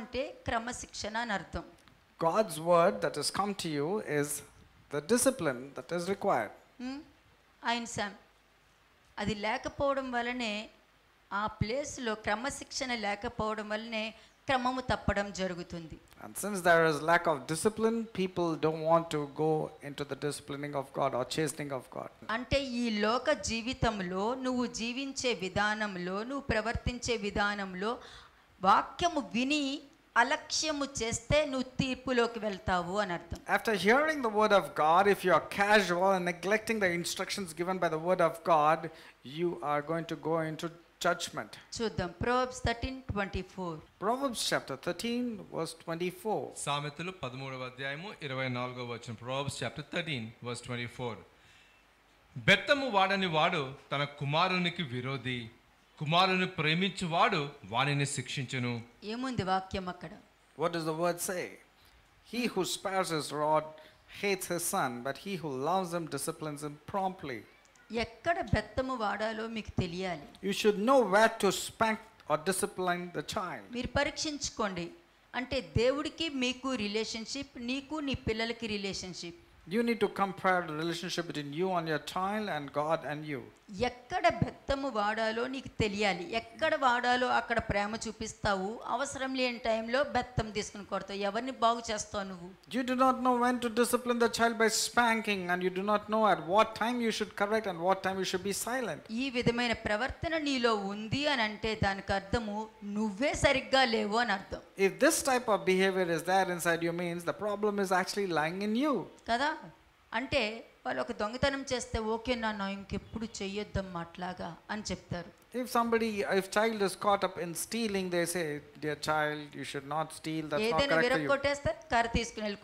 అంటే క్రమశిక్షణ అని అర్థం God's word that has come to you is the discipline that is required. ఆయన సామ్ అది లేకపోవడం వలనే ఆ ప్లేస్లో క్రమశిక్షణ లేకపోవడం వలనే క్రమము తప్పడం జరుగుతుంది And since there is lack of discipline, people don't want to go into the disciplining of God or chastening of God. అంటే ఈ లోక జీవితంలో నువ్వు జీవించే విధానంలో నువ్వు ప్రవర్తించే విధానంలో వాక్యము విని అలక్ష్యము చేస్తే నువ్వు తీర్పులోకి వెళ్తావు అని అర్థం after hearing the word of God if you are casual and neglecting the instructions given by the word of God you are going to go into judgment. చూద్దాం Proverbs 13:24. Proverbs chapter 13 verse 24. సామెతలు 13వ అధ్యాయము 24వ వచనం. Proverbs chapter 13 verse 24. బెత్తము వాడని వాడు తన కుమారునికి విరోధి కుమారుని ప్రేమించువాడు వానిని శిక్షించును ఏముంది వాక్యం అక్కడ What does the word say? He who spares his rod hates his son, but he who loves him disciplines him promptly. ఎక్కడ బెత్తము వాడాలో మీకు తెలియాలి You should know where to spank or discipline the child. మీరు పరీక్షించుకోండి అంటే దేవుడికి మీకు relationship నీకు నీ పిల్లలకి relationship You need to compare the relationship between you and your child and God and you. ఎక్కడ బెత్తము వాడాలో నీకు తెలియాలి ఎక్కడ వాడాలో అక్కడ ప్రేమ చూపిస్తావు అవసరం లేని టైంలో బెత్తం తీసుకుని కొడతావు ఎవరిని బాగు చేస్తావు నువ్వు You do not know when to discipline the child by spanking and you do not know at what time you should correct and what time you should be silent. ఈ విధమైన ప్రవర్తన నీలో ఉంది అని అంటే దానికి అర్థము నువ్వే సరిగ్గా లేవు అని అర్థం. If this type of behavior is there inside you means the problem is actually lying in you. కదా అంటే వాళ్ళు ఒక దొంగతనం చేస్తే ఓకే నాన్న ఇంకెప్పుడు చెయ్యొద్దమ్మా అట్లాగా అని చెప్తారు If somebody, if child is caught up in stealing, they say, dear child, you should not steal. That's not correct for you.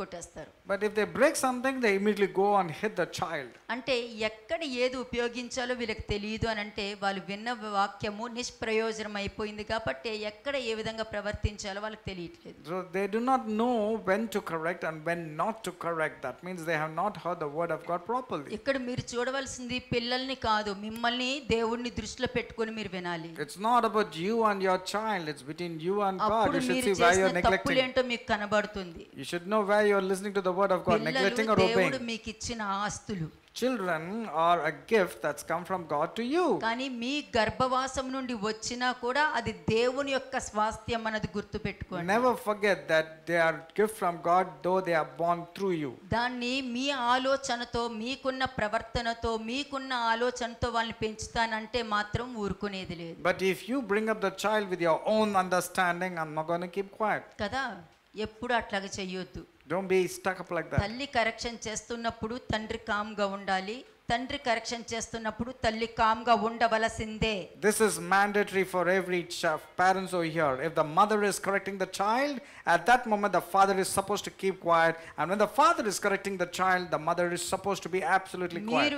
కొట్టేస్తారు But if they break something, they immediately go and hit the child. అంటే ఎక్కడ ఏది So they do not know when to correct and when not to correct. That means they have not heard the word of God properly. మీరు వినాలి it's not about you and your child it's between you and God you should see why you are neglecting తప్పులు ఏంటో మీకు కనబడుతుంది you should know why you are listening to the word of God neglecting or obeying దేవుడు మీకు ఇచ్చిన ఆస్తులు Children are a gift that's come from God to you. కానీ మీ గర్భవాసం నుండి వచ్చినా కూడా అది దేవుని యొక్క స్వాస్థ్యం అన్నది Never forget that they are gift from God though they are born through you. దాన్ని మీ ఆలోచనతో మీకున్న ప్రవర్తనతో మీకున్న ఆలోచనతో వాళ్ళని పెంచుతానంటే మాత్రం ఊరుకునేది లేదు. But if you bring up the child with your own understanding I'm not going to keep quiet. కదా ఎప్పుడు అట్లాగే చేయొద్దు. Don't be stuck up like that. This is mandatory for every parents over here. If the mother is correcting the child, at that moment the father is supposed to keep quiet and when the father is correcting the child, the mother is supposed to be absolutely quiet.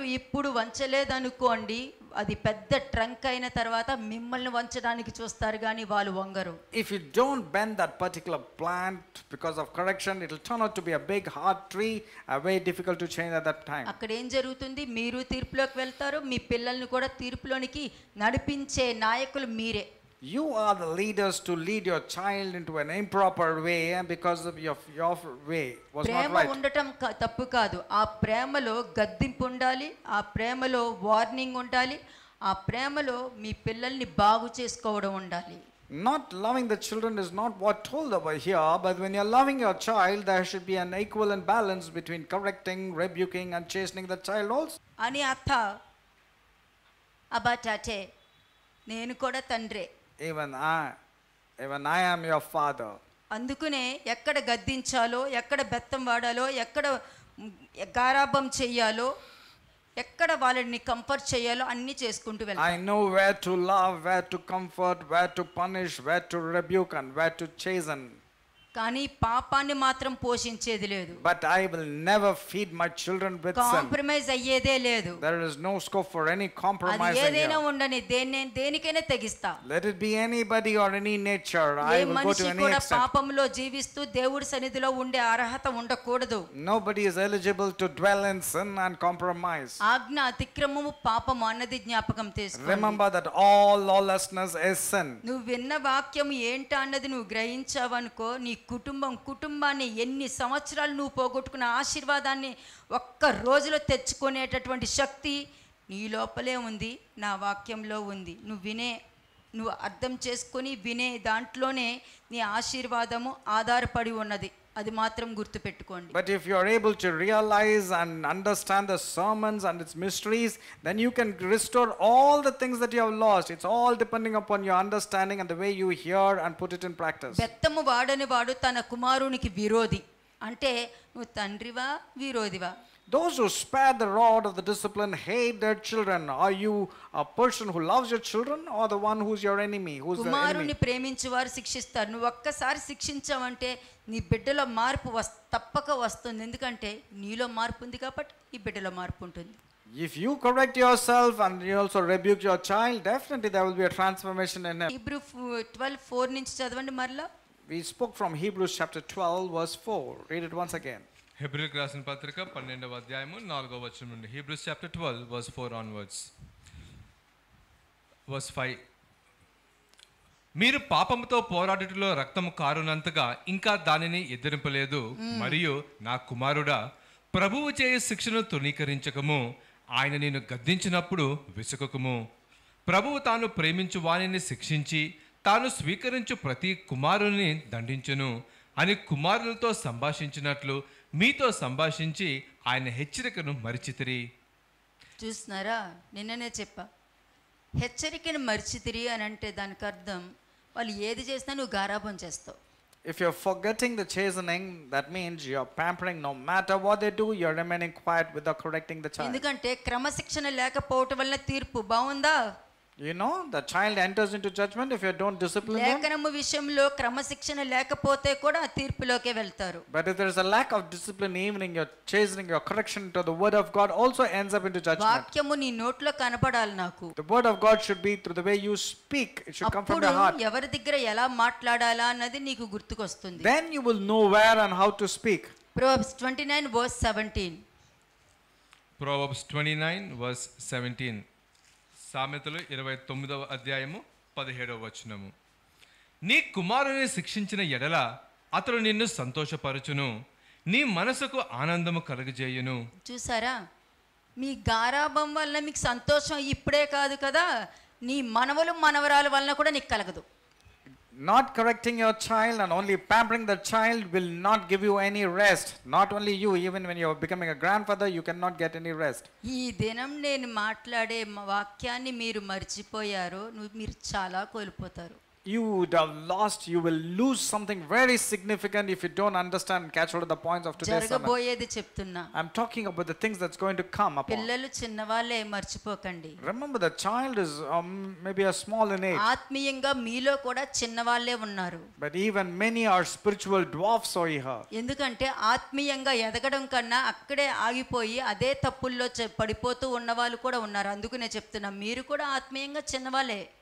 అది పెద్ద trunk అయిన తర్వాత మిమ్మల్ని వంచడానికి చూస్తారు కానీ వాళ్ళు వంగరు if you don't bend that particular plant because of correction it will turn out to be a big hard tree a very difficult to change at that time అక్కడ ఏం జరుగుతుంది మీరు తీర్పులోకి వెళ్తారు మీ పిల్లల్ని కూడా తీర్పులోనికి నడిపించే నాయకులు మీరే You are the leaders to lead your child into an improper way and because of your, your way was not right. ప్రేమ ఉండటం తప్పు కాదు ఆ ప్రేమలో గద్దింపు ఉండాలి ఆ ప్రేమలో వార్నింగ్ ఉండాలి ఆ ప్రేమలో మీ పిల్లల్ని బాగు చేసుకోవడం ఉండాలి not loving the children is not what told over here, but when you're loving your child, there should be an equal and balance between correcting, rebuking, and chastening the child also. అని అర్థ అబటాటే నేను koda tandre. Even I even I am your father అందుకనే ఎక్కడ గద్దించాలో ఎక్కడ బెత్తం వాడాలో ఎక్కడ గారాభం చెయ్యాలో ఎక్కడ వాళ్ళని కంఫర్ట్ చేయాలో అన్ని చేసుకుంటూ వెళ్ళాలి I know where to love where to comfort where to punish where to rebuke and where to chase and కానీ పాపాన్ని మాత్రం పోషించేది లేదు but I will never feed my children with compromise అయ్యేదే లేదు there is no scope for any compromise ఏదైనా ఉండని దేన్ని దేనికైనా తెగిస్తా let it be anybody or any nature I will go to any extent పాపంలో జీవిస్తూ దేవుడి సన్నిధిలో ఉండే అర్హత ఉండకూడదు nobody is eligible to dwell in sin and compromise ఆజ్ఞ అతిక్రమము పాపం అన్నది జ్ఞాపకం చేసుకో remember that all lawlessness is sin నువ్వు విన్న వాక్యం ఏంటన్నది నువ్వు గ్రహించావనుకో నీ కుటుంబం కుటుంబాన్ని ఎన్ని సంవత్సరాలు నువ్వు పోగొట్టుకున్న ఆశీర్వాదాన్ని ఒక్క రోజులో తెచ్చుకునేటటువంటి శక్తి నీ లోపలే ఉంది నా వాక్యంలో ఉంది నువ్వు వినే నువ్వు అర్థం చేసుకొని వినే దాంట్లోనే నీ ఆశీర్వాదము ఆధారపడి ఉన్నది But if you are able to realize and understand the sermons and its mysteries, then you can restore all the things that you have lost. It's all depending upon your understanding and the way you hear and put it in practice. Ante, those who spare the rod of the discipline hate their children. Are you a person who loves your children or the one who's your enemy? Who's కుమారుని ప్రేమించేవారు శిక్షిస్తారు నువ్వు ఒక్కసారి శిక్షించావంటే నీ బిడ్డలో మార్పు తప్పక వస్తుంది ఎందుకంటే నీలో మార్పు ఉంది కాబట్టి ఈ బిడ్డలో మార్పు ఉంటుంది If you correct yourself and you also rebuke your child, definitely there will be a transformation in him. Hebrew 12, 4 నుంచి చదవండి మరలా. We spoke from Hebrews chapter 12, verse 4. Read it once again. హెబ్రిల్కి రాసిన పత్రిక పన్నెండవ అధ్యాయము నాలుగవ వచనం నుండి Hebrews chapter twelve verse four onwards verse five మీరు పాపముతో పోరాడుటలో రక్తము కారునంతగా ఇంకా దానిని ఎదిరింపలేదు మరియు నా కుమారుడా ప్రభువు చేయ శిక్షను తృణీకరించకము ఆయన నేను గద్దించినప్పుడు విసుకకము ప్రభువు తాను ప్రేమించు వాణిని శిక్షించి తాను స్వీకరించు ప్రతి కుమారుని దండించును అని కుమారులతో సంభాషించినట్లు మీతో సంభాషించి ఆయన హెచ్చరికను మరిచితిరి చూస్తున్నారా నిన్ననే చెప్పా హెచ్చరికను మరిచితిరి అని అంటే దానికి అర్థం వాళ్ళు ఏది చేసినా నువ్వు గారాభం చేస్తావు If you're forgetting the chastening, that means you're pampering. No matter what they do, you're remaining quiet without correcting the child. ఎందుకంటే క్రమశిక్షణ లేకపోవటం వల్ల తీర్పు బాగుందా You know, the child enters into judgment if you don't discipline them. లేఖనము విషయంలో క్రమశిక్షణ లేకపోతే కూడా తీర్పులోకి వెళ్తారు. But if there is a lack of discipline even in your chastening your correction to the word of God also ends up into judgment. వాక్యము నీ నోట్లో కనబడాలి నాకు. The word of God should be through the way you speak it should come from the heart. అప్పుడు ఎవరి దగ్గర ఎలా మాట్లాడాలా అన్నది నీకు గుర్తుకొస్తుంది. Then you will know where and how to speak. Proverbs 29 verse 17. Proverbs 29 verse 17. సామెతలు ఇరవై తొమ్మిదవ అధ్యాయము పదిహేడవ వచనము నీ కుమారుని శిక్షించిన ఎడల అతడు నిన్ను సంతోషపరచును నీ మనసుకు ఆనందము కలుగజేయును చూసారా మీ గారాభం వల్ల మీకు సంతోషం ఇప్పుడే కాదు కదా నీ మనవలు మనవరాల వలన కూడా నీకు కలగదు not correcting your child and only pampering the child will not give you any rest. Not only you, even when you're becoming a grandfather, you cannot get any rest. ఈ దినం నేను మాట్లాడే వాక్యాన్ని మీరు మర్చిపోయారు మీరు చాలా కోల్పోతారు you would have lost, you will lose something very significant if you don't understand and catch hold of the points of today's sermon. చెప్తున్నా I'm talking about the things that's going to come upon. Remember the child is um, maybe a small in age, but even many are spiritual dwarfs So her. ఎందుకంటే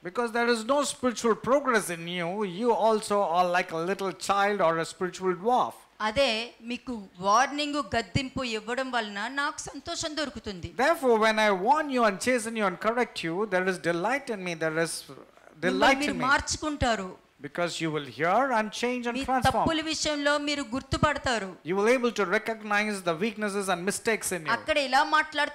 Because there is no spiritual progress progress in you, you also are like a little child or a spiritual dwarf. therefore when i warn you and chasten you and correct you there is delight in me there is delight in me మార్చుకుంటారు because you will hear and change and transform you will able to recognize the weaknesses and mistakes in you instead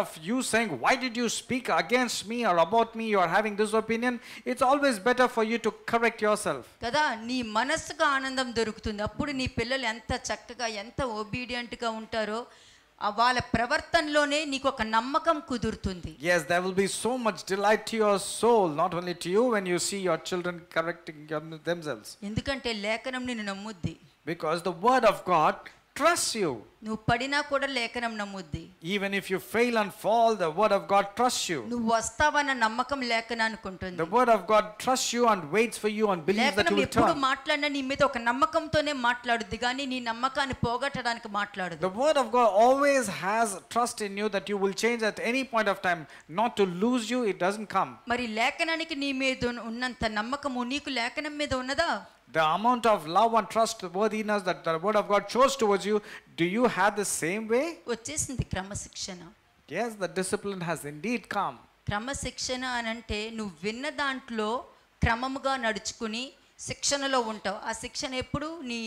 of you saying why did you speak against me or about me you are having this opinion it's always better for you to correct yourself కదా నీ మనసుకు ఆనందం దొరుకుతుంది అప్పుడు నీ పిల్లలు ఎంత చక్కగా ఎంత obedient గా వాళ్ళ ప్రవర్తనలోనే నీకు ఒక నమ్మకం కుదురుతుంది yes there will be so much delight to your soul not only to you when you see your children correcting themselves ఎందుకంటే లేఖనం నిన్ను నమ్ముద్ది because the word of god trust you నువ్వు పడినా కూడా లేఖనం నమ్ముద్ది even if you fail and fall the word of God trust you నువ్వు వస్తావన్న నమ్మకం లేఖనానికి ఉంటుంది the word of God trust you and waits for you and believe that you will ఎప్పుడు మాట్లాడినా నీ మీద ఒక నమ్మకంతోనే మాట్లాడుద్ది కానీ నీ నమ్మకాన్ని పోగొట్టడానికి మాట్లాడదు the word of God always has trust in you that you will change at any point of time not to lose you it doesn't come మరి లేఖనానికి నీ మీద ఉన్నంత నమ్మకము నీకు లేఖనం మీద ఉన్నదా the amount of love and trustworthiness that the word of God shows towards you, do you have the same way? వచ్చేసింది క్రమశిక్షణ Yes, the discipline has indeed come. క్రమశిక్షణ అని అంటే నువ్వు విన్న దాంట్లో క్రమముగా నడుచుకుని శిక్షణలో ఉంటావు ఆ శిక్షణ ఎప్పుడు నీ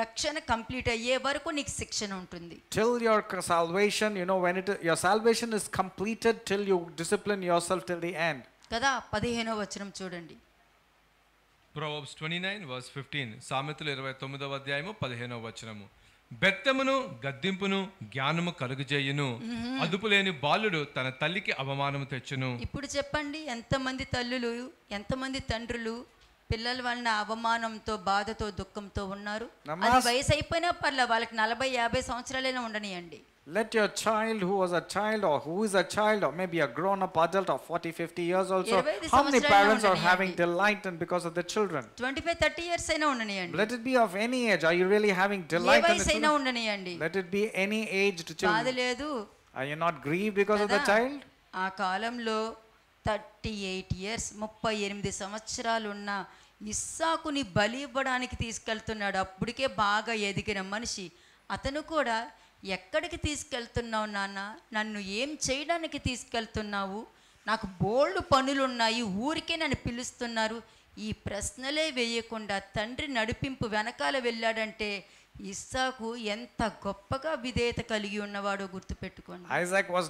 రక్షణ కంప్లీట్ అయ్యే వరకు నీకు శిక్షణ ఉంటుంది till your salvation you know when it your salvation is completed till you discipline yourself till the end కదా 15వ వచనం చూడండి Proverbs twenty nine verse fifteen సామెతలు ఇరవై తొమ్మిదవ అధ్యాయము పదిహేనవ వచనము బెత్తమును గద్దింపును జ్ఞానము కలుగజేయును అదుపు లేని బాలుడు తన తల్లికి అవమానము తెచ్చును ఇప్పుడు చెప్పండి ఎంతమంది తల్లులు ఎంతమంది తండ్రులు పిల్లల వలన అవమానంతో బాధతో దుఃఖంతో ఉన్నారు వయసు అయిపోయినా పర్లేదు వాళ్ళకి నలభై యాభై సంవత్సరాలైనా ఉండనియండి Let your child who was a child or who is a child or maybe a grown up adult of 40, 50 years also, how many parents are having delight and because of the children? 25, 30 years Let it be of any age. Are you really having delight in the children? Let it be any age to children. Are you not grieved because of the child? 38 years, thirty eight years ముప్పై ఎనిమిది సంవత్సరాలు ఉన్న ఇస్సాకుని బలి ఇవ్వడానికి తీసుకెళ్తున్నాడు అప్పటికే బాగా ఎదిగిన మనిషి అతను కూడా ఎక్కడికి తీసుకెళ్తున్నావు నాన్న నన్ను ఏం చేయడానికి తీసుకెళ్తున్నావు నాకు బోల్డ్ పనులున్నాయి ఊరికే నన్ను పిలుస్తున్నారు ఈ ప్రశ్నలే వేయకుండా తండ్రి నడిపింపు వెనకాల వెళ్ళాడంటే Isaac was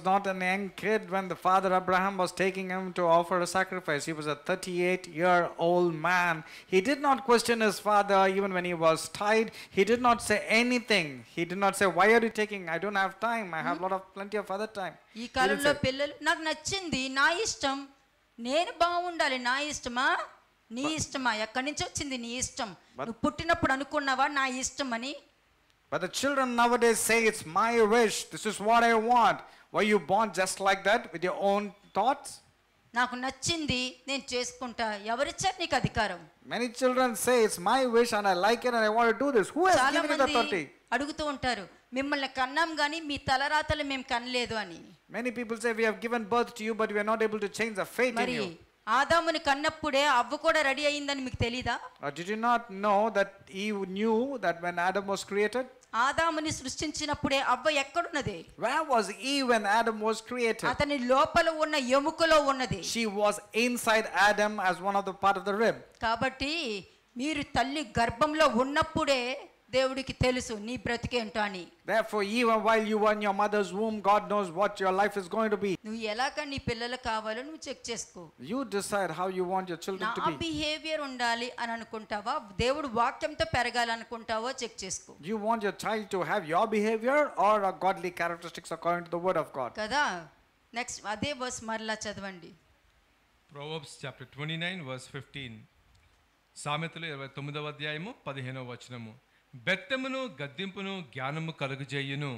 not an young kid when the father Abraham was taking him to offer a sacrifice. He was a 38 year old man. He did not question his father even when he was tied. He did not say anything. He did not say, why are you taking? I don't have time. I have hmm? lot of plenty of other time. ఈ కాలంలో పిల్లలు నాకు నచ్చింది నా ఇష్టం నేను బాగుండాలి నా ఇష్టమా నీ ఇష్టమా ఎక్కడి నుంచి వచ్చింది నీ ఇష్టం నువ్వు పుట్టినప్పుడు అనుకున్నావా నా ఇష్టం అని But the children nowadays say it's my wish. This is what I want. Were you born just like that with your own thoughts? నాకు నచ్చింది నేను చేసుకుంటా ఎవరిచ్చారు నీకు అధికారం many children say it's my wish and i like it and i want to do this who has given you the authority అడుగుతూ ఉంటారు మిమ్మల్ని కన్నాం కానీ మీ తలరాతలు మేము కనలేదు అని many people say we have given birth to you but we are not able to change the fate in you ఆదాముని కన్నప్పుడే అవ్వ కూడా ready అయిందని మీకు తెలియదా did you not know that ఈ knew that when Adam was created ఆదాముని సృష్టించినప్పుడే అవ్వ ఎక్కడున్నది where was Eve when Adam was created అతని లోపల ఉన్న ఎముకలో ఉన్నది she was inside Adam as one of the part of the rib కాబట్టి మీరు తల్లి గర్భంలో ఉన్నప్పుడే దేవుడికి తెలుసు నీ బ్రతికి ఏంటో అని therefore even while you were in your mother's womb god knows what your life is going to be నువ్వు ఎలాగ నీ పిల్లలు కావాలో నువ్వు చెక్ చేసుకో you decide how you want your children to be నా బిహేవియర్ ఉండాలి అని అనుకుంటావా దేవుడు వాక్యంతో పెరగాలి అనుకుంటావో చెక్ చేసుకో you want your child to have your behavior or a godly characteristics according to the word of god కదా నెక్స్ట్ అదే వర్స్ మరలా చదవండి Proverbs chapter 29 verse 15 సామెతలు 29వ అధ్యాయము 15వ వచనము బెత్తమును గద్దింపును జ్ఞానము కలుగుజేయును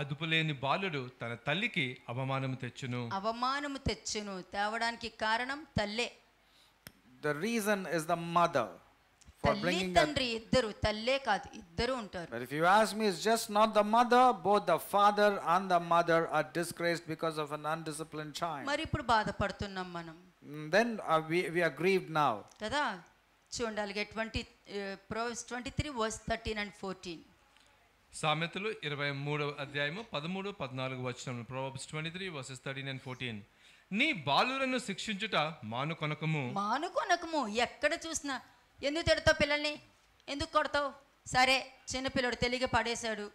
అదుపులేని బాలుడు తన తల్లికి అవమానము తెచ్చును అవమానము తెచ్చును తేవడానికి కారణం తల్లే the reason is the mother తల్లి తండ్రి ఇద్దరు తల్లే కాదు ఇద్దరు ఉంటారు but if you ask me is just not the mother both the father and the mother are disgraced because of an undisciplined child మరి ఇప్పుడు బాధపడుతున్నాం మనం then we we are grieved now కదా చూడండి twenty Proverbs twenty three verse thirteen and fourteen సామెతలు ఇరవై మూడవ అధ్యాయము పదమూడు పద్నాలుగు వచనములు Proverbs twenty three versus thirteen and fourteen నీ బాలులను శిక్షించుట మానుకొనకము మానుకొనకము ఎక్కడ చూసినా ఎందుకు తిడతావు పిల్లల్ని ఎందుకు కొడతావు సరే చిన్నపిల్లడు తెలియ పడేశాడు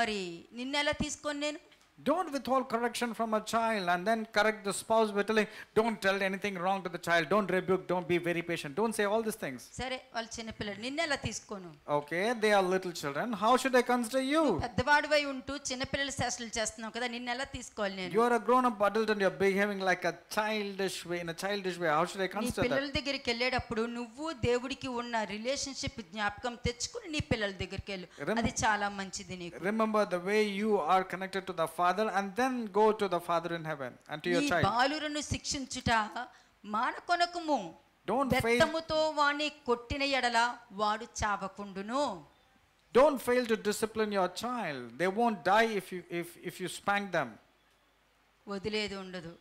మరి నిన్నెలా తీసుకొని నేను Don't withhold correction from a child and then correct the spouse by telling, don't tell anything wrong to the child, don't rebuke, don't be very patient, don't say all these things. Okay, they are little children. How should I consider you? You are a grown up adult and you are behaving like a childish way, in a childish way. How should I consider that? Remember- Remember the way you are connected to the Father father and then go to the father in heaven and to your child. బాలురను శిక్షించుట మానకొనకము Don't fail. బెత్తముతో వాణ్ణి కొట్టిన ఎడల వాడు చావకుండును Don't fail to discipline your child. They won't die if you if if you spank them. వదిలేదు ఉండదు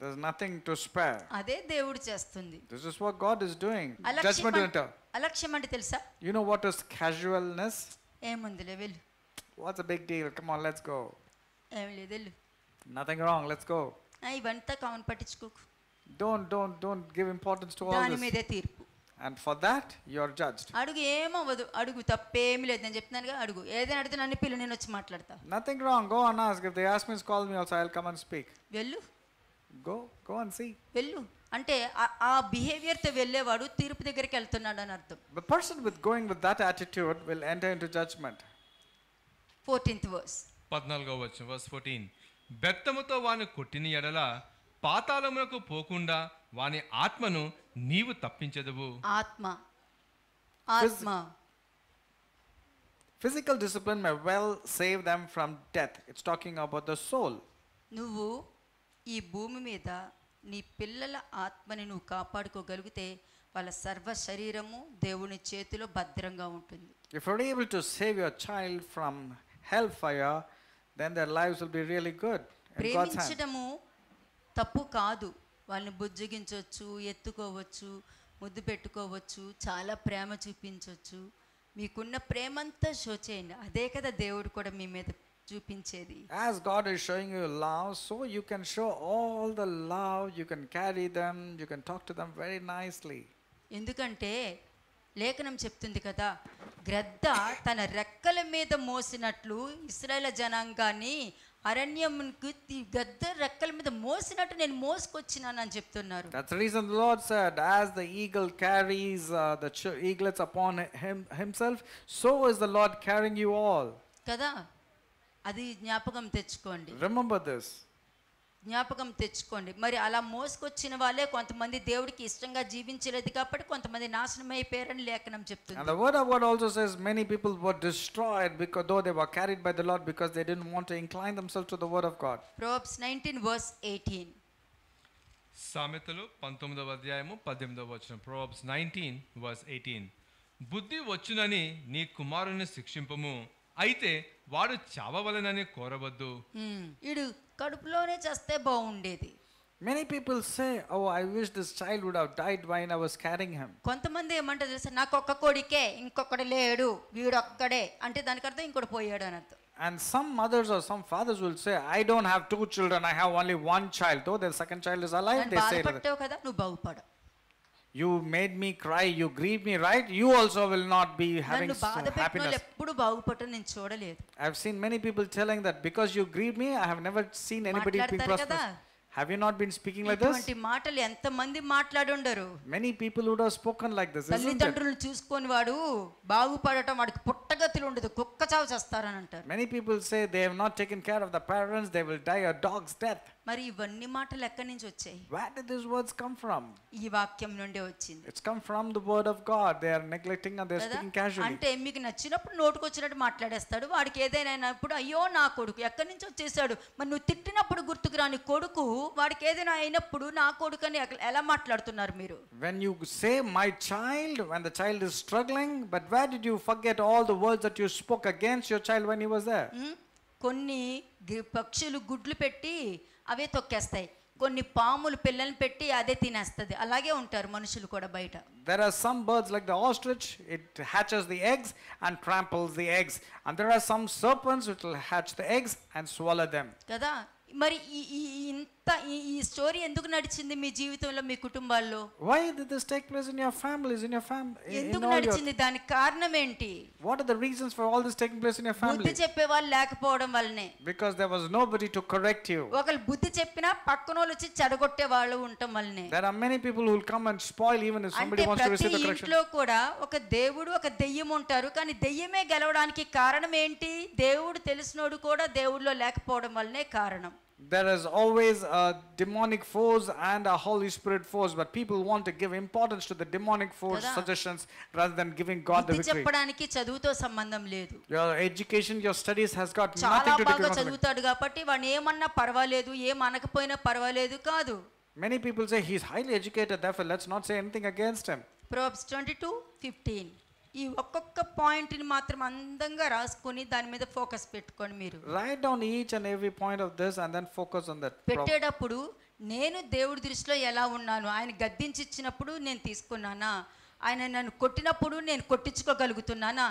There's nothing to spare. అదే దేవుడు చేస్తుంది This is what God is doing. Judgment అలక్ష్యం winter. అలక్ష్యం అంటే తెలుసా You know what is casualness? ఏముందిలే వెళ్ళు What's a big deal? Come on, let's go. Nothing wrong, let's go. Don't, don't, don't give importance to all this. And for that, you are judged. Nothing wrong, go and ask. If they ask me, call me also, I'll come and speak. Go, go and see. The person with going with that attitude will enter into judgment. 14th verse. పద్నాలుగో వచ్చిన verse fourteen బెత్తముతో వాని కొట్టిన ఎడల పాతాళమునకు పోకుండా వాని ఆత్మను నీవు తప్పించదవు ఆత్మ ఆత్మ physical discipline may well save them from death it's talking about the soul నువ్వు ఈ భూమి మీద నీ పిల్లల ఆత్మని నువ్వు కాపాడుకోగలిగితే వాళ్ళ సర్వ శరీరము దేవుని చేతిలో భద్రంగా ఉంటుంది if you able to save your child from hell fire then their lives will be really good. in God's hand. తప్పు కాదు వాళ్ళని బుజ్జగించవచ్చు ఎత్తుకోవచ్చు ముద్దు పెట్టుకోవచ్చు చాలా ప్రేమ చూపించవచ్చు మీకున్న ప్రేమంతా షో చేయండి అదే కదా దేవుడు కూడా మీ మీద చూపించేది As God is showing you love, so you can show all the love, you can carry them, you can talk to them very nicely. ఎందుకంటే లేఖనం చెప్తుంది కదా గ్రద్ద తన రెక్కల మీద మోసినట్లు ఇస్రాయల జనాంగాన్ని అరణ్యంకి గద్ద రెక్కల మీద మోసినట్టు నేను మోసుకొచ్చినానని చెప్తున్నారు that's reason the Lord said as the eagle carries the eaglets upon himself so is the Lord carrying you all కదా అది జ్ఞాపకం తెచ్చుకోండి రిమెంబర్ దిస్ జ్ఞాపకం తెచ్చుకోండి మరి అలా మోసుకొచ్చిన వాళ్ళే కొంతమంది దేవుడికి ఇష్టంగా జీవించలేదు కాబట్టి కొంతమంది నాశనమై పేరని లేఖనం చెప్తుంది సామెతలు పంతొమ్మిదవ అధ్యాయము పద్దెనిమిదవ వచ్చిన ప్రోబ్స్ నైన్టీన్ వర్స్ ఎయిటీన్ బుద్ధి వచ్చునని నీ కుమారుని శిక్షింపము అయితే వాడు చావవలనని కోరవద్దు ఇడు కడుపులోనే చస్తే బాగుండేది Many people say, "Oh, I wish this child would have died while I was carrying him." కొంతమంది ఏమంటారు తెలుసా నాకు ఒక్క కొడుకే ఇంకొకడు లేడు వీడొక్కడే అంటే దానికి అర్థం ఇంకొకడు పోయాడు అన్నట్టు And some mothers or some fathers will say, "I don't have two children. I have only one child." Though their second child is alive, they say. కదా నువ్వు బాగుపడవు you made me cry, you grieved me, right? You also will not be having happiness. I've seen many people telling that because you grieved me, I have never seen anybody being prosperous. Have you not been speaking like this? Many people would have spoken like this, Many people say they have not taken care of the parents, they will die a dog's death. మరి ఇవన్నీ మాటలు ఎక్కడి నుంచి వచ్చాయి what did this words come from ఈ వాక్యం నుండి వచ్చింది it's come from the word of God they are neglecting and they are speaking casually అంటే మీకు నచ్చినప్పుడు నోటుకు వచ్చినట్టు మాట్లాడేస్తాడు వాడికి ఏదైనా అయినప్పుడు అయ్యో నా కొడుకు ఎక్కడి నుంచి వచ్చేసాడు మరి నువ్వు తిట్టినప్పుడు గుర్తుకు రాని కొడుకు వాడికి ఏదైనా అయినప్పుడు నా కొడుకు అని ఎలా మాట్లాడుతున్నారు మీరు when you say my child when the child is struggling but where did you forget all the words that you spoke against your child when he was there కొన్ని పక్షులు గుడ్లు పెట్టి అవే తొక్కేస్తాయి కొన్ని పాములు పిల్లల్ని పెట్టి అదే తినేస్తుంది అలాగే ఉంటారు మనుషులు కూడా బయట there are some birds like the ostrich it hatches the eggs and tramples the eggs and there are some serpents which will hatch the eggs and swallow them కదా మరి ఇంత ఈ స్టోరీ ఎందుకు నడిచింది మీ జీవితంలో మీ కుటుంబాల్లో why the this take families in family ఎందుకు నడిచింది దానికి కారణం ఏంటి what the reasons for all this take place in బుద్ధి చెప్పే లేకపోవడం వల్లనే because there was to correct you బుద్ధి చెప్పినా పక్కనోలు వచ్చి చెడగొట్టే వాళ్ళు ఉండటం వల్లనే people who come spoil even if కూడా ఒక దేవుడు ఒక దయ్యం ఉంటారు కానీ దయ్యమే గెలవడానికి కారణం ఏంటి దేవుడు తెలిసినోడు కూడా దేవుడిలో లేకపోవడం వల్లనే కారణం There is always a demonic force and a Holy Spirit force, but people want to give importance to the demonic force suggestions rather than giving God the victory. Your education, your studies has got చాలా nothing to do with it. Many people say he's highly educated, therefore let's not say anything against him. Proverbs twenty two ఈ ఒక్కొక్క point ని మాత్రం అందంగా రాసుకొని దాని మీద focus పెట్టుకోండి మీరు write down each and every point of this and then focus on that పెట్టేటప్పుడు నేను దేవుడి దృష్టిలో ఎలా ఉన్నాను ఆయన గద్దించి ఇచ్చినప్పుడు నేను తీసుకున్నానా ఆయన నన్ను కొట్టినప్పుడు నేను కొట్టించుకోగలుగుతున్నానా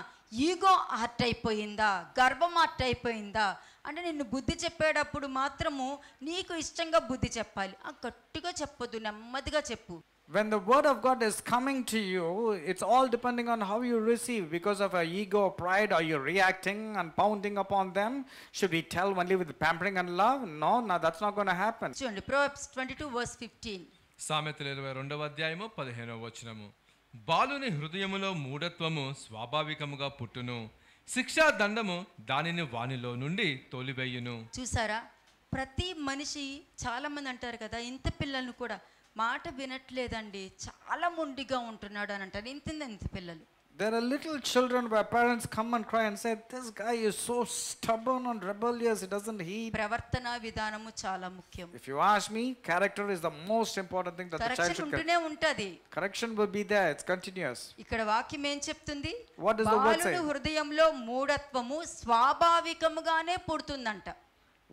ఈగో ఆర్ట్ అయిపోయిందా గర్వం ఆర్ట్ అయిపోయిందా అంటే నిన్ను బుద్ధి చెప్పేటప్పుడు మాత్రము నీకు ఇష్టంగా బుద్ధి చెప్పాలి గట్టిగా చెప్పొద్దు నెమ్మదిగా చెప్పు when the word of God is coming to you, it's all depending on how you receive. Because of our ego, pride, are you reacting and pounding upon them? Should we tell only with pampering and love? No, no, that's not going to happen. చూడండి Proverbs 22 verse 15. సామెతలు ఇరవై రెండవ అధ్యాయము పదిహేనవ వచనము బాలుని హృదయములో మూఢత్వము స్వాభావికముగా పుట్టును శిక్షా దండము దానిని వానిలో నుండి తోలివేయును చూసారా ప్రతి మనిషి చాలామంది అంటారు కదా ఇంత పిల్లలను కూడా మాట వినట్లేదండి చాలా మొండిగా ఉంటున్నాడు అని అంటారు పిల్లలు There are little children where parents come and cry and say, This guy is so stubborn and rebellious, he doesn't heed. If you ask me, character is the most important thing that the child should ఉంటూనే Correction will be there, it's continuous. What does the word say?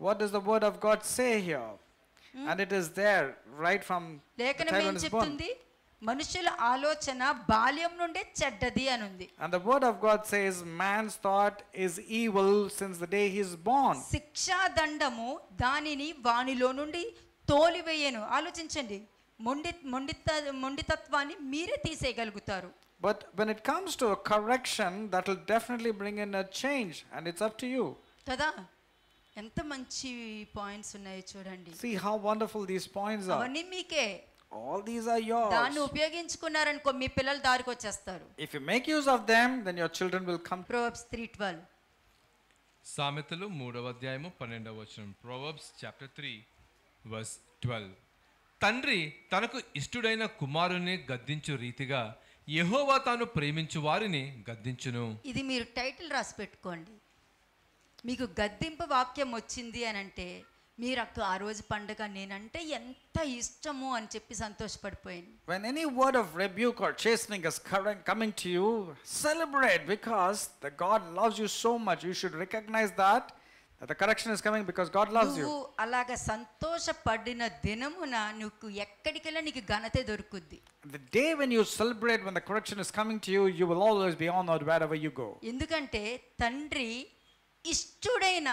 What does the word of God say here? Hmm? and it is there right from లేఖనం ఏం చెప్తుంది మనుషుల ఆలోచన బాల్యం నుండే చెడ్డది అని ఉంది and the word of god says man's thought is evil since the day he is born శిక్షా దండము దానిని వానిలో నుండి తోలివేయను ఆలోచించండి మొండి మొండిత మొండితత్వాన్ని మీరే తీసేయగలుగుతారు But when it comes to a correction, that will definitely bring in a change, and it's up to you. కదా ఎంత మంచి పాయింట్స్ ఉన్నాయో చూడండి see how wonderful these points are అవన్నీ మీకే ఆల్ దీస్ are yours దాన్ని అనుకో మీ పిల్లలు దారికి వచ్చేస్తారు if you make use of them then your children will come proverbs 3:12 సామెతలు మూడవ అధ్యాయము పన్నెండవ వచనం Proverbs chapter three verse twelve తండ్రి తనకు ఇష్టుడైన కుమారుని గద్దించు రీతిగా యహోవా తాను ప్రేమించు వారిని గద్దించును ఇది మీరు టైటిల్ రాసి పెట్టుకోండి when any word of rebuke or chastening is coming to you celebrate because the god loves you so much you should recognize that the correction is coming because god loves you అలాగ సంతోషపడిన దినమున నీకు ఎక్కడికెళ్ళా నీకు ఘనత దొరుకుద్ది the day when you celebrate when the correction is coming to you you will always be honored wherever you go ఎందుకంటే తండ్రి ఇష్టుడైన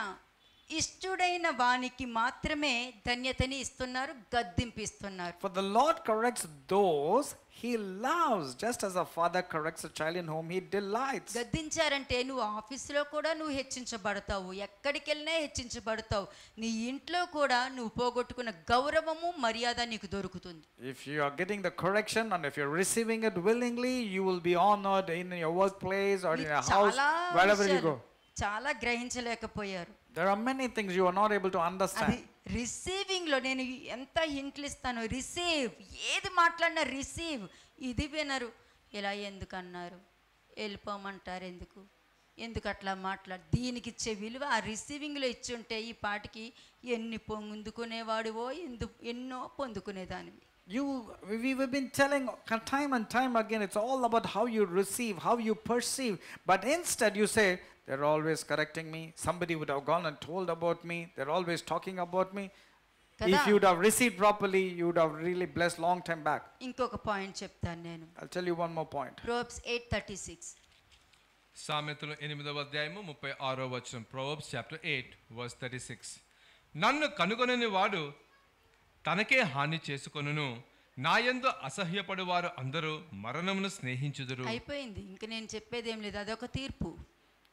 ఇష్టుడైన వానికి మాత్రమే ధన్యతని ఇస్తున్నారు గద్దింపు ఇస్తున్నారు for the Lord corrects those he loves just as a father corrects a child in whom he delights గద్దించారంటే నువ్వు office లో కూడా నువ్వు హెచ్చించబడతావు ఎక్కడికి వెళ్ళినా హెచ్చించబడతావు నీ ఇంట్లో కూడా నువ్వు పోగొట్టుకున్న గౌరవము మర్యాద నీకు దొరుకుతుంది if you are getting the correction and if you are receiving it willingly you will be honoured in your workplace or in your house wherever you go చాలా గ్రహించలేకపోయారు there are many things you are not able to understand receiving లో నేను ఎంత హింట్లు ఇస్తాను receive ఏది మాట్లాడినా receive ఇది వినరు ఇలా ఎందుకు అన్నారు వెళ్ళిపోమంటారు ఎందుకు ఎందుకు అట్లా మాట్లాడు దీనికి ఇచ్చే విలువ ఆ రిసీవింగ్లో ఇచ్చి ఉంటే ఈ పాటికి ఎన్ని పొందుకునేవాడివో ఎందు ఎన్నో పొందుకునేదాని You, we've been telling time and time again, it's all about how you receive, how you perceive. But instead you say, they're always correcting me. Somebody would have gone and told about me. They're always talking about me. If you'd have received properly, you'd have really blessed long time back. నేను I'll tell you one more point. Proverbs 8:36. సామెతలు ఎనిమిదవ అధ్యాయము ముప్పై ఆరో Proverbs chapter 8, verse 36. Thirty six నన్ను తనకే హాని చేసుకొనును నాయందు అసహ్యపడు వారు అందరూ మరణమును స్నేహించుదురు అయిపోయింది ఇంక నేను చెప్పేది ఏం లేదు అదొక తీర్పు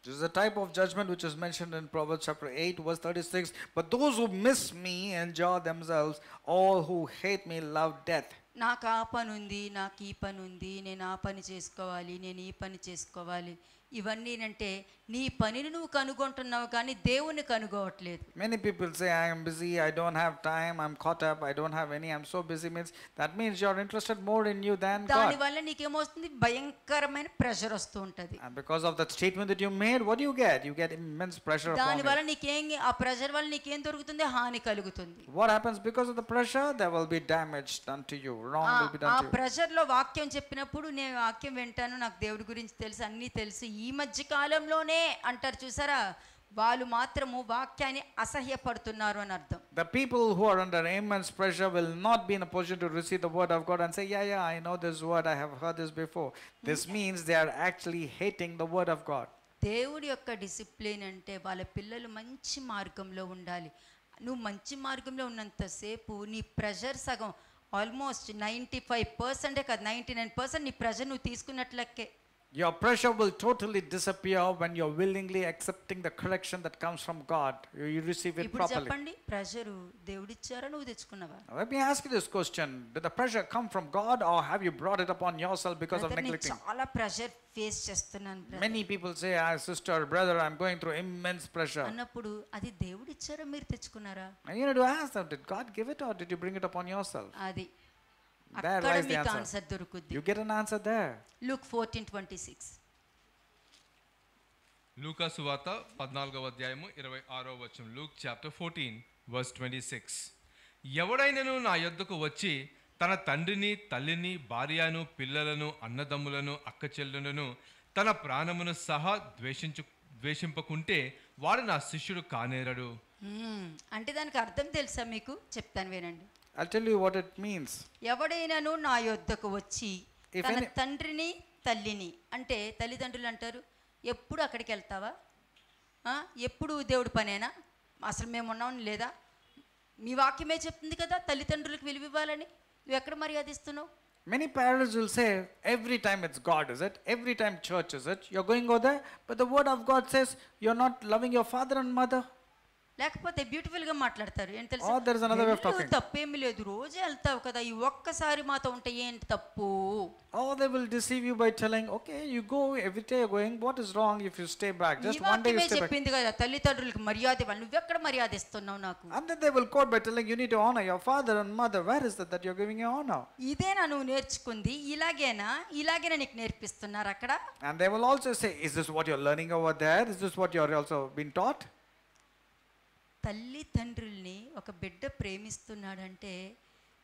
This is the type of judgment which is mentioned in Proverbs chapter 8, verse 36. But those who miss me enjoy themselves, all who hate me love death. నాకు ఆ పని ఉంది నాకు ఈ పని ఉంది నేను ఆ పని చేసుకోవాలి నేను ఈ పని చేసుకోవాలి ఇవన్నీ అంటే నీ పనిని నువ్వు కనుగొంటున్నావు కానీ దేవుణ్ణి కనుగొనలేవు many people say I am busy I don't have time I am caught up I don't have any I am so busy means that means you are interested more in new than God దాని వల్ల నీకేం అవుతుంది భయంకరమైన pressure వస్తూ ఉంటది because of the statement that you made what do you get you get immense pressure దాని వల్ల నీకే ఆ ప్రెజర్ వల్ల నీకేం జరుగుతుంది హాని కలుగుతుంది what happens because of the pressure there will be damaged to you ran will be damaged ఆ ప్రెజర్ లో వాక్యం చెప్పినప్పుడు నేను వాక్యం వెంటాను నాకు దేవుడి గురించి తెలుసు అన్నీ తెలుసు ఈ మధ్య కాలంలోనే అంటారు చూసారా వాళ్ళు మాత్రము వాక్యాన్ని అసహ్యపడుతున్నారు అని అర్థం the people who are under immense pressure will not be in a position to receive the word of God and say yeah yeah I know this word I have heard this before this means they are actually hating the word of God దేవుడి యొక్క discipline అంటే వాళ్ళ పిల్లలు మంచి మార్గంలో ఉండాలి నువ్వు మంచి మార్గంలో ఉన్నంతసేపు నీ ప్రెషర్ సగం ఆల్మోస్ట్ నైంటీ ఫైవ్ పర్సెంటే కాదు నైంటీ నైన్ పర్సెంట్ నీ ప్రెషర్ నువ్వు తీసుకున్నట్లకే Your pressure will totally disappear when you're willingly accepting the correction that comes from God. You, you receive it properly. Let me ask you this question. Did the pressure come from God or have you brought it upon yourself because of neglecting? Many people say, ah, sister, brother, I'm going through immense pressure. And you know, to ask them, did God give it or did you bring it upon yourself? అక్కడ మీకు answer దొరుకుద్ది you get an answer there Luke 14:26 లూకా సువార్త 14వ అధ్యాయము 26వ వచనం Luke chapter 14 verse 26 ఎవడైనను నా యొద్దకు వచ్చి తన తండ్రిని తల్లిని భార్యను పిల్లలను అన్నదమ్ములను అక్క చెల్లులను తన ప్రాణమును సహా ద్వేషించు ద్వేషింపకుంటే వాడు నా శిష్యుడు కానేరడు అంటే దానికి అర్థం తెలుసా మీకు చెప్తాను వినండి I'll tell you what it means. ఎవడైనాను నా యొద్దకు వచ్చి తన తండ్రిని తల్లిని అంటే తల్లిదండ్రులు అంటారు ఎప్పుడు అక్కడికి వెళ్తావా ఎప్పుడు దేవుడి పనేనా అసలు మేము ఉన్నాం లేదా మీ వాక్యమే చెప్తుంది కదా తల్లిదండ్రులకు విలువ నువ్వు ఎక్కడ మర్యాదిస్తున్నావు Many parents will say, every time it's God, is it? Every time church, is it? You're going over there, but the word of God says, you're not loving your father and mother. లేకపోతే beautiful గా మాట్లాడతారు ఏంటి తెలుసు oh, లేదు కదా ఈ ఒక్కసారి మాతో ఉంటే ఏంటి తప్పు Oh, they will deceive you by telling, okay, you go every going, what is wrong if you stay back? Just one day you stay back. కదా తల్లిదండ్రులకు మర్యాద ఇవ్వాలి నువ్వు ఎక్కడ మర్యాద ఇస్తున్నావు నాకు And then they will quote by telling you need to honor your father and mother. Where is that that you're giving your honor? ఇదేనా నువ్వు నేర్చుకుంది ఇలాగేనా ఇలాగేనా నీకు నేర్పిస్తున్నారు అక్కడ And they will also say, is this what you're learning over there? Is this what you're also being taught? తల్లి తండ్రుల్ని ఒక బిడ్డ ప్రేమిస్తున్నాడంటే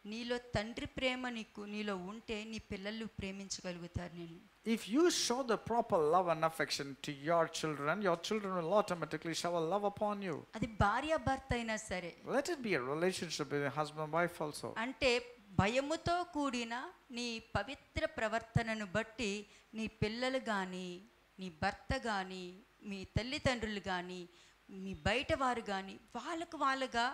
నీలో తండ్రి ప్రేమ నీకు నీలో ఉంటే నీ పిల్లలు ప్రేమించగలుగుతారు నేను if you show the proper love and affection to your children your children will automatically show love upon you అది భార్య భర్త అయినా సరే let it be a relationship with husband wife also అంటే భయముతో కూడిన నీ పవిత్ర ప్రవర్తనను బట్టి నీ పిల్లలు కానీ నీ భర్త కానీ మీ తల్లిదండ్రులు కానీ మీ బయట వారు కానీ వాళ్ళకు వాళ్ళగా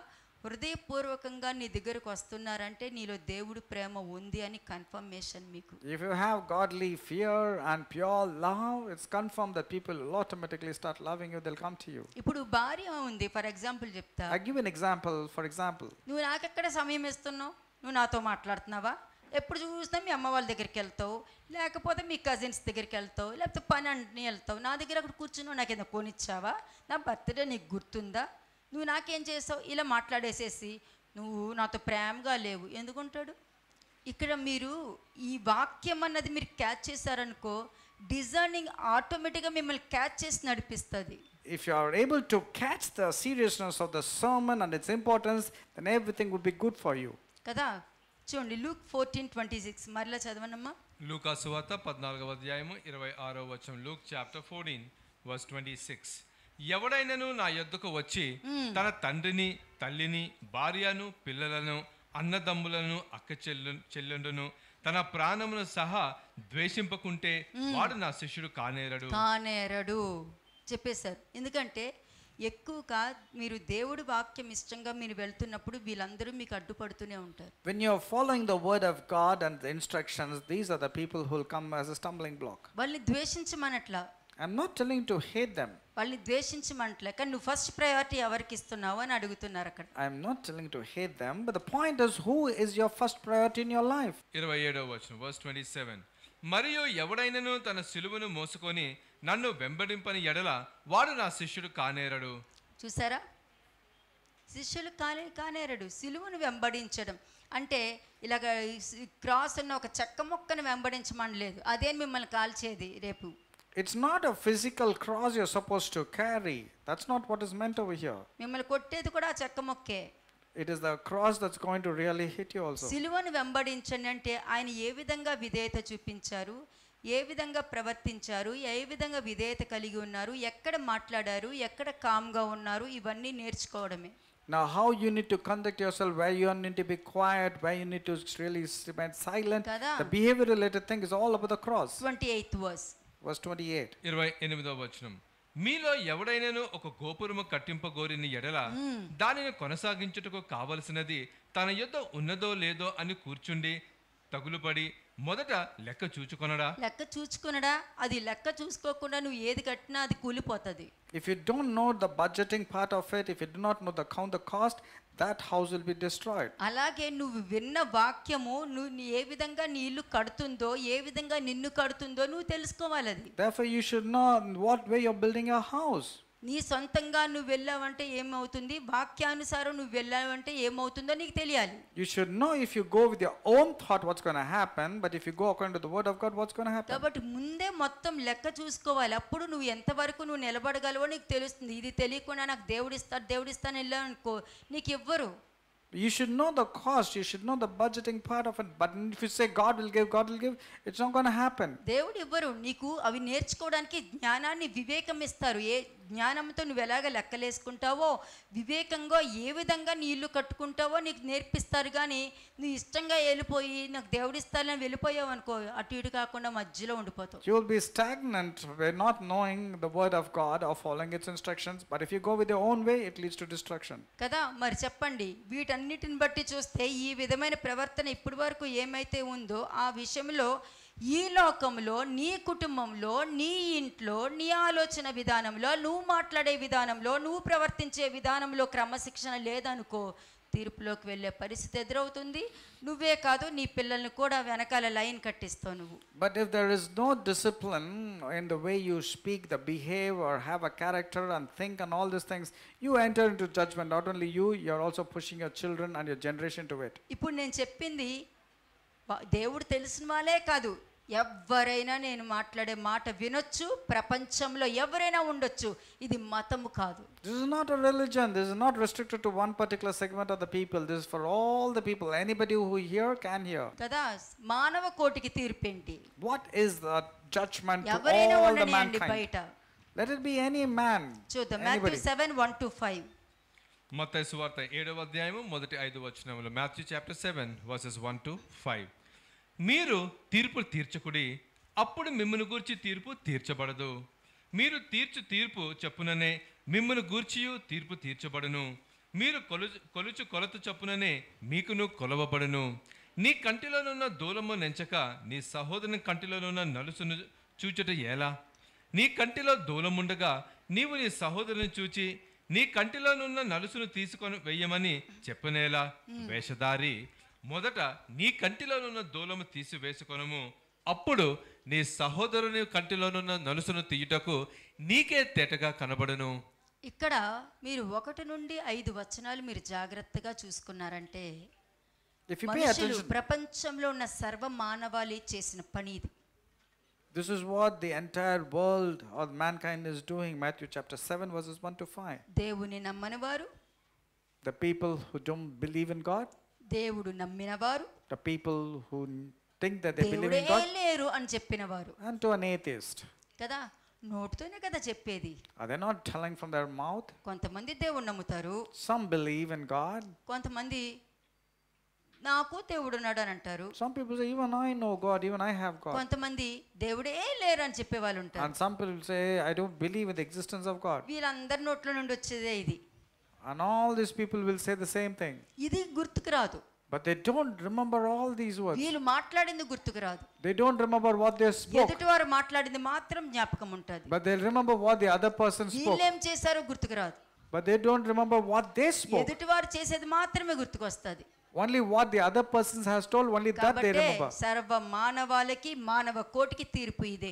హృదయపూర్వకంగా నీ దగ్గరకు వస్తున్నారంటే నీలో దేవుడు ప్రేమ ఉంది అని కన్ఫర్మేషన్ మీకు if you have godly fear and pure love it's confirm that people automatically start loving you they come to you ఇప్పుడు భార్య ఉంది ఫర్ ఎగ్జాంపుల్ చెప్తా I give an example for example నువ్వు నాకు ఎక్కడ సమయం ఇస్తున్నావు నువ్వు నాతో మాట్లాడుతున్నావా ఎప్పుడు చూసినా మీ అమ్మ వాళ్ళ దగ్గరికి వెళ్తావు లేకపోతే మీ కజిన్స్ దగ్గరికి వెళ్తావు లేకపోతే పని అన్నీ వెళ్తావు నా దగ్గర అక్కడ కూర్చున్నావు నాకు ఏదో కొనిచ్చావా నా బర్త్డే నీకు గుర్తుందా నువ్వు నాకేం చేసావు ఇలా మాట్లాడేసేసి నువ్వు నాతో ప్రేమగా లేవు ఎందుకుంటాడు ఇక్కడ మీరు ఈ వాక్యం అన్నది మీరు క్యాచ్ చేశారనుకో డిజర్నింగ్ ఆటోమేటిక్గా మిమ్మల్ని క్యాచ్ చేసి నడిపిస్తుంది if you are able to catch the seriousness of the sermon and its importance, then everything would be good for you. కదా చూడండి లూక్ ఫోర్టీన్ ట్వంటీ సిక్స్ మరలా చదవనమ్మా ఆ సువార్త పద్నాలుగవ అధ్యాయము ఇరవై ఆరో వచ్చం Luke chapter fourteen verse twenty six ఎవడైనను నా యొద్దకు వచ్చి తన తండ్రిని తల్లిని భార్యను పిల్లలను అన్నదమ్ములను అక్క చెల్లు చెల్లెండును తన ప్రాణమును సహా ద్వేషింపకుంటే వాడు నా శిష్యుడు కానేరడు కానేరడు చెప్పేశారు ఎందుకంటే ఎక్కువగా మీరు దేవుడి వాక్యం ఇష్టంగా మీరు వెళ్తున్నప్పుడు వీళ్ళందరూ మీకు అడ్డుపడుతూనే ఉంటారు when you are following the word of God and the instructions these are the people who will come as a stumbling block వాళ్ళని I am not telling to hate them వాళ్ళని ద్వేషించమనట్ల కానీ నువ్వు ఫస్ట్ ప్రయారిటీ ఎవరికి ఇస్తున్నావు అని అడుగుతున్నారు అక్కడ am not telling to hate them but the point is who is your first priority in your life 27వ వచనం వర్స్ 27 మరియు ఎవడైనను తన సిలువను మోసుకొని నన్ను వెంబడింపని ఎడల వాడు నా శిష్యుడు కానేరడు చూసారా శిష్యులు కానే కానేరడు సిలువను వెంబడించడం అంటే ఇలాగ క్రాస్ ఉన్న ఒక చెక్క మొక్కను వెంబడించమనలేదు అదేం మిమ్మల్ని కాల్చేది రేపు it's not a physical cross you suppose to carry that's not what is meant over here మిమ్మల్ని కొట్టేది కూడా చెక్క మొక్కే it is the cross that's going to really hit you also సిలువను వెంబడించండి అంటే ఆయన ఏ విధంగా విధేయత చూపించారు ఏ విధంగా ప్రవర్తించారు ఏ విధంగా విధేయత కలిగి ఉన్నారు ఎక్కడ మాట్లాడారు ఎక్కడ కామ్గా ఉన్నారు ఇవన్నీ నేర్చుకోవడమే Now, how you need to conduct yourself, where you need to be quiet, where you need to really remain silent. Kada. The behavior related thing is all about the cross. 28th verse. Verse 28. 28వ వచనం మీలో ఎవడైనాను ఒక గోపురము కట్టింపగోరిని ఎడల దానిని కొనసాగించుటకు కావలసినది తన యుద్ధ ఉన్నదో లేదో అని కూర్చుండి తగులుపడి మొదట లెక్క చూచుకొనడా లెక్క చూచుకొనడా అది లెక్క చూసుకోకుండా నువ్వు ఏది కట్టినా అది కూలిపోతుంది if you don't know the budgeting part of it if you do not know the count the cost that house will be destroyed అలాగే నువ్వు విన్న వాక్యము నువ్వు ఏ విధంగా నీ ఇల్లు కడుతుందో ఏ విధంగా నిన్ను కడుతుందో నువ్వు తెలుసుకోవాలి అది therefore you should know what way you are building your house నీ సొంతంగా నువ్వు వెళ్ళావంటే ఏమవుతుంది వాక్యానుసారం నువ్వు వెళ్ళావంటే ఏమవుతుందో నీకు తెలియాలి you should know if you go with your own thought what's gonna happen but if you go according to the word of God what's gonna happen కాబట్టి ముందే మొత్తం లెక్క చూసుకోవాలి అప్పుడు నువ్వు ఎంతవరకు నువ్వు నిలబడగలవో నీకు తెలుస్తుంది ఇది తెలియకుండా నాకు దేవుడు ఇస్తాడు దేవుడు ఇస్తాను వెళ్ళాను అనుకో నీకు ఇవ్వరు You should know the cost. You should know the budgeting part of it. But if you say God will give, God will give, it's not going to happen. దేవుడు ఇవ్వరు నీకు అవి నేర్చుకోవడానికి జ్ఞానాన్ని వివేకం ఇస్తారు ఏ జ్ఞానంతో నువ్వు ఎలాగ లెక్కలేసుకుంటావో వివేకంగా ఏ విధంగా నీళ్లు కట్టుకుంటావో నీకు నేర్పిస్తారు కానీ నువ్వు ఇష్టంగా వెళ్ళిపోయి నాకు దేవుడిస్తానని వెళ్ళిపోయావు అనుకో అటు ఇటు కాకుండా మధ్యలో ఉండిపోతావు you will be stagnant way not knowing the word of God or following its instructions but if you go with own way it leads to destruction కదా మరి చెప్పండి వీటన్నిటిని బట్టి చూస్తే ఈ విధమైన ప్రవర్తన ఇప్పటి వరకు ఏమైతే ఉందో ఆ విషయంలో ఈ లోకంలో నీ కుటుంబంలో నీ ఇంట్లో నీ ఆలోచన విధానంలో నువ్వు మాట్లాడే విధానంలో నువ్వు ప్రవర్తించే విధానంలో క్రమశిక్షణ లేదనుకో తీర్పులోకి వెళ్ళే పరిస్థితి ఎదురవుతుంది నువ్వే కాదు నీ పిల్లల్ని కూడా వెనకాల లైన్ కట్టిస్తావు నువ్వు but if there is no discipline in the way you speak the behave or have a character and think and all this things you enter into judgement not only you are also pushing your children and your generation to wait ఇప్పుడు నేను చెప్పింది దేవుడు తెలిసిన వాళ్ళే కాదు ఎవరైనా నేను మాట్లాడే మాట వినొచ్చు ప్రపంచంలో ఎవరైనా ఉండొచ్చు ఇది మతము కాదు this is not a religion this is not restricted to one particular segment of the people this for all the people anybody who hear can hear కదా మానవ కోటికి తీర్పేంటి what is the judgement to all the mankind బయట let it be any man చూద్దాం Matthew 7 1 to 5 మత్తయి సువార్త 7వ అధ్యాయము మొదటి 5 వచనములు మాథ్యూ చాప్టర్ 7 వర్సెస్ 1 టు 5 మీరు తీర్పు తీర్చకుడి అప్పుడు మిమ్మల్ని గూర్చి తీర్పు తీర్చబడదు మీరు తీర్చు తీర్పు చెప్పుననే మిమ్మల్ని గూర్చియు తీర్పు తీర్చబడును మీరు కొలుచు కొలుచు కొలత చెప్పుననే మీకును కొలవబడును నీ కంటిలోనున్న దూలము నెంచక నీ సహోదరుని కంటిలోనున్న నలుసును చూచుట ఎలా నీ కంటిలో దూలముండగా నీవు నీ సహోదరుని చూచి నీ కంటిలోనున్న నలుసును తీసుకొని వెయ్యమని చెప్పనేలా వేషధారి మొదట నీ కంటిలోనున్న దూలము తీసివేసుకొనము అప్పుడు నీ సహోదరుని కంటిలోనున్న నలుసును తీయుటకు నీకే తేటగా కనబడును ఇక్కడ మీరు ఒకటి నుండి ఐదు వచనాలు మీరు జాగ్రత్తగా చూసుకున్నారంటే ప్రపంచంలో ఉన్న సర్వ మానవాళి చేసిన పని ఇది This is what the entire world or mankind is doing. Matthew chapter 7 verses 1 to 5. దేవుని నమ్మని వారు the people who don't believe in God దేవుడు నమ్మినవారు the people who think that they believe in God లేరు అని చెప్పినవారు and to an atheist కదా నోటితోనే కదా చెప్పేది అదే not telling from their mouth కొంతమంది దేవుడు నమ్ముతారు సమ్ బిలీవ్ ఇన్ గాడ్ కొంతమంది నాకు దేవుడు ఉన్నాడు అని అంటారు some people say even I know God even I have God కొంతమంది దేవుడే లేరు అని చెప్పే వాళ్ళు ఉంటారు and some people say I don't believe in the existence of God వీళ్ళందరి నోట్ల నుండి వచ్చేదే ఇది and all these people will say the same thing. But they don't remember all these words. They don't remember what they spoke. But they remember what the other person spoke. But they don't remember what they spoke. Only what the other persons has told, only that they కాబట్టి remember. సర్వ మానవాళికి మానవ కోటికి తీర్పు ఇదే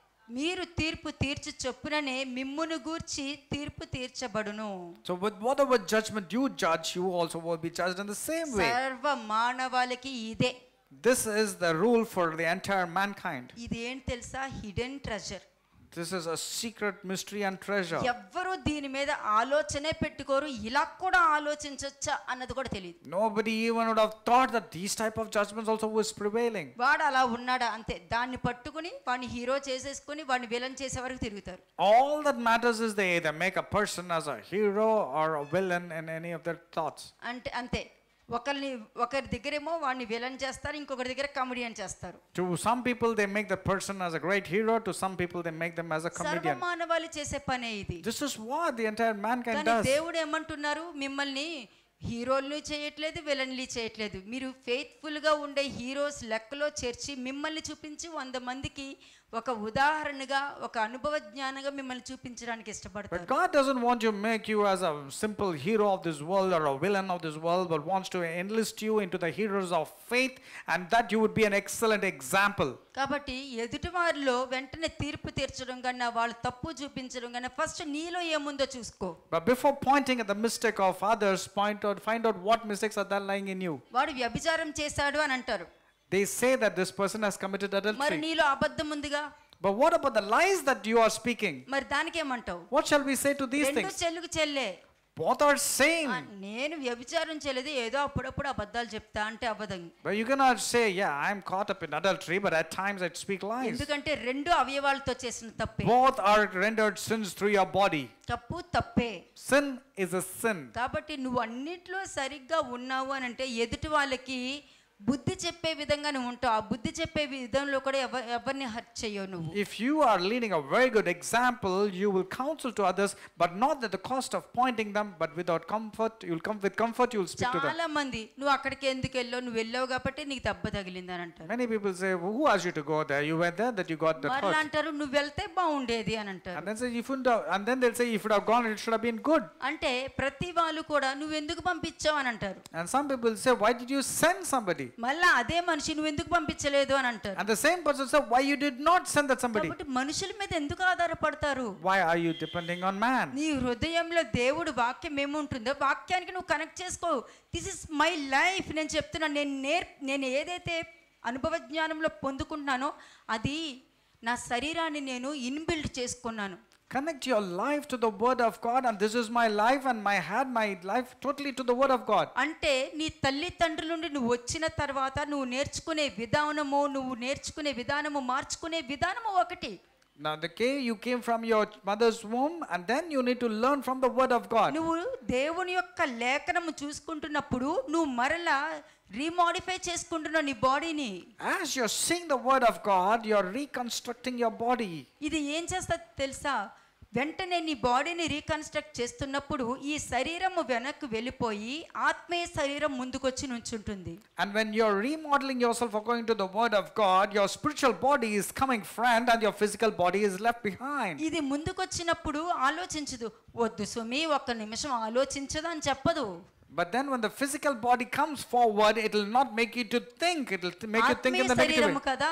మీరు తీర్పు తీర్చు చొప్పుననే మిమ్మును గూర్చి తీర్పు తీర్చబడును so with whatever judgement you judge you also will be judged in the same way సర్వ మానవాళికి ఇదే this is the rule for the entire mankind ఇది ఏంటి తెలుసా hidden treasure this is a secret mystery and treasure. Yavvaru dini meda aalochane pettikoru ilakkoda aalochinchachcha annadu kuda teliyadu. Nobody even would have thought that these type of judgments also was prevailing. Vaadu ala unnada ante danni pattukoni vaani hero chesesukoni vaani villain chese varaku tirugutaru. All that matters is they either make a person as a hero or a villain in any of their thoughts. Ante ante ఒకరిని ఒకరి దగ్గరేమో వాడిని villain చేస్తారు ఇంకొకరి దగ్గర comedian చేస్తారు to some people they make the person as a great hero to some people they make them as a comedian సర్వ మానవాళి చేసే పనే ఇది this is what the entire man can does దేవుడు ఏమంటున్నారు మిమ్మల్ని హీరోలు చేయట్లేదు విలన్లు చేయట్లేదు మీరు గా ఉండే హీరోస్ లెక్కలో చేర్చి మిమ్మల్ని చూపించి వంద మందికి But God doesn't want to make you as a simple hero of this world or a villain of this world but wants to enlist you into the heroes of faith and that you would be an excellent example కాబట్టి ఎదుటి వారిలో వెంటనే తీర్పు తీర్చడం కన్నా వాళ్ళు తప్పు చూపించడం కన్నా ఫస్ట్ నీలో ఏముందో చూసుకో but before pointing at the mistake of others point out find out what mistakes are there lying in you వాడు వ్యభిచారం చేశాడు అని అంటారు they say that this person has committed adultery. But what about the lies that you are speaking? What shall we say to these things? Both are same. saying. But you cannot say, yeah, I'm caught up in adultery, but at times I speak lies. Both are rendered sins through your body. Sin is a sin. బుద్ధి చెప్పే విధంగా నువ్వు ఉంటావు ఆ బుద్ధి చెప్పే విధంలో కూడా ఎవరిని హర్ట్ చేయవు నువ్వు if you are leading a very good example you will counsel to others but not at the cost of pointing them but without comfort you will come with comfort you will speak to them చాలా మంది నువ్వు అక్కడికి ఎందుకు వెళ్ళావు నువ్వు వెళ్ళావు కాబట్టి నీకు దెబ్బ తగిలింది అని అంటారు many people say who ask you to go there you were there that you got that hurt అంటారు నువ్వు వెళ్తే బాగుండేది అని అంటారు and then say if and then they say if it have gone it should have been good అంటే ప్రతి వాళ్ళు కూడా నువ్వు ఎందుకు పంపించావు అని అంటారు and some people say why did you send somebody మళ్ళా అదే మనిషి నువ్వు ఎందుకు పంపించలేదు అని అంటారు and the same person said why you did not send that somebody కాబట్టి మనుషుల మీద ఎందుకు ఆధారపడతారు why are you depending on man నీ హృదయంలో దేవుడు వాక్యం ఏముంటుందో వాక్యానికి నువ్వు కనెక్ట్ చేసుకో దిస్ ఇస్ మై లైఫ్ నేను చెప్తున్నా నేను నేర్ నేను ఏదైతే అనుభవ జ్ఞానంలో పొందుకుంటున్నానో అది నా శరీరాన్ని నేను ఇన్బిల్డ్ చేసుకున్నాను Connect your life to the word of God and this is my life and my head, my life totally to the word of God. అంటే నీ తల్లిదండ్రుల నుండి nu వచ్చిన తర్వాత నువ్వు నేర్చుకునే విధానము నువ్వు నేర్చుకునే విధానము మార్చుకునే విధానము ఒకటి Now the key you came from your mother's womb and then you need to learn from the word of God. నువ్వు దేవుని యొక్క లేఖనము nu నువ్వు remodify రీమోడిఫై చేసుకుంటున్న నీ ni as you are seeing the word of God you are reconstructing your body ఇది ఏం చేస్తా telsa. వెంటనే నీ బాడీని రీకన్స్ట్రక్ట్ చేస్తున్నప్పుడు ఈ శరీరం వెనక్కి వెళ్ళిపోయి ఆత్మీయ శరీరం ముందుకొచ్చి నుంచుంటుంది and when you are remodelling yourself according to the word of God your spiritual body is coming front and your physical body is left behind ఇది ముందుకొచ్చినప్పుడు ఆలోచించదు వద్దు సుమి ఒక్క నిమిషం ఆలోచించదు అని చెప్పదు But then when the physical body comes forward, it will not make you to think. It will make you think in the negative way.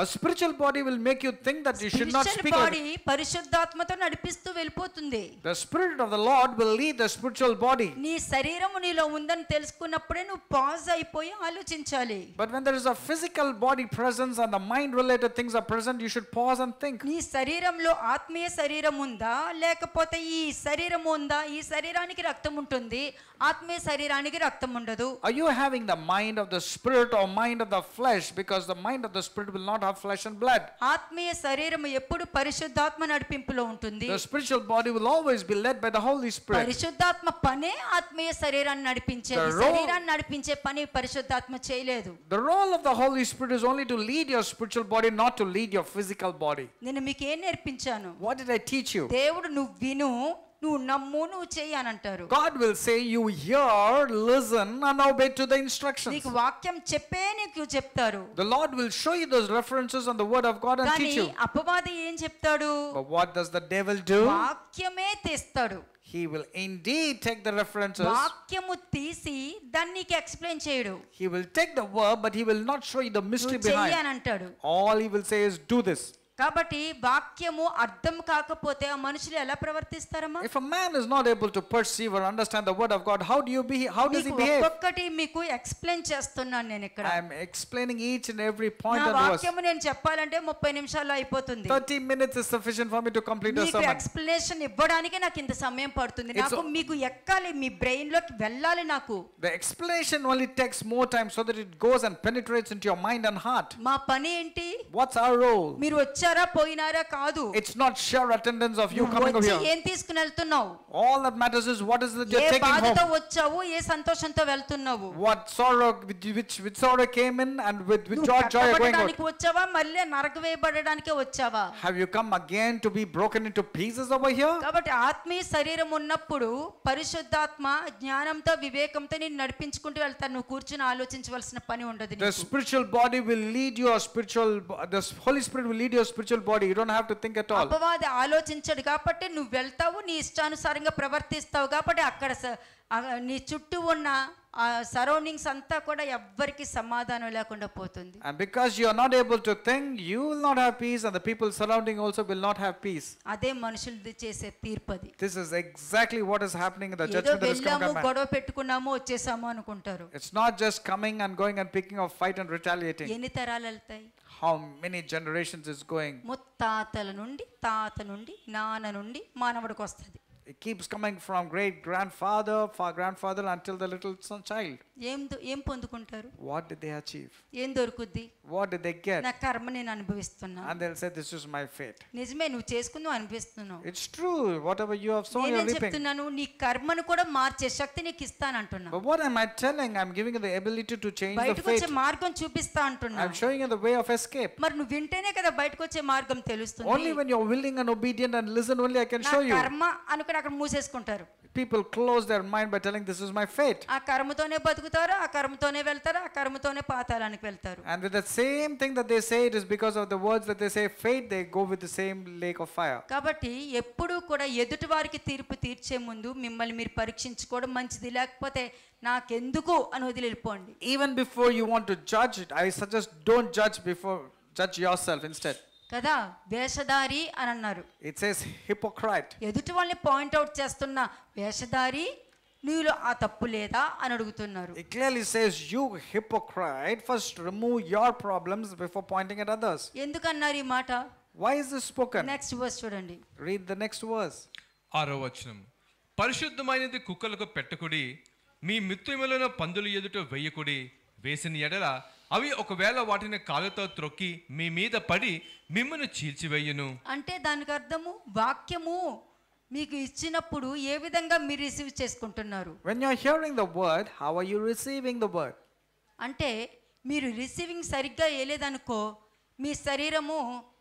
A spiritual body will make you think that you should not speak. Body పరిశుద్ధాత్మతో నడిపిస్తూ The spirit of the Lord will lead the spiritual body. But when there is a physical body presence and the mind related things are present you should pause and think. Are you having the mind of the spirit or mind of the flesh because the mind of the spirit will not have flesh and blood ఆత్మీయ శరీరం ఎప్పుడు పరిశుద్ధాత్మ నడిపింపులో ఉంటుంది the spiritual body will always be led by the holy spirit పరిశుద్ధాత్మ పనే ఆత్మీయ శరీరాన్ని నడిపించేది శరీరాన్ని నడిపించే పని పరిశుద్ధాత్మ చేయలేదు the role of the holy spirit is only to lead your spiritual body not to lead your physical body నేను మీకు ఏం నేర్పించాను what did i teach you దేవుడు నువ్వు విను God will say you hear listen and obey to the instructions The Lord will show you those references on the word of God and teach you But what does the devil do he will indeed take the references he will take the verb but he will not show you the mystery behind all he will say is do this కాబట్టి వాక్యము అర్థం కాకపోతే ఆ మనుషులు ఎలా ప్రవర్తిస్తారమ్మా if a man is not able to perceive or understand the word of God how do you behave how does he behave ఒక్కొక్కటి మీకు ఎక్స్ప్లెయిన్ చేస్తున్నాను నేను ఇక్కడ I am explaining each and every point on verse వాక్యము నేను చెప్పాలంటే 30 నిమిషాల్లో అయిపోతుంది 30 minutes is sufficient for me to complete the sum మీకు ఎక్స్ప్లెనేషన్ ఇవ్వడానికి నాకు ఇంత సమయం పడుతుంది నాకు మీకు ఎక్కాలి మీ బ్రెయిన్ లోకి వెళ్ళాలి నాకు the explanation only takes more time so that it goes and penetrates into your mind and heart మా పని ఏంటి వాట్స్ అవర్ రోల్ మీరు వచ్చే it's not sure attendance of you coming over here. All that matters is what is it you're taking home. What sorrow, which, which sorrow came in and with which joy, are going Have you come again to be broken into pieces over here? The spiritual body will lead your spiritual, the Holy Spirit will lead you. You don't have to think at all. And because you are not able to think, you will not have peace and the people surrounding also will not have peace. This is exactly what is happening in the judgment that is It's not just coming and going and picking up fight and retaliating how many generations is going it keeps coming from great grandfather, far grandfather until the little son child. What did they achieve? What did they get? And they'll say this is my fate. It's true. Whatever you have sown, you're reaping. But what am I telling? I'm giving you the ability to change the fate. అంటున్నా I'm showing you the way of escape. Only when you're willing and obedient and listen only I can show you. చేస్తాడు అక్కడ మూసేసుకుంటారు people close their mind by telling this is my fate ఆ కర్మతోనే బతుకుతారు ఆ కర్మతోనే వెళ్తారు ఆ కర్మతోనే పాతాళానికి వెళ్తారు and with the same thing that they say it is because of the words that they say fate they go with the same lake of fire కాబట్టి ఎప్పుడూ కూడా ఎదుటి వారికి తీర్పు తీర్చే ముందు మిమ్మల్ని మీరు పరీక్షించుకోవడం మంచిది లేకపోతే నాకెందుకు అని వదిలిపోండి even before you want to judge I suggest don't judge before judge yourself instead కదా వేషధారి అని అన్నారు ఇట్ సేస్ హిపోక్రైట్ ఎదుటి వాళ్ళని పాయింట్ అవుట్ చేస్తున్న వేషధారి నీలో ఆ తప్పు లేదా అని అడుగుతున్నారు it clearly says you hypocrite first remove your problems before pointing at others ఎందుకన్నారు ఈ మాట why is this spoken next verse చూడండి రీడ్ ద నెక్స్ట్ వర్స్ ఆరో వచనం పరిశుద్ధమైనది కుక్కలకు పెట్టకుడి మీ మిత్రుములైన పందులు ఎదుట వేయకుడి వేసిన ఎడల అవి ఒకవేళ వాటిని కాళ్ళతో త్రొక్కి మీ మీద పడి మిమ్మల్ని చీల్చివేయును అంటే దానికి అర్థము వాక్యము మీకు ఇచ్చినప్పుడు ఏ విధంగా మీరు రిసీవ్ చేసుకుంటున్నారు when you are hearing the word how are you receiving the word అంటే మీరు రిసీవింగ్ సరిగ్గా వేయలేదనుకో మీ శరీరము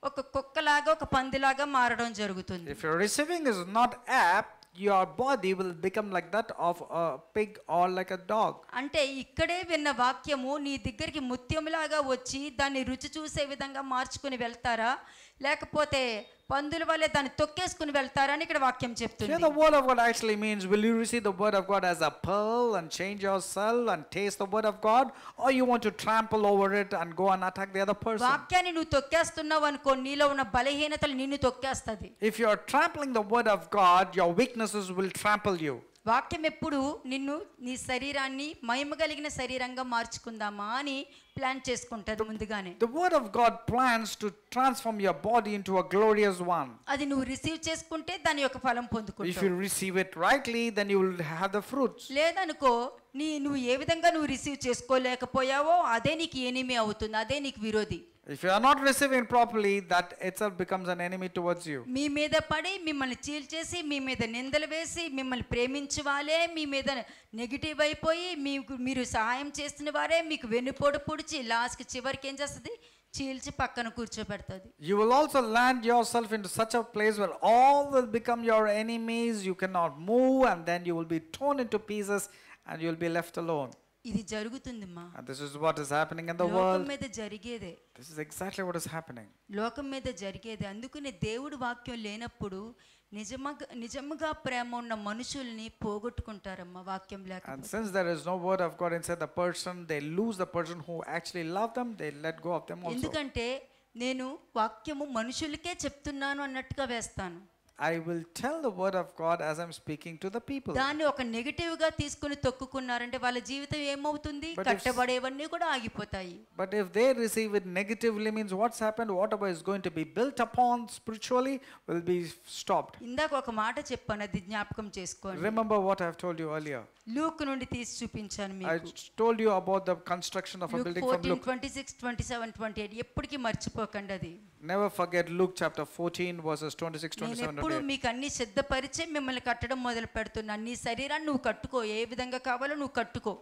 ఒక కుక్కలాగా ఒక పందిలాగా మారడం జరుగుతుంది if receiving is not up your body will become like that of a pig or like a dog అంటే ఇక్కడే విన్న వాక్యము నీ దగ్గరికి ముత్యంలాగా వచ్చి దాన్ని రుచి చూసే విధంగా మార్చుకుని వెళ్తారా లేకపోతే పందుల the word of God actually means will you receive the word of God as a pearl and change yourself and taste the word of God or you want to trample over it and go and attack the other person If you are trampling the word of God your weaknesses will trample you వాక్యం ఎప్పుడు నిన్ను నీ శరీరాన్ని మహిమ కలిగిన శరీరంగా మార్చుకుందామా అని plan చేసుకుంటారు ముందుగానే the word of God plans to transform your body into a glorious one అది నువ్వు రిసీవ్ చేసుకుంటే దాని యొక్క ఫలం పొందుకుంటావు if you receive it rightly then you will have the fruits లేదనుకో నీ నువ్వు ఏ విధంగా నువ్వు రిసీవ్ చేసుకోలేకపోయావో అదే నీకు ఏనిమి అవుతుంది అదే నీకు విరోధి If you are not receiving properly, that itself becomes an enemy towards you. Me me the me mal chil chesi, me me nindalvesi, me mal preminch vale, me me negative vai poi, me meiru saaim chesne vare, me kveni pod podchi last chivar kenge sathi chil chhi pakkan kurche padtadi. You will also land yourself into such a place where all will become your enemies. You cannot move, and then you will be torn into pieces, and you will be left alone. ఇది జరుగుతుందిమ్మా this is what is happening in the world లోకం మీద జరిగేదే this is exactly what is happening లోకం మీద జరిగేదే అందుకనే దేవుడు వాక్యం లేనప్పుడు నిజమగా నిజముగా ప్రేమ ఉన్న మనుషుల్ని పోగొట్టుకుంటారమ్మ వాక్యం లేక since there is no word of God inside the person they lose the person who actually love them they let go of them also ఎందుకంటే నేను వాక్యము మనుషులకే చెప్తున్నాను అన్నట్టుగా వేస్తాను I will tell the word of God as I'm speaking to the people. దాన్ని ఒక negative గా తీసుకొని తొక్కుకున్నారంటే వాళ్ళ జీవితం ఏమవుతుంది కట్టబడేవన్నీ కూడా ఆగిపోతాయి. But if they receive it negatively means what's happened whatever is going to be built upon spiritually will be stopped. ఇందాక ఒక మాట చెప్పాను అది జ్ఞాపకం చేసుకోండి. Remember what I've told you earlier. Luke నుండి తీసి చూపించాను మీకు. I told you about the construction of a building from Luke. 14:26, 27 28 ఎప్పటికీ మర్చిపోకండి అది. Never forget Luke chapter 14 verses 26 27 నేను ఎప్పుడు మీకు అన్ని సిద్ధపరిచి మిమ్మల్ని కట్టడం మొదలు పెడుతున్నాను నీ శరీరాన్ని నువ్వు కట్టుకో ఏ విధంగా కావాలో నువ్వు కట్టుకో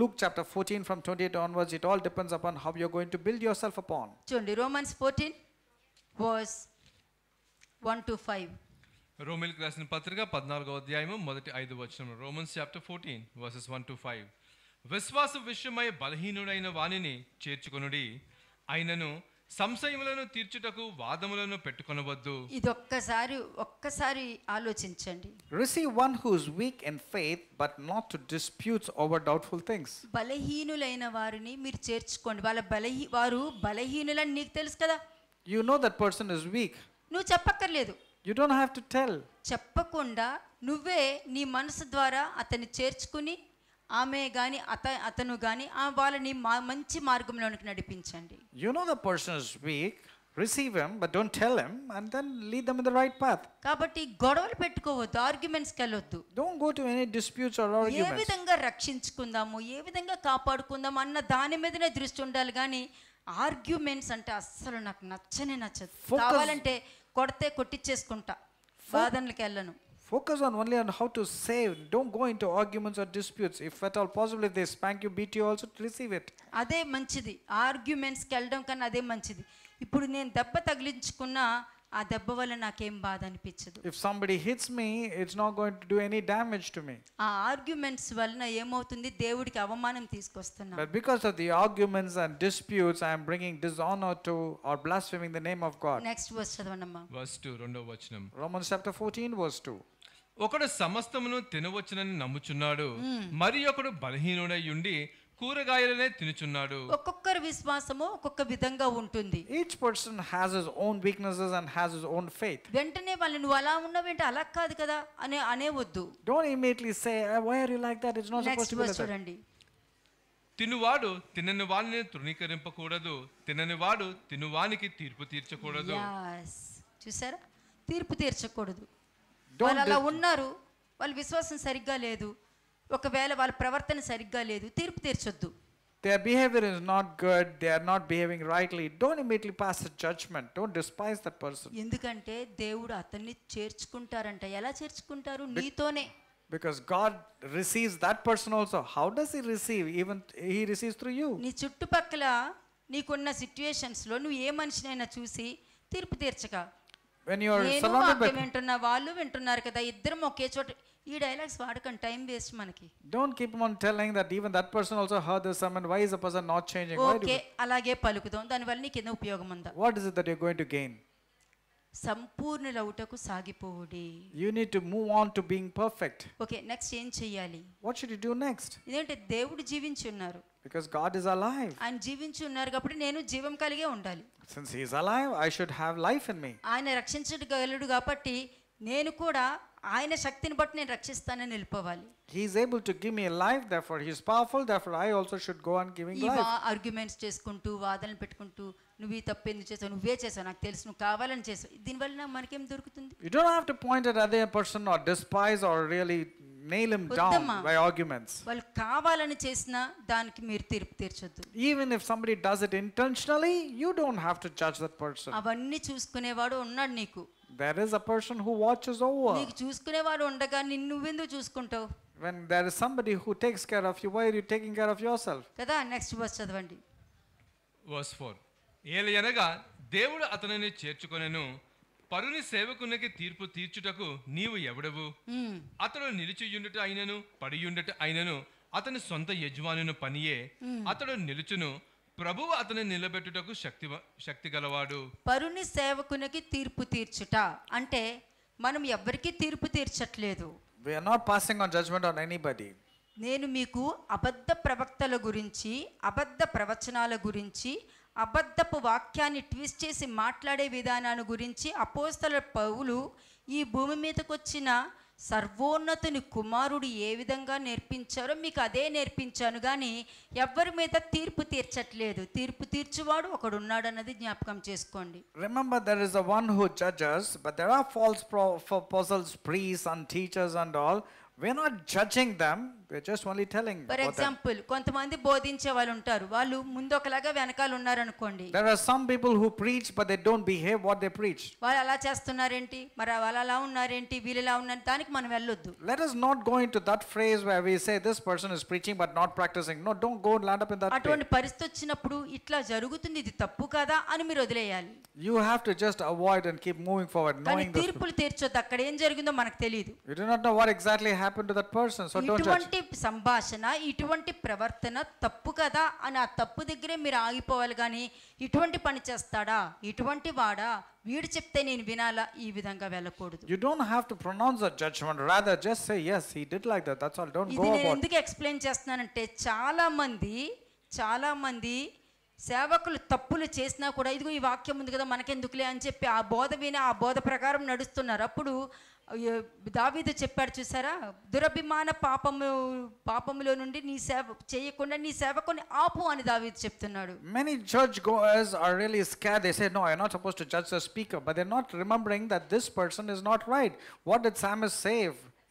Luke chapter 14 from 28 onwards it all depends upon how you are going to build yourself upon చూడండి రోమన్స్ 14 వర్స్ 1 టు 5 రోమిల్కి రాసిన పత్రిక 14వ అధ్యాయము మొదటి 5 వచనం రోమన్స్ చాప్టర్ 14 వర్సెస్ 1 టు 5 విశ్వాస విషయమై బలహీనుడైన వాణిని చేర్చుకొనుడి అయినను సంశయములను తీర్చుటకు వాదములను పెట్టుకొనవద్దు ఇది ఒక్కసారి ఒక్కసారి ఆలోచించండి receive one who's weak in faith but not to disputes over doubtful things బలహీనులైన వారిని మీరు చేర్చుకోండి వాళ్ళ బలహీ వారు బలహీనులని నీకు తెలుసు కదా you know that person is weak నువ్వు చెప్పక్కర్లేదు you don't have to tell చెప్పకుండా నువ్వే నీ మనసు ద్వారా అతన్ని చేర్చుకుని ఆమె గాని అత అతను గాని ఆ వాళ్ళని మంచి మార్గంలోనికి నడిపించండి you know the person is weak receive him but don't tell him and then lead them in the right path కాబట్టి గొడవలు పెట్టుకోవద్దు ఆర్గ్యుమెంట్స్ కెళ్ళొద్దు don't go to any disputes or arguments ఏ విధంగా రక్షించుకుందాము ఏ విధంగా కాపాడుకుందాం అన్న దాని మీదనే దృష్టి ఉండాలి కానీ ఆర్గ్యుమెంట్స్ అంటే అస్సలు నాకు నచ్చనే నచ్చదు కావాలంటే కొడితే కొట్టిచ్చేసుకుంటా వాదనలకు వెళ్ళను Focus on only on how to save. Don't go into arguments or disputes. If at all possible, if they spank you, beat you also, receive it. అదే మంచిది ఆర్గ్యుమెంట్స్కి వెళ్ళడం కన్నా అదే మంచిది ఇప్పుడు నేను దెబ్బ తగిలించుకున్నా ఆ దెబ్బ వల్ల నాకేం బాధ అనిపించదు If somebody hits me, it's not going to do any damage to me. ఆ ఆర్గ్యుమెంట్స్ వలన ఏమవుతుంది దేవుడికి అవమానం తీసుకొస్తున్నా But because of the arguments and disputes, I am bringing dishonor to or blaspheming the name of God. Next verse, చదవనమ్మా Verse two, రెండో వచనం Romans chapter 14, verse 2. ఒకడు సమస్తమును తినవచ్చునని నమ్ముచున్నాడు మరి ఒకడు బలహీనుడై ఉండి కూరగాయలనే తినుచున్నాడు ఒక్కొక్కరి విశ్వాసము ఒక్కొక్క విధంగా ఉంటుంది each person has his own weaknesses and has his own faith వెంటనే వాళ్ళు నువ్వు అలా ఉన్నావేంటి అలా కాదు కదా అనే అనేవద్దు don't immediately say why are you like that it's not supposed to be చూడండి తినువాడు తినని వాడిని తృణీకరింపకూడదు తినని వాడు తినువానికి తీర్పు తీర్చకూడదు చూసారా తీర్పు తీర్చకూడదు వాళ్ళు అలా ఉన్నారు వాళ్ళ విశ్వాసం సరిగ్గా లేదు ఒకవేళ వాళ్ళ ప్రవర్తన సరిగ్గా లేదు తీర్పు తీర్చొద్దు their behavior is not good they are not behaving rightly don't immediately pass a judgment don't despise that person endukante devudu atanni cherchukuntaranta ela cherchukuntaru neetone because god receives that person also how does he receive even he receives through you నీ చుట్టుపక్కల neekunna situations lo nu ye manushinaina chusi tirpu teerchaka when you are surrounded by వింటున్న వాళ్ళు వింటున్నారు కదా ఇద్దరం ఒకే చోట ఈ డైలాగ్స్ వాడకండి టైం వేస్ట్ మనకి don't keep on telling that even that person also heard this some and why is the person not changing okay అలాగే పలుకుదాం దాని వల్ల నీకు ఏదో ఉపయోగం ఉందా what is it that you are going to gain సంపూర్ణులవుటకు సాగిపోవుడి you need to move on to being perfect okay next ఏం చేయాలి what should you do next ఇదేంటి దేవుడు జీవించి ఉన్నారు because God is alive. ఆయన జీవించి ఉన్నారు కాబట్టి నేను జీవం కలిగే ఉండాలి. Since he is alive, I should have life in me. ఆయన రక్షించగలడు కాబట్టి నేను కూడా ఆయన శక్తిని బట్టి నేను రక్షిస్తానని నిలిపోవాలి. He is able to give me a life, therefore he is powerful, therefore I also should go on giving life. ఈ ఆర్గ్యుమెంట్స్ చేసుకుంటూ వాదనలు పెట్టుకుంటూ నువ్వు ఈ తప్పు ఎందుకు చేసావు నువ్వే చేసావు నాకు తెలుసు నువ్వు కావాలని చేసావు దీనివల్ల మనకేం దొరుకుతుంది you don't have to point at other person or despise or really nail him down by arguments even if somebody does it intentionally you don't have to judge that person there is a person who watches over when there is somebody who takes care of you why are you taking care of yourself next verse. Verse 4 ఏలయనగా దేవుడు అతనిని చేర్చుకొనెను పరుని సేవకునికి తీర్పు తీర్చుటకు నీవు ఎవడవు అతడు నిలిచియుండుట అయినను పడియుండుట అయినను అతని సొంత యజమానును పనియే అతడు నిలుచును ప్రభువు అతని నిలబెట్టుటకు శక్తి శక్తి గలవాడు పరుని సేవకునికి తీర్పు తీర్చుట అంటే మనం ఎవరికి తీర్పు తీర్చట్లేదు నాట్ నేను మీకు అబద్ధ ప్రవక్తల గురించి అబద్ధ ప్రవచనాల గురించి అబద్ధపు వాక్యాన్ని ట్విస్ట్ చేసి మాట్లాడే విధానాన్ని గురించి అపోస్తల పౌలు ఈ భూమి మీదకొచ్చిన సర్వోన్నతుని కుమారుడు ఏ విధంగా నేర్పించారో మీకు అదే నేర్పించాను కానీ ఎవరి మీద తీర్పు తీర్చట్లేదు తీర్పు తీర్చువాడు ఒకడు అన్నది జ్ఞాపకం చేసుకోండి remember there is one who judges but there are false proposals priests and teachers and all we not judging them we're just only telling for example కొంతమంది బోధించే వాళ్ళు ఉంటారు వాళ్ళు ముందు ఒకలాగా there are some people who preach but they don't behave what they preach let us not go into that phrase where we say this person is preaching but not practicing no don't go and land up in that you have to just avoid and keep moving forward knowing తీర్పులు you do not know what exactly happened to that person so don't judge ఇటువంటి సంభాషణ ఇటువంటి ప్రవర్తన తప్పు కదా అని ఆ తప్పు దగ్గరే మీరు ఆగిపోవాలి కానీ ఇటువంటి పని చేస్తాడా ఇటువంటి వాడా వీడు చెప్తే నేను వినాలా ఈ విధంగా వెళ్ళకూడదు you don't have to pronounce a judgment rather just say yes he did like that that's all don't go about నేను ఎందుకు ఎక్స్ప్లెయిన్ చేస్తున్నానంటే చాలా మంది చాలా మంది సేవకులు తప్పులు చేసినా కూడా ఇదిగో ఈ వాక్యం ఉంది కదా మనకెందుకులే అని చెప్పి ఆ బోధ విని ఆ బోధ ప్రకారం నడుస్తున్నారు అప్పుడు దావీదు చెప్పాడు చూసారా దురభిమాన పాపము పాపములో నుండి నీ సేవ చేయకుండా నీ సేవకుని ఆపు అని దావీదు చెప్తున్నాడు many churchgoers goers are really scared they say no i'm not supposed to judge the speaker but they're not remembering that this person is not right what did samus say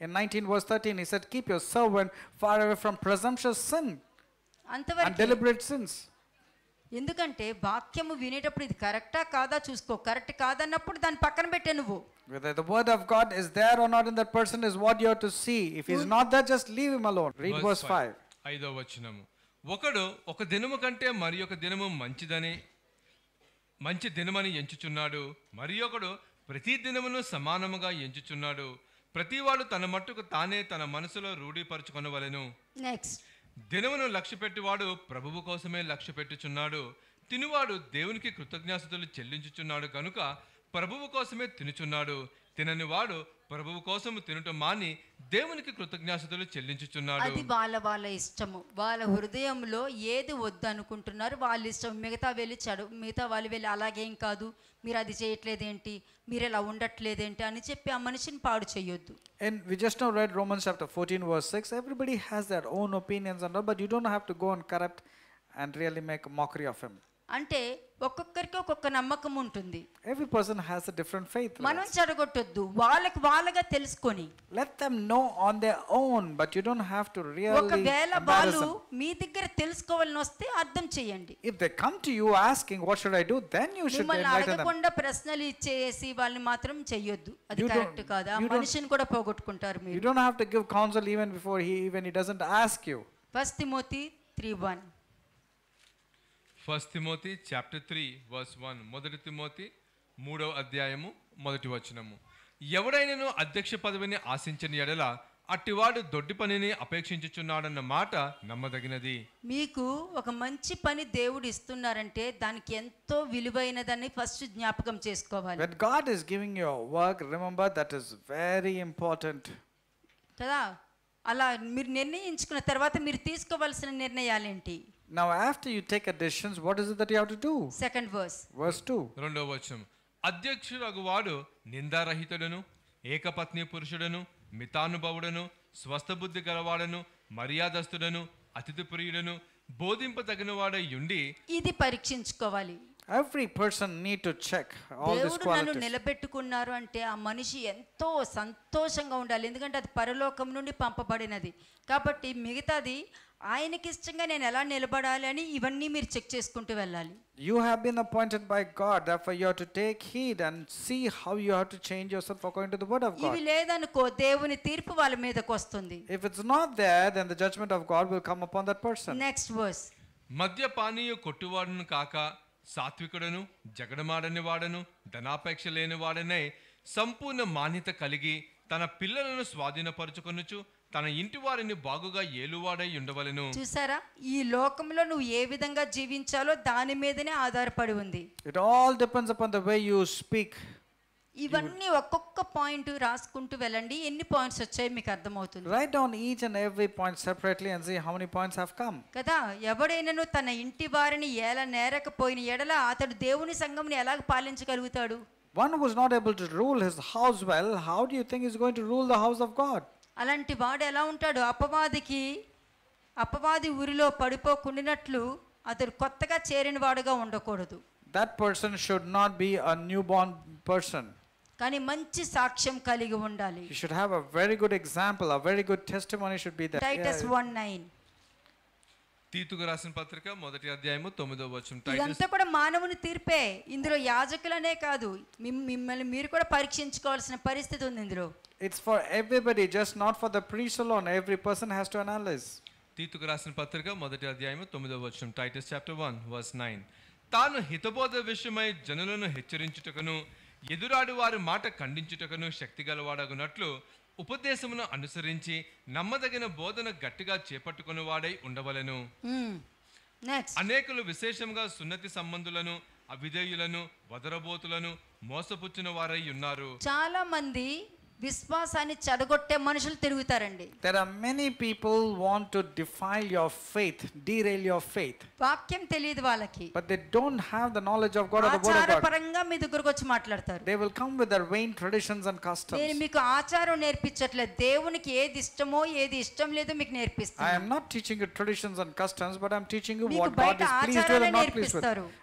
in 19 verse 13 he said keep your servant far away from presumptuous sin and deliberate sins ఎందుకంటే వాక్యము వినేటప్పుడు ఇది కరెక్టా కాదా చూసుకో correct కాదన్నప్పుడు దాన్ని పక్కన పెట్టే నువ్వు Whether the word of God is there or not in that person is what you have to see. If he is not there, just leave him alone. Read verse 5. ఐదో వచనము ఒకడు ఒక దినము కంటే మరి ఒక దినము మంచిదని మంచి దినమని ఎంచుచున్నాడు మరి ఒకడు ప్రతి దినమును సమానముగా ఎంచుచున్నాడు ప్రతివాడు తన మట్టుకు తానే తన మనసులో రూఢీపరచుకొనవలెను నెక్స్ట్ దినమును లక్ష్య ప్రభువు కోసమే లక్ష్య పెట్టుచున్నాడు తినువాడు దేవునికి కృతజ్ఞాసతలు చెల్లించుచున్నాడు కనుక ప్రభువు కోసమే తినుచున్నాడు తిననివాడు ప్రభువు కోసం తినటం మాని దేవునికి కృతజ్ఞాసతలు చెల్లించుచున్నాడు అది వాళ్ళ వాళ్ళ ఇష్టము వాళ్ళ హృదయంలో ఏది వద్దు అనుకుంటున్నారు వాళ్ళ ఇష్టం మిగతా వెళ్ళి చెడు మిగతా వాళ్ళు వెళ్ళి అలాగేం కాదు మీరు అది చేయట్లేదేంటి మీరు ఇలా ఉండట్లేదేంటి అని చెప్పి ఆ మనిషిని పాడు చేయొద్దు And we just now read Romans chapter 14 verse 6. Everybody has their own opinions and all, but you don't have to go and corrupt and really make mockery of him. అంటే ఒక్కొక్కరికి ఒక్కొక్క నమ్మకం ఉంటుంది every person has a different faith మనం చెడగొట్టొద్దు వాళ్ళకి వాళ్ళగా తెలుసుకొని let them know on their own but you don't have to really ఒకవేళ వాళ్ళు మీ దగ్గర తెలుసుకోవాలని వస్తే అర్థం చేయండి if they come to you asking what should I do then you should మిమ్మల్ని అడగకుండా ప్రశ్నలు ఇచ్చేసి వాళ్ళని మాత్రం చేయొద్దు అది కరెక్ట్ కాదా మనిషిని కూడా పోగొట్టుకుంటారు మీరు you don't have to give counsel even before he even he doesn't ask you first Timothy 3:1 first Timothy chapter three verse one మొదటి తిమోతి మూడవ అధ్యాయము మొదటి వచనము ఎవడైనను అధ్యక్ష పదవిని ఆశించని ఎడల అట్టివాడు దొడ్డి పనిని అపేక్షించుచున్నాడన్న మాట నమ్మదగినది మీకు ఒక మంచి పని దేవుడు ఇస్తున్నారంటే దానికి ఎంతో విలువైనదని ఫస్ట్ జ్ఞాపకం చేసుకోవాలి when God is giving you work remember that that very important కదా అలా మీరు నిర్ణయించుకున్న తర్వాత మీరు తీసుకోవాల్సిన నిర్ణయాలేంటి Now after you take additions, what is it that you have to do? Second verse. Verse 2. Rondo vacham. అధ్యక్షుడగు వాడు ekapatni ఏకపత్ని పురుషుడను మితానుభవుడను స్వస్థబుద్ధి గలవాడను మర్యాదస్తుడను అతిథి ప్రియుడను బోధింపదగిన వాడై ఉండి ఇది పరీక్షించుకోవాలి Every person need to check all this qualities నన్ను నిలబెట్టుకున్నారు అంటే ఆ మనిషి ఎంతో ఆయనకి ఇష్టంగా నేను ఎలా నిలబడాలి అని ఇవన్నీ మీరు చెక్ చేసుకుంటూ వెళ్ళాలి you have been appointed by God therefore you have to take heed and see how you have to change yourself according to the word of God ఇది లేదనుకో దేవుని తీర్పు వాళ్ళ మీదకి వస్తుంది if it's not there then the judgment of God will come upon that person next verse మధ్యపానీయ కొట్టువాడును కాక సాత్వికుడను జగడమాడని వాడను ధనాపేక్ష లేని వాడనే సంపూర్ణ మాన్యత కలిగి తన పిల్లలను స్వాధీనపరుచుకొనుచు తన ఇంటి వారిని బాగుగా ఏలువాడై ఉండవలను చూసారా ఈ లోకంలో నువ్వు ఏ విధంగా జీవించాలో దాని మీదనే ఆధారపడి ఉంది it all depends upon the way you speak ఇవన్నీ ఒక్కొక్క పాయింట్ రాసుకుంటూ వెళ్ళండి ఎన్ని పాయింట్స్ వచ్చాయి మీకు అర్థమవుతుంది write down each and every point separately and see how many points have come కదా ఎవడైనను తన ఇంటి వారిని ఎలా నేరకపోయిన ఎడల అతడు దేవుని సంఘంని ఎలా పాలించగలుగుతాడు one was not able to rule his house well how do you think is going to rule the house of God అలాంటి వాడు ఎలా ఉంటాడు అపవాదికి అపవాది ఊరిలో పడిపోకుండినట్లు అతడు కొత్తగా చేరిన వాడుగా ఉండకూడదు that person should not be a newborn person కానీ మంచి సాక్ష్యం కలిగి ఉండాలి should have a very good example a very good testimony should be that Titus 1:9 తీతుకు రాసిన పత్రిక మొదటి అధ్యాయము తొమ్మిదో వచ్చిన ఇదంతా కూడా మానవుని తీర్పే ఇందులో యాజకులనే కాదు మిమ్మల్ని మీరు కూడా పరీక్షించుకోవాల్సిన పరిస్థితి ఉంది ఇందులో it's for everybody just not for the priest alone every person has to analyse తీతుకు రాసిన పత్రిక మొదటి అధ్యాయము తొమ్మిదో వచ్చిన Titus chapter one verse nine తాను హితబోధ విషయమై జనులను హెచ్చరించుటకును ఎదురాడు వారి మాట ఖండించుటకును శక్తి గలవాడగునట్లు ఉపదేశమును అనుసరించి నమ్మదగిన బోధన గట్టిగా చేపట్టుకుని వాడై ఉండవలను hmm. అనేకులు విశేషంగా సున్నతి సంబంధులను అవిధేయులను వదరబోతులను మోసపుచ్చిన వారై ఉన్నారు చాలా మంది విశ్వాసాన్ని చెడగొట్టే మనుషులు తిరుగుతారండి there are many people want to defile your faith derail your faith వాక్యం తెలియదు వాళ్ళకి but they don't have the knowledge of god or the word of god ఆచారపరంగా మీ దగ్గరికి వచ్చి మాట్లాడతారు they will come with their vain traditions and customs నేను మీకు ఆచారం నేర్పించట్లేదు దేవునికి ఏది ఇష్టమో ఏది ఇష్టం లేదో మీకు నేర్పిస్తాను i am not teaching you traditions and customs but i am teaching you what god is pleased with and not pleased with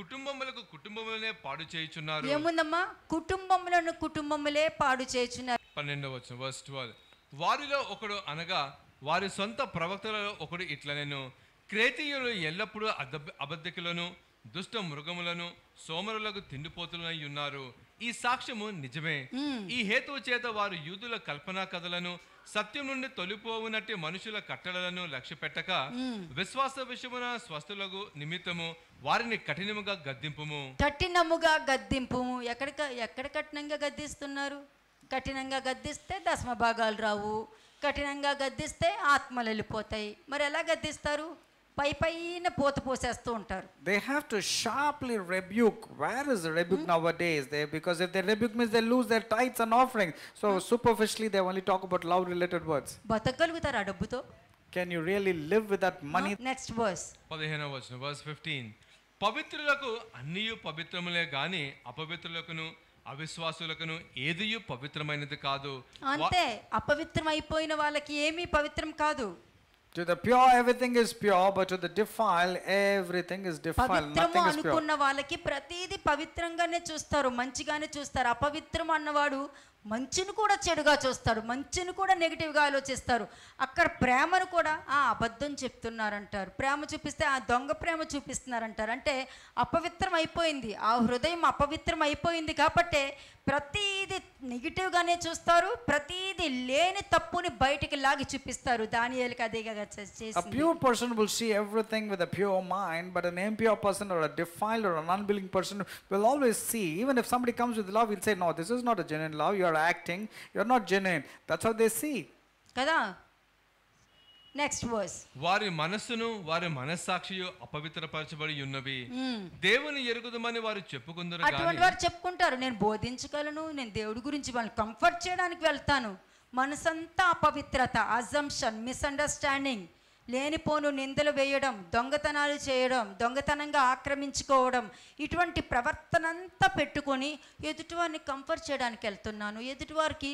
కుటుంబములకు కుటుంబములనే పాడు చేయుచున్నారు ఏముందమ్మా కుటుంబములను కుటుంబములే పాడు చేయుచున్నారు పన్నెండవ వచ్చిన ఫస్ట్ ట్వెల్వ్ వారిలో ఒకడు అనగా వారి సొంత ప్రవక్తలలో ఒకడు ఇట్లా నేను క్రేతీయులు ఎల్లప్పుడూ అబ అబద్ధికులను దుష్ట మృగములను సోమరులకు తిండిపోతులై ఉన్నారు ఈ సాక్ష్యము నిజమే ఈ హేతువు చేత వారు యూదుల కల్పనా కథలను సత్యం నుండి తొలిపోవునట్టి మనుషుల కట్టడలను లక్ష్య పెట్టక విశ్వాస విషయమున స్వస్థులకు నిమిత్తము వారిని కఠినముగా గద్దింపుము కఠినముగా గద్దింపుము ఎక్కడ ఎక్కడ కఠినంగా గద్దిస్తున్నారు కఠినంగా గద్దిస్తే దశమ భాగాలు రావు కఠినంగా గద్దిస్తే ఆత్మలు వెళ్ళిపోతాయి మరి ఎలా గద్దిస్తారు పై పైన పోత పోసేస్తూ ఉంటారు they have to sharply rebuke where is rebuke nowadays they because if they rebuke means they lose their tithes and offering so superficially they only talk about love related words బతకగలుగుతారు ఆ డబ్బుతో can you really live with that money next verse 15వ వచనం verse 15 పవిత్రులకు అన్నీ పవిత్రములే గాని అపవిత్రులకును అవిశ్వాసులకును ఏదియు పవిత్రమైనది కాదు అంతే అపవిత్రం అయిపోయిన వాళ్ళకి ఏమీ పవిత్రం కాదు To the pure everything is pure, but to the defiled everything is defiled. Nothing is pure. మంచిని కూడా చెడుగా చూస్తారు మంచిని కూడా నెగిటివ్గా ఆలోచిస్తారు అక్కడ ప్రేమను కూడా ఆ అబద్ధం చెప్తున్నారంటారు ప్రేమ చూపిస్తే ఆ దొంగ ప్రేమ చూపిస్తున్నారంటారు అంటే అపవిత్రం అయిపోయింది ఆ హృదయం అపవిత్రం అయిపోయింది కాబట్టి ప్రతీది నెగిటివ్గానే చూస్తారు ప్రతీది లేని తప్పుని బయటికి లాగి చూపిస్తారు దానియేలకి అదేగా చేసి A pure person will see everything with a pure mind but an impure person or a defiled or an unclean person will always see even if somebody comes with love he'll say no this is not a genuine love you are are acting you are not genuine that's how they see కదా next verse వారి మనస్సును వారి మనస్సాక్షియు అపవిత్రపరచబడి ఉన్నవి hmm. దేవుని ఎరుగుదమని వారు చెప్పుకుందరు అటువంటి వారు చెప్పుకుంటారు నేను బోధించగలను నేను దేవుడి గురించి వాళ్ళని కంఫర్ట్ చేయడానికి వెళ్తాను మనసంతా అపవిత్రత అజంప్షన్ మిస్అండర్స్టాండింగ్ లేనిపోను నిందలు వేయడం దొంగతనాలు చేయడం దొంగతనంగా ఆక్రమించుకోవడం ఇటువంటి ప్రవర్తనంతా పెట్టుకొని ఎదుటివారిని కంఫర్ట్ చేయడానికి వెళ్తున్నాను ఎదుటివారికి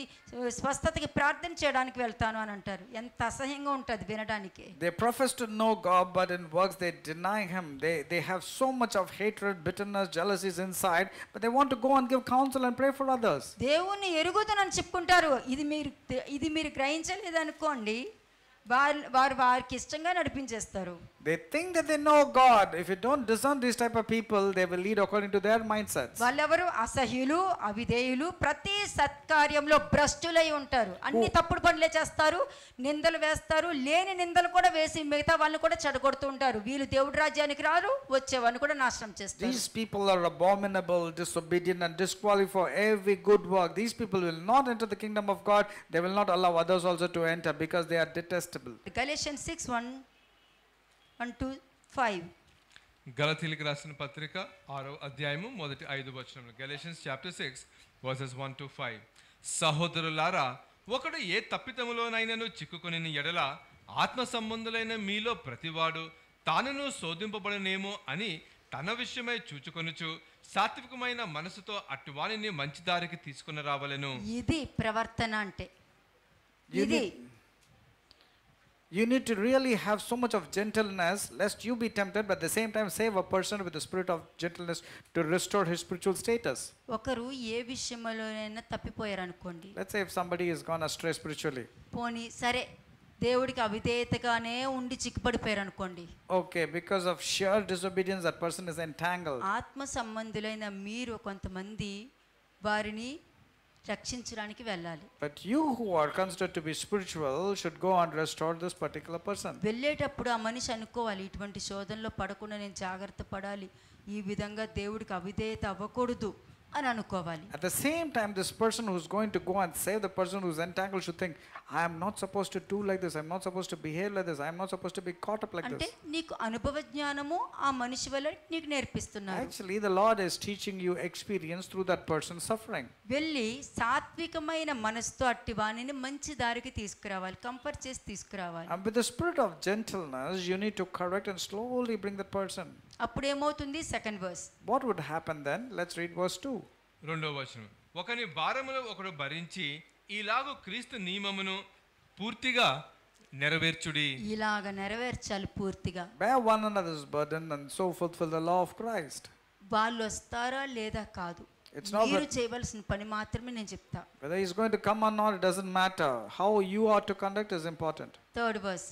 స్వస్థతకి ప్రార్థన చేయడానికి వెళ్తాను అని అంటారు ఎంత అసహ్యంగా ఉంటుంది వినడానికి they profess to know God but in works they deny him they they have so much of hatred bitterness jealousies inside but they want to go and give counsel and pray for others దేవుని ఎరుగుదనని చెప్పుకుంటారు ఇది మీరు ఇది మీరు గ్రహించలేదనుకోండి వారు వారు వారికి ఇష్టంగా నడిపించేస్తారు They think that they know God. If you don't discern these type of people, they will lead according to their mindsets. వాళ్ళెవరు అసహ్యులు అవిధేయులు ప్రతి సత్కార్యంలో భ్రష్టులై ఉంటారు అన్ని oh. తప్పుడు పనులే చేస్తారు నిందలు వేస్తారు లేని నిందలు కూడా వేసి మిగతా వాళ్ళని కూడా చెడగొడుతూ ఉంటారు వీళ్ళు దేవుడి రాజ్యానికి రారు వచ్చేవాడిని కూడా నాశనం చేస్తారు These people are abominable, disobedient and disqualified for every good work. These people will not enter the kingdom of God. They will not allow others also to enter because they are detestable. Galatians 6:1 అంటూ five గలతీలకు రాసిన పత్రిక ఆరో అధ్యాయము మొదటి ఐదు వచనములు Galatians chapter six verses one to five సహోదరులారా ఒకడు ఏ తప్పితములోనైనను చిక్కుకొని ఎడల ఆత్మ సంబంధులైన మీలో ప్రతివాడు తానును శోధింపబడనేమో అని తన విషయమై చూచుకొనుచు సాత్వికమైన మనసుతో అటువాణిని మంచి దారికి తీసుకుని రావలను ఇది ప్రవర్తన అంటే ఇది you need to really have so much of gentleness, lest you be tempted, but at the same time save a person with the spirit of gentleness to restore his spiritual status. అనుకోండి Let's say if somebody is gone astray spiritually. పోనీ సరే దేవుడికి అవిధేయతగానే ఉండి చిక్కుపడిపోయారు అనుకోండి okay because of sure disobedience that person is entangled ఆత్మ సంబంధులైన మీరు కొంతమంది వారిని రక్షించడానికి వెళ్ళాలి but you who are considered to be spiritual should go and restore this particular person వెళ్ళేటప్పుడు ఆ మనిషి అనుకోవాలి ఇటువంటి శోధనలో పడకుండా నేను జాగ్రత్త పడాలి ఈ విధంగా దేవుడికి అవిధేయత అవ్వకూడదు at the same time this person who's going to go and save the person who's entangled should think i am not supposed to do like this i am not supposed to behave like this i am not supposed to be caught up like this అంటే నీకు అనుభవ జ్ఞానము ఆ మనిషి actually the lord is teaching you experience through that person's suffering వెళ్ళి సాత్వికమైన మనసుతో అట్టి వాణిని మంచి దారికి and with the spirit of gentleness you need to correct and slowly bring that person అప్పుడు ఏమవుతుంది second verse what would happen then let's read verse 2 రెండవ వచనం ఒకని భారములు ఒకడు భరించి ఇలాగ క్రీస్తు నియమమును పూర్తిగా నెరవేర్చుడి ఇలాగ నెరవేర్చాలి పూర్తిగా bear one another's burden and so fulfil the law of Christ వాళ్ళు వస్తారా లేదా కాదు ఇట్స్ మీరు చేయవలసిన పని మాత్రమే నేను చెప్తా whether he is going to come or not it doesn't matter how you are to conduct is important third verse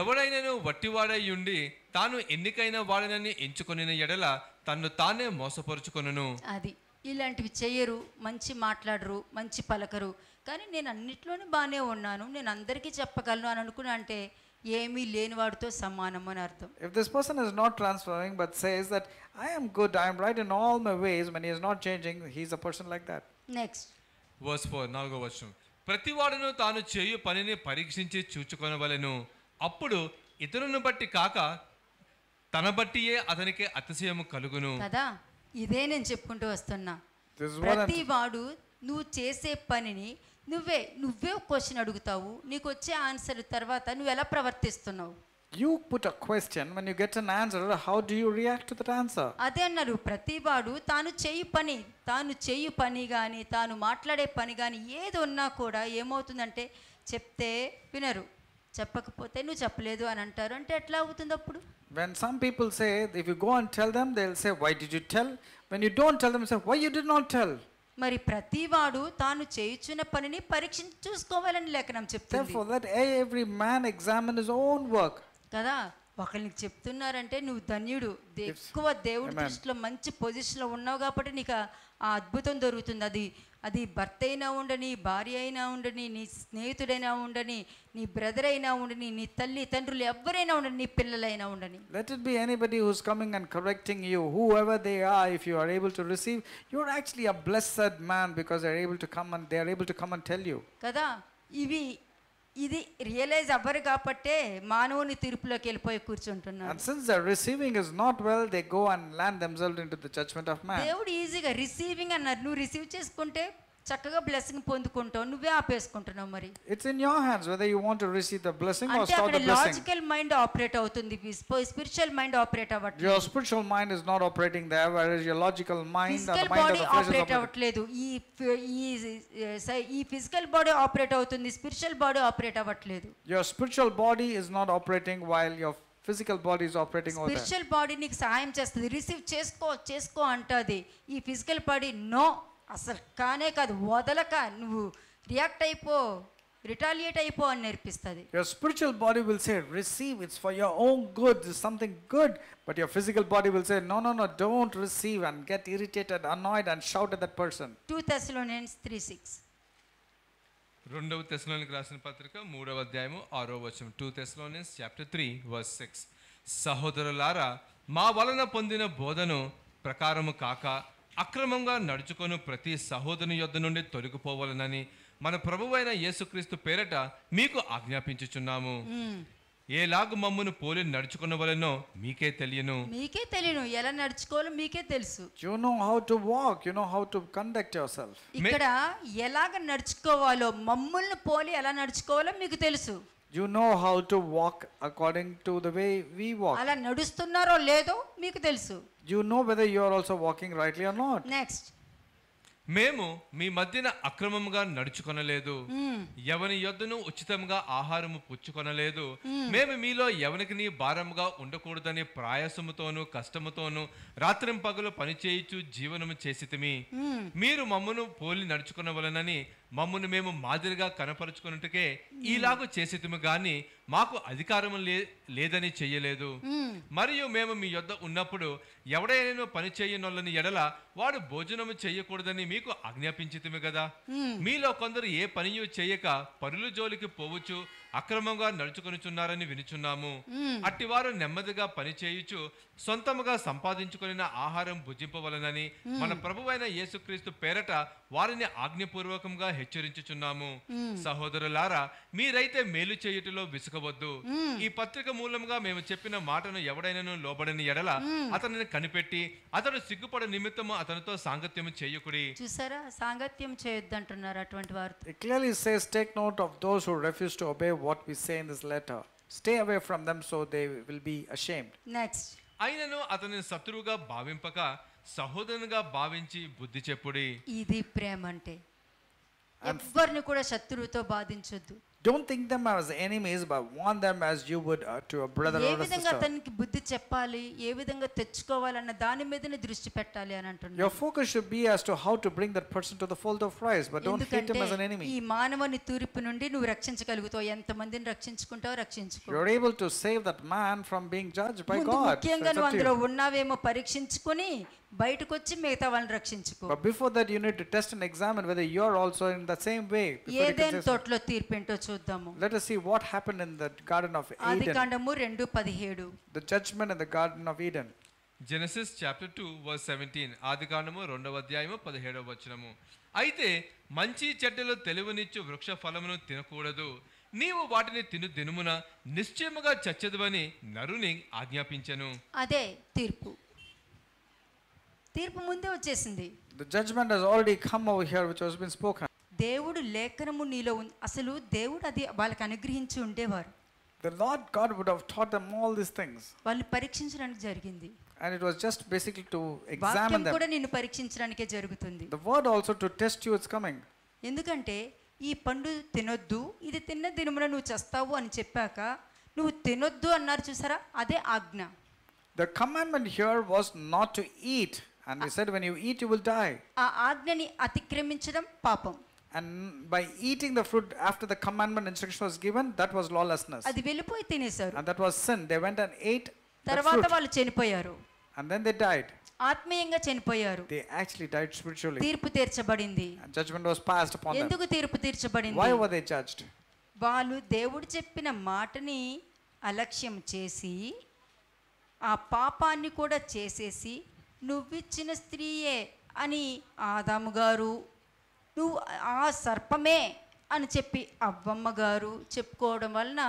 ఎవడైనను వట్టివాడై ఉండి తాను ఎన్నికైన వాడనని ఎంచుకొనిన ఎడల తన్ను తానే మోసపరుచుకొనను అది ఇలాంటివి చేయరు మంచి మాట్లాడరు మంచి పలకరు కానీ నేను అన్నిట్లోనే బాగానే ఉన్నాను నేను అందరికీ చెప్పగలను అని అనుకున్నా అంటే ఏమీ లేని వాడితో సమానం అని అర్థం if this person is not transforming but says that I am good I am right in all my ways money is not changing he's a person like that next verse 4 నాలుగో వచనం ప్రతివాడును తాను చేయు పనిని పరీక్షించి చూచుకొనవలెను అప్పుడు ఇతరులను బట్టి కాక తన బట్టియే అతనికి అతిశయము కలుగును కదా ఇదే నేను చెప్పుకుంటూ వస్తున్నా ప్రతి వాడు నువ్వు చేసే పనిని నువ్వే నువ్వే క్వశ్చన్ అడుగుతావు నీకు వచ్చే ఆన్సర్ తర్వాత నువ్వు ఎలా ప్రవర్తిస్తున్నావు you put a question when you get an answer how do you react to that answer అదే అన్నారు ప్రతి వాడు తాను చేయు పని తాను చేయు పని కానీ తాను మాట్లాడే పని కానీ ఏది ఉన్నా కూడా ఏమవుతుందంటే చెప్తే వినరు చెప్పకపోతే నువ్వు చెప్పలేదు అని అంటారు అంటే ఎట్లా అవుతుంది అప్పుడు When some people say, if you go and tell them, they'll say, why did you tell? When you don't tell them, say, why you did not tell? మరి ప్రతి వాడు తాను చేయించిన పనిని పరీక్షించి చూసుకోవాలని లేఖనం చెప్తుంది కదా ఒకరికి చెప్తున్నారంటే నువ్వు ధన్యుడు ఎక్కువ దేవుడి దృష్టిలో మంచి పొజిషన్ లో ఉన్నావు కాబట్టి నీకు ఆ అద్భుతం దొరుకుతుంది అది అది భర్త అయినా ఉండని భార్య అయినా ఉండని నీ స్నేహితుడైనా ఉండని నీ బ్రదర్ అయినా ఉండని నీ తల్లి తండ్రులు ఎవరైనా ఉండని నీ పిల్లలైనా ఉండని let it be anybody who's coming and correcting you whoever they are if you are able to receive you are actually a blessed man because they are able to come and they are able to come and tell you కదా ఇవి ఇది realise అవ్వరు కాబట్టే మానవుని తీర్పులోకి వెళ్ళిపోయి కూర్చుంటున్నారు and since the receiving is not well they go and land themselves into the judgment of man దేవుడు ఈజీగా రిసీవింగ్ అన్నారు నువ్వు రిసీవ్ చేసుకుంటే చక్కగా బ్లెస్సింగ్ పొందుకుంటావు నువ్వే ఆపేసుకుంటున్నావు మరి it's in your hands whether you want to receive the blessing or stop the blessing logical mind operate అవుతుంది స్పిరిచువల్ మైండ్ ఆపరేట్ అవ్వట్లేదు your spiritual mind is not operating there where is your logical mind and mind of the flesh operate అవ్వట్లేదు ఈ ఈ ఈ physical body operate అవుతుంది spiritual body operate అవ్వట్లేదు your spiritual body is not operating while your physical body is operating over spiritual body నీకు సహాయం చేస్తుంది receive చేసుకో చేసుకో అంటది ఈ ఫిజికల్ బాడీ నో అసలు కానే కాదు వదలక నువ్వు రియాక్ట్ అయిపో రిటాలియేట్ అయిపో అని నేర్పిస్తుంది your spiritual body will say receive it's for your own good something good but your physical body will say no no no don't receive and get irritated annoyed and shout at that person 2 Thessalonians 3:6 రెండవ తెశలోనికి రాసిన పత్రిక మూడవ అధ్యాయము ఆరో వచనం two Thessalonians chapter three verse six సహోదరులారా మా వలన పొందిన బోధను ప్రకారము కాక అక్రమంగా నడుచుకొని ప్రతి సహోదరుని యొద్ద నుండి తొలగిపోవాలనని మన ప్రభువైన యేసుక్రీస్తు పేరట మీకు ఆజ్ఞాపించుచున్నాము ఏలాగు మమ్మను పోలి నడుచుకున్న మీకే తెలియను మీకే తెలియను ఎలా నడుచుకోవాలో మీకే తెలుసు you know how to walk you know how to conduct yourself ఇక్కడ ఎలాగ నడుచుకోవాలో మమ్మల్ని పోలి ఎలా నడుచుకోవాలో మీకు తెలుసు you know how to walk according to the way we walk అలా నడుస్తున్నారో లేదో మీకు తెలుసు you know whether you are also walking rightly or not. Next. మేము మీ మధ్యన అక్రమముగా నడుచుకొనలేదు ఎవని యొద్దను ఉచితముగా ఆహారము పుచ్చుకొనలేదు మేము మీలో ఎవరికి నీ భారముగా ఉండకూడదని ప్రయాసముతోను కష్టముతోను రాత్రిం పగలు పనిచేయుచు జీవనము చేసితిమి మీరు మమ్మను పోలి నడుచుకునవలనని మమ్మల్ని మేము మాదిరిగా కనపరుచుకున్నట్టుకే ఇలాగ చేసేతుము గాని మాకు అధికారం లేదని చెయ్యలేదు మరియు మేము మీ యొద్ ఉన్నప్పుడు ఎవడైనా పని చేయనొల్లని ఎడల వాడు భోజనము చేయకూడదని మీకు ఆజ్ఞాపించితమే కదా మీలో కొందరు ఏ పనియు చేయక పరులు జోలికి పోవచ్చు అక్రమంగా నడుచుకొనిచున్నారని అట్టి వారు నెమ్మదిగా పనిచేయుచు సొంతముగా సంపాదించుకుని ఆహారం భుజింపవలనని మన ప్రభువైన యేసుక్రీస్తు పేరట వారిని ఆజ్ఞపూర్వకంగా హెచ్చరించుచున్నాము సహోదరులారా మీరైతే మేలు చేయుటలో విసుకవద్దు ఈ పత్రిక మూలంగా మేము చెప్పిన మాటను ఎవడైనను లోబడని ఎడల అతనిని కనిపెట్టి అతడు సిగ్గుపడ నిమిత్తము అతనితో సాంగత్యం చేయకుడి చూసారా సాంగత్యం చేయొద్దంటున్నారు అటువంటి వారు what we say in this letter. Stay away from them so they will be ashamed. Next. ఆయనను అతని శత్రువుగా భావింపక సహోదరునిగా భావించి బుద్ధి చెప్పుడి ఇది ప్రేమ అంటే ఎవరిని కూడా శత్రువుతో బాధించొద్దు don't think them as enemies, but want them as you would uh, to a brother or a sister. Your focus should be as to how to bring that person to the fold of Christ, but don't hate them as an enemy. You're able to save that man from being judged by God. బయటకు వచ్చి మిగతా వాళ్ళని రక్షించుకో but before that you need to test and examine whether you are also in the same way ఏదెన్ తోటలో తీర్పేంటో చూద్దాము let us see what happened in the garden of eden ఆదికాండము 2:17 the judgment in the garden of eden Genesis chapter two verse seventeen ఆదికాండము రెండవ అధ్యాయము పదిహేడవ వచనము అయితే మంచి చెడ్డలు తెలివినిచ్చు వృక్ష ఫలమును తినకూడదు నీవు వాటిని తిను దినుమున నిశ్చయముగా చచ్చదువని నరుని ఆజ్ఞాపించను అదే తీర్పు తీర్పు ముందే వచ్చేసింది the judgment has already come over here which has been spoken దేవుడు లేఖనము నీలో అసలు దేవుడు అది వాళ్ళకి అనుగ్రహించి ఉండేవారు the lord god would have taught them all these things వాళ్ళు పరీక్షించడానికి జరిగింది and it was just basically to examine them కూడా నిన్ను పరీక్షించడానికే జరుగుతుంది the word also to test you is coming ఎందుకంటే ఈ పండు తినొద్దు ఇది తిన్న దినమున నువ్వు చేస్తావు అని చెప్పాక నువ్వు తినొద్దు అన్నారు చూసారా అదే ఆజ్ఞ the commandment here was not to eat and ah. we said when you eat you will die. And by eating the fruit after the commandment instruction was given, that was lawlessness. And that was sin. They went and ate that fruit. And then they died. ఆత్మీయంగా They actually died spiritually. And judgment was passed upon them. Why were they judged? వాళ్ళు దేవుడు చెప్పిన మాటని అలక్ష్యం చేసి ఆ పాపాన్ని కూడా చేసేసి నువ్విచ్చిన స్త్రీయే అని ఆదాము గారు నువ్వు ఆ సర్పమే అని చెప్పి అవ్వమ్మ గారు చెప్పుకోవడం వలన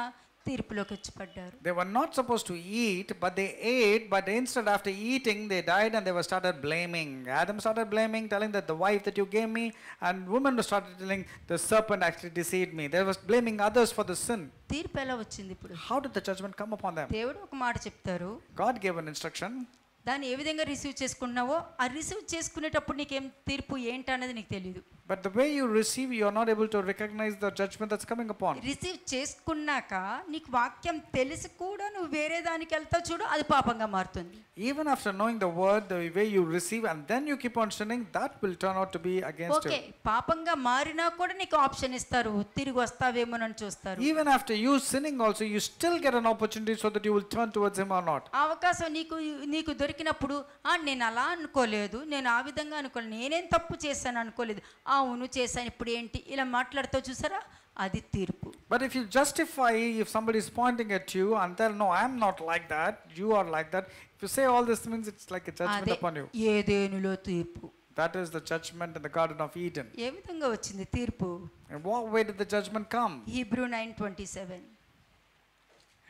తీర్పులోకి వచ్చి పడ్డారు they were not suppose to eat but they ate but instead after eating they died and they were started blaming Adam started blaming telling that the wife that you gave me and woman started telling the serpent actually deceived me they was blaming others for the sin తీర్పు ఎలా వచ్చింది ఇప్పుడు how did the judgment come upon them దేవుడు ఒక మాట చెప్తారు God gave an instruction దాన్ని ఏ విధంగా రిసీవ్ చేసుకుంటున్నావో ఆ రిసీవ్ చేసుకునేటప్పుడు నీకేం తీర్పు ఏంటనేది నీకు తెలియదు But the way you receive, you are not able to recognize the judgment that's coming upon. Receive చేసుకున్నాక నీకు వాక్యం తెలిసి కూడా నువ్వు వేరే దానికి వెళ్తావు చూడు అది పాపంగా Even after knowing the word, the way you receive, and then you keep on sinning, that will turn out to be against Okay. you. marina మారినా కూడా నీకు ఆప్షన్ ఇస్తారు Even after you sinning, also, you still get an opportunity so that you will turn towards Him or not. Avakasa అవకాశం నీకు నీకు దొరికినప్పుడు "ఆ, నేను అలా అనుకోలేదు నేను ఆ విధంగా అనుకోలేదు నేనేం అవును చేశాను ఇప్పుడు ఏంటి ఇలా మాట్లాడుతూ చూసారా అది తీర్పు but if you justify if somebody is pointing at you అంటారు no I'm not like that you are like that if you say all this means it's like a judgment upon you ఏదేనులో తీర్పు that is the judgment in the garden of Eden ఏ విధంగా వచ్చింది తీర్పు and what way did the judgment come Hebrew 9:27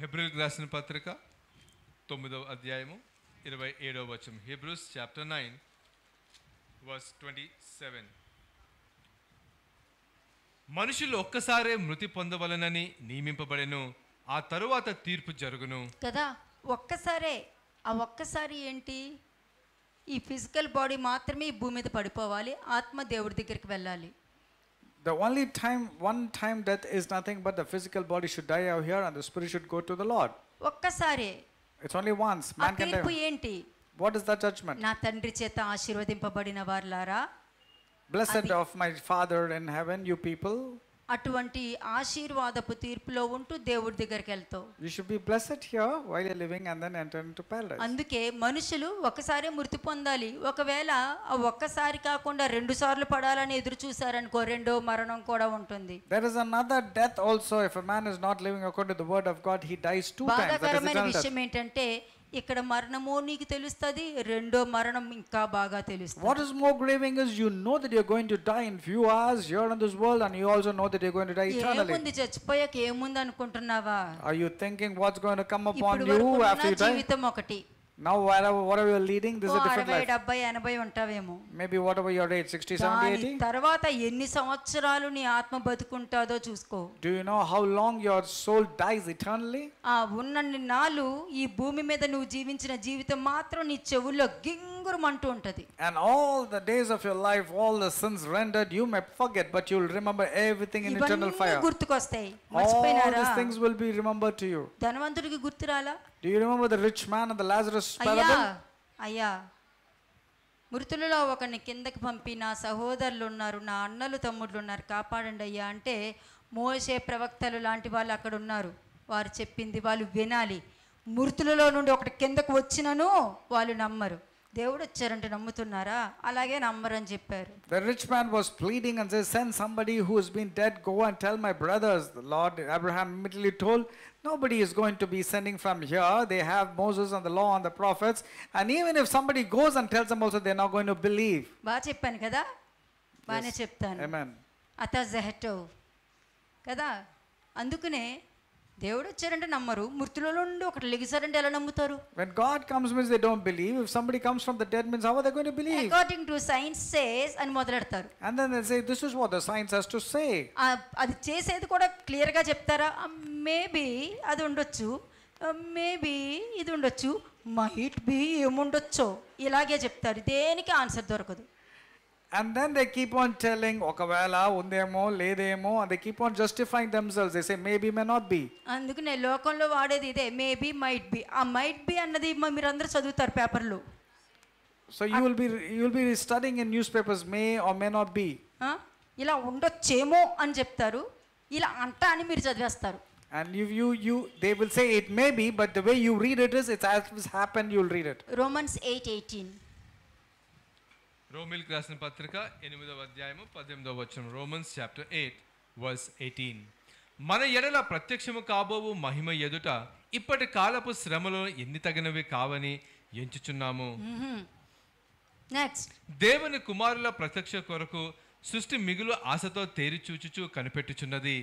హెబ్రీయులకు రాసిన పత్రిక 9వ అధ్యాయము 27వ వచనం హెబ్రూస్ చాప్టర్ 9 వర్స్ 27 మనుషులు ఒక్కసారే మృతి పొందవలనని నియమింపబడెను ఆ తరువాత తీర్పు జరుగును కదా ఒక్కసారే ఆ ఒక్కసారి ఏంటి ఈ ఫిజికల్ బాడీ మాత్రమే భూమి మీద పడిపోవాలి ఆత్మ దేవుడి దగ్గరికి వెళ్ళాలి The only time, one time death is nothing but the physical body should die out here and the spirit should go to the Lord. ఒక్కసారే It's only once. Man can die. ఏంటి? What is the judgment? నా తండ్రి చేత ఆశీర్వదింపబడిన వారలారా blessed of my father in heaven you people అటువంటి ఆశీర్వాదపు తీర్పులో ఉంటూ దేవుడి దగ్గరికి వెళ్తావు you should be blessed here while living and then enter into paradise అందుకే మనుషులు ఒకసారి మృతి పొందాలి ఒకవేళ ఒక్కసారి కాకుండా రెండు సార్లు పడాలని ఎదురు చూసారనుకో రెండో మరణం కూడా ఉంటుంది there is another death also if a man is not living according to the word of God he dies two times బాధాకరమైన విషయం ఏంటంటే ఇక్కడ మరణము నీకు తెలుస్తుంది రెండో మరణం ఇంకా బాగా తెలుస్తుంది what is more grieving is you know that you are going to die in few hours you are in this world and you also know that you are going to die eternally ఏముంది చచ్చిపోయాక ఏముంది అనుకుంటున్నావా or you thinking what's going to come upon you after you die జీవితం ఒకటి now, whatever, whatever you are leading, this is a different life. Maybe whatever your age, 60, 70, 80. Tarvata, enni ni atma Do you know how long your soul dies eternally? Ah, unnanni and all the days of your life, all the sins rendered, you may forget, but you will remember everything in eternal fire. All these things will be remembered to you. Do you remember the rich man and the Lazarus parable? అయ్యా మృతులలో ఒకరిని కిందకి పంపి నా సహోదరులు ఉన్నారు నా అన్నలు తమ్ముళ్ళు ఉన్నారు కాపాడండి అయ్యా అంటే మోసే ప్రవక్తలు లాంటి వాళ్ళు అక్కడ ఉన్నారు వారు చెప్పింది వాళ్ళు వినాలి మృతులలో నుండి ఒకటి కిందకు వచ్చినను వాళ్ళు నమ్మరు The rich man was pleading and says, send somebody who has been dead, go and tell my brothers. The Lord Abraham immediately told, nobody is going to be sending from here. They have Moses and the law and the prophets. And even if somebody goes and tells them also, they're not going to believe. Yes. Amen. దేవుడు వచ్చారంటే నమ్మరు మృతుల నుండి ఒకటి లెగిసారంటే ఎలా నమ్ముతారు when God comes means they don't believe if somebody comes from the dead means how are they going to believe according to science says అని మొదలెడతారు and then they say this is what the science has to say అది చేసేది కూడా clear గా చెప్తారా maybe um, అది ఉండొచ్చు maybe um, ఇది ఉండొచ్చు మైట్ బి ఏముండొచ్చో ఇలాగే చెప్తారు దేనికి ఆన్సర్ దొరకదు And then they keep on telling, ఒకవేళ ఉందేమో లేదేమో and they keep on justifying themselves. They say, maybe, may not be. అందుకనే లోకంలో వాడేది ఇదే maybe might be uh might be అన్నది మీరందరూ చదువుతారు పేపర్లు so you will be you will be studying in newspapers may or may not be ఇలా ఉండొచ్చేమో అని చెప్తారు ఇలా అంట అని మీరు చదివేస్తారు And you, you, you, they will say it may be, but the way you read it is, it's as it happened, you'll read it. Romans 8 18. రోమిల్కి రాసిన పత్రిక ఎనిమిదవ అధ్యాయము పద్దెనిమిదవ వచ్చిన Romans chapter eight verse eighteen మన ఎడల ప్రత్యక్షము కాబోవు మహిమ ఎదుట ఇప్పటి కాలపు శ్రమలో ఎన్ని తగినవి కావని ఎంచుచున్నాము దేవుని కుమారుల ప్రత్యక్ష కొరకు సృష్టి మిగులు ఆశతో తేరి చూచుచు కనిపెట్టుచున్నది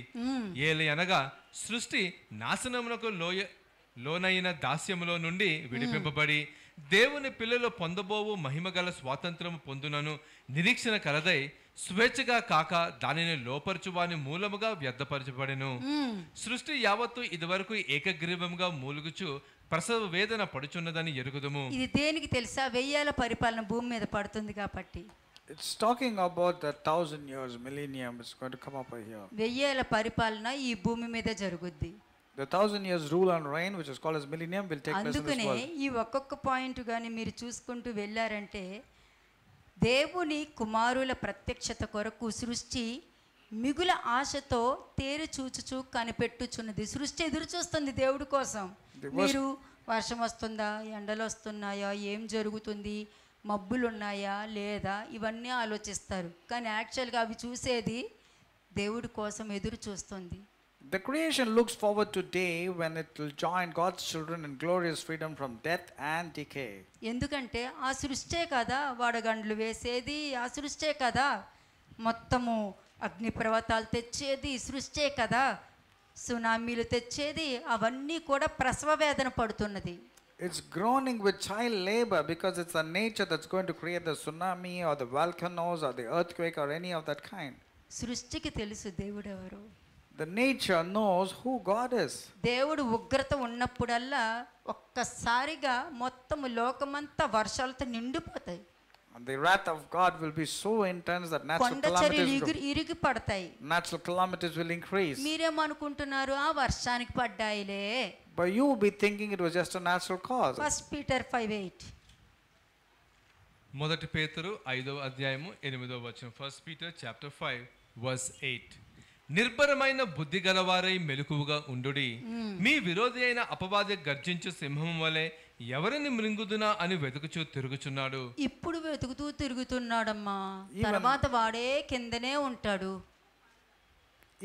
ఏలి అనగా సృష్టి నాశనమునకు లోయ లోనైన దాస్యములో నుండి విడిపింపబడి దేవుని పిల్లలు పొందబోవు మహిమగల స్వాతంత్రము పొందునను నిరీక్షణ కలదై స్వేచ్ఛగా కాక దానిని లోపరచువాని మూలముగా వ్యర్థపరచబడెను సృష్టి యావత్తు ఇదివరకు ఏకగ్రీవంగా మూలుగుచు ప్రసవ వేదన పడుచున్నదని ఎరుగుదము ఇది దేనికి తెలుసా వెయ్యాల పరిపాలన భూమి మీద పడుతుంది కాబట్టి it's talking about the thousand years millennium it's going to come up here వెయ్యేల పరిపాలన ఈ భూమి మీద జరుగుద్ది The thousand years rule and reign which is called as millennium will take place in this అందుకనే world. ఈ ఒక్కొక్క పాయింట్ గాని మీరు చూసుకుంటూ వెళ్ళారంటే దేవుని కుమారుల ప్రత్యక్షత కొరకు సృష్టి మిగుల ఆశతో తేరు చూచుచూ కనిపెట్టుచున్నది సృష్టి ఎదురు చూస్తుంది దేవుడి కోసం మీరు వర్షం వస్తుందా ఎండలు వస్తున్నాయా ఏం జరుగుతుంది మబ్బులు ఉన్నాయా లేదా ఇవన్నీ ఆలోచిస్తారు కానీ యాక్చువల్గా అవి చూసేది దేవుడి కోసం ఎదురు చూస్తుంది The creation looks forward to day when it will join God's children in glorious freedom from death and decay. ఎందుకంటే ఆ సృష్టే కదా వడగండ్లు వేసేది ఆ సృష్టే కదా మొత్తము అగ్ని పర్వతాలు తెచ్చేది సృష్టే కదా సునామీలు తెచ్చేది అవన్నీ కూడా ప్రసవ వేదన పడుతున్నది it's groaning with child labor because it's the nature that's going to create the tsunami or the volcanoes or the earthquake or any of that kind. సృష్టికి తెలుసు దేవుడెవరు the nature knows who God is. దేవుడు ఉగ్రత ఉన్నప్పుడల్లా ఒక్కసారిగా మొత్తం లోకమంతా వర్షాలతో నిండిపోతాయి And the wrath of God will be so intense that natural calamities natural calamities will increase but you will be thinking it was just a natural cause first peter 5:8 మొదటి పేతురు ఐదవ అధ్యాయము ఎనిమిదవ వచనం first Peter chapter five verse eight నిర్భరమైన బుద్ధి గలవారై మెలకువగా ఉండుడి మీ విరోధి అయిన అపవాది గర్జించు సింహం వలె ఎవరిని మృంగుదునా అని వెతుకుచూ తిరుగుచున్నాడు ఇప్పుడు వెతుకుతూ తిరుగుతున్నాడమ్మా తర్వాత వాడే కిందనే ఉంటాడు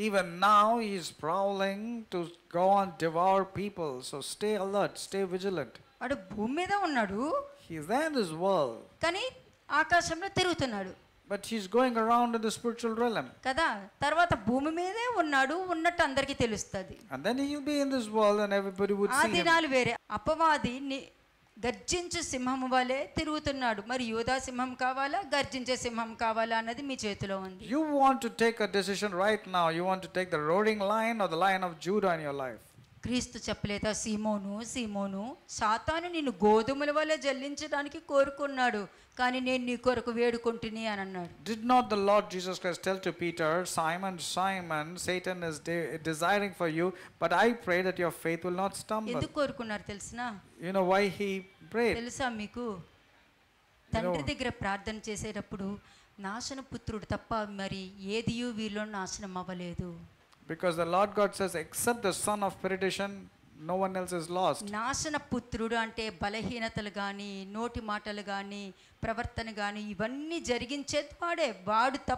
Even now, he is prowling to go and devour people. So stay alert, stay vigilant. వాడు భూమి మీద ఉన్నాడు. He is there in this world. కానీ ఆకాశంలో తిరుగుతున్నాడు. But he's going around in the spiritual realm. Kada, tarvata bhoomi meede unnadu unnat andar ki telustadi. And then he'll be in this world and everybody would see him. Adinal vere, apavadi ni garjinche simham vale tirutunnadu. Mar yoda simham kavala, garjinche simham kavala anadi mi chetulo undi. You want to take a decision right now. You want to take the roaring lion or the lion of Judah in your life. క్రీస్తు చెప్పలేదా సీమోను సీమోను సాతాను నిన్ను గోధుమల వల్ల జల్లించడానికి కోరుకున్నాడు did not the Lord Jesus Christ tell to Peter, Simon, Simon, Satan is de desiring for you, but I pray that your faith will not stumble. You know why he prayed? తెలుసా మీకు Because the Lord God says, except the son of perdition no one else is lost naasana putrudu ante balahinatalu gaani noti maatalu gaani pravartana gaani ivanni jariginchedu vaade vaadu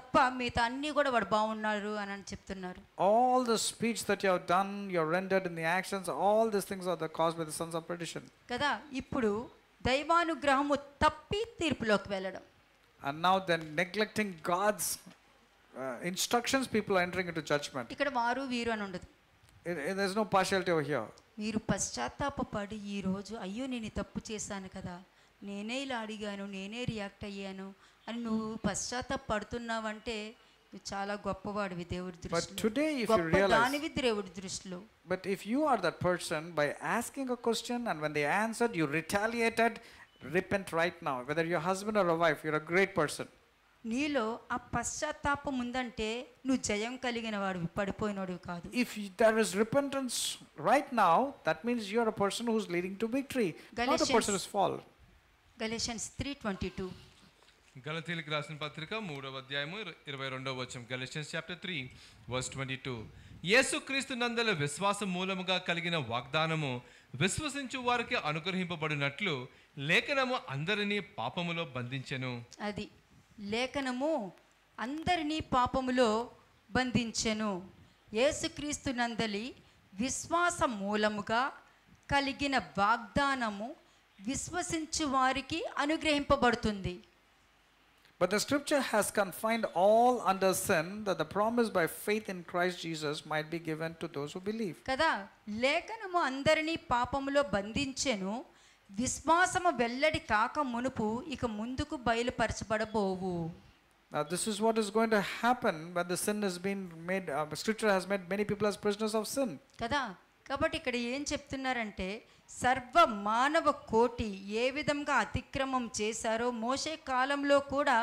all the speech that you have done you have rendered in the actions all these things are the cause by the sons of tradition. kada ippudu దైవానుగ్రహము తప్పి తీర్పులోకి వెళ్ళడం and now uh, are neglecting God's instructions people entering into judgment ఇక్కడ వారు వీరు అని ఉండదు there is no partiality over మీరు పశ్చాత్తాపడి ఈరోజు అయ్యో నేను తప్పు చేశాను కదా నేనే ఇలా అడిగాను నేనే రియాక్ట్ అయ్యాను అని నువ్వు పశ్చాత్తాపడుతున్నావంటే నువ్వు చాలా గొప్పవాడివి దేవుడి దృష్టి దేవుడి దృష్టిలో but if you are that person by asking a question and when they answer you retaliated repent right now whether your husband or wife you're a great person నీలో ఆ పశ్చాత్తాపం ఉందంటే నువ్వు జయం కలిగిన వాడు పడిపోయినోడు కాదు if there is repentance right now that means you are a person who is leading to victory not a person is fall Galatians 3:22 గలతీలకు రాసిన పత్రిక మూడవ అధ్యాయము ఇరవై రెండవ వచనం Galatians chapter three verse twenty two యేసుక్రీస్తు నందల విశ్వాసం మూలముగా కలిగిన వాగ్దానము విశ్వసించు వారికి అనుగ్రహింపబడినట్లు లేఖనము అందరినీ పాపములో బంధించెను అది లేఖనము అందరినీ పాపములో బంధించెను యేసుక్రీస్తు నందలి విశ్వాస మూలముగా కలిగిన వాగ్దానము విశ్వసించు వారికి అనుగ్రహింపబడుతుంది But the scripture has confined all under sin that the promise by faith in Christ Jesus might be given to those who believe. కదా లేఖనము అందరినీ పాపములో బంధించెను విశ్వాసము వెల్లడి కాక మునుపు ఇక ముందుకు బయలుపరచబడబోవు Now, this is what is going to happen when the sin has been made, uh, scripture has made many people as prisoners of sin. కదా కాబట్టి ఇక్కడ ఏం చెప్తున్నారంటే సర్వ మానవ కోటి ఏ విధంగా అతిక్రమం చేశారో మోసే కాలంలో కూడా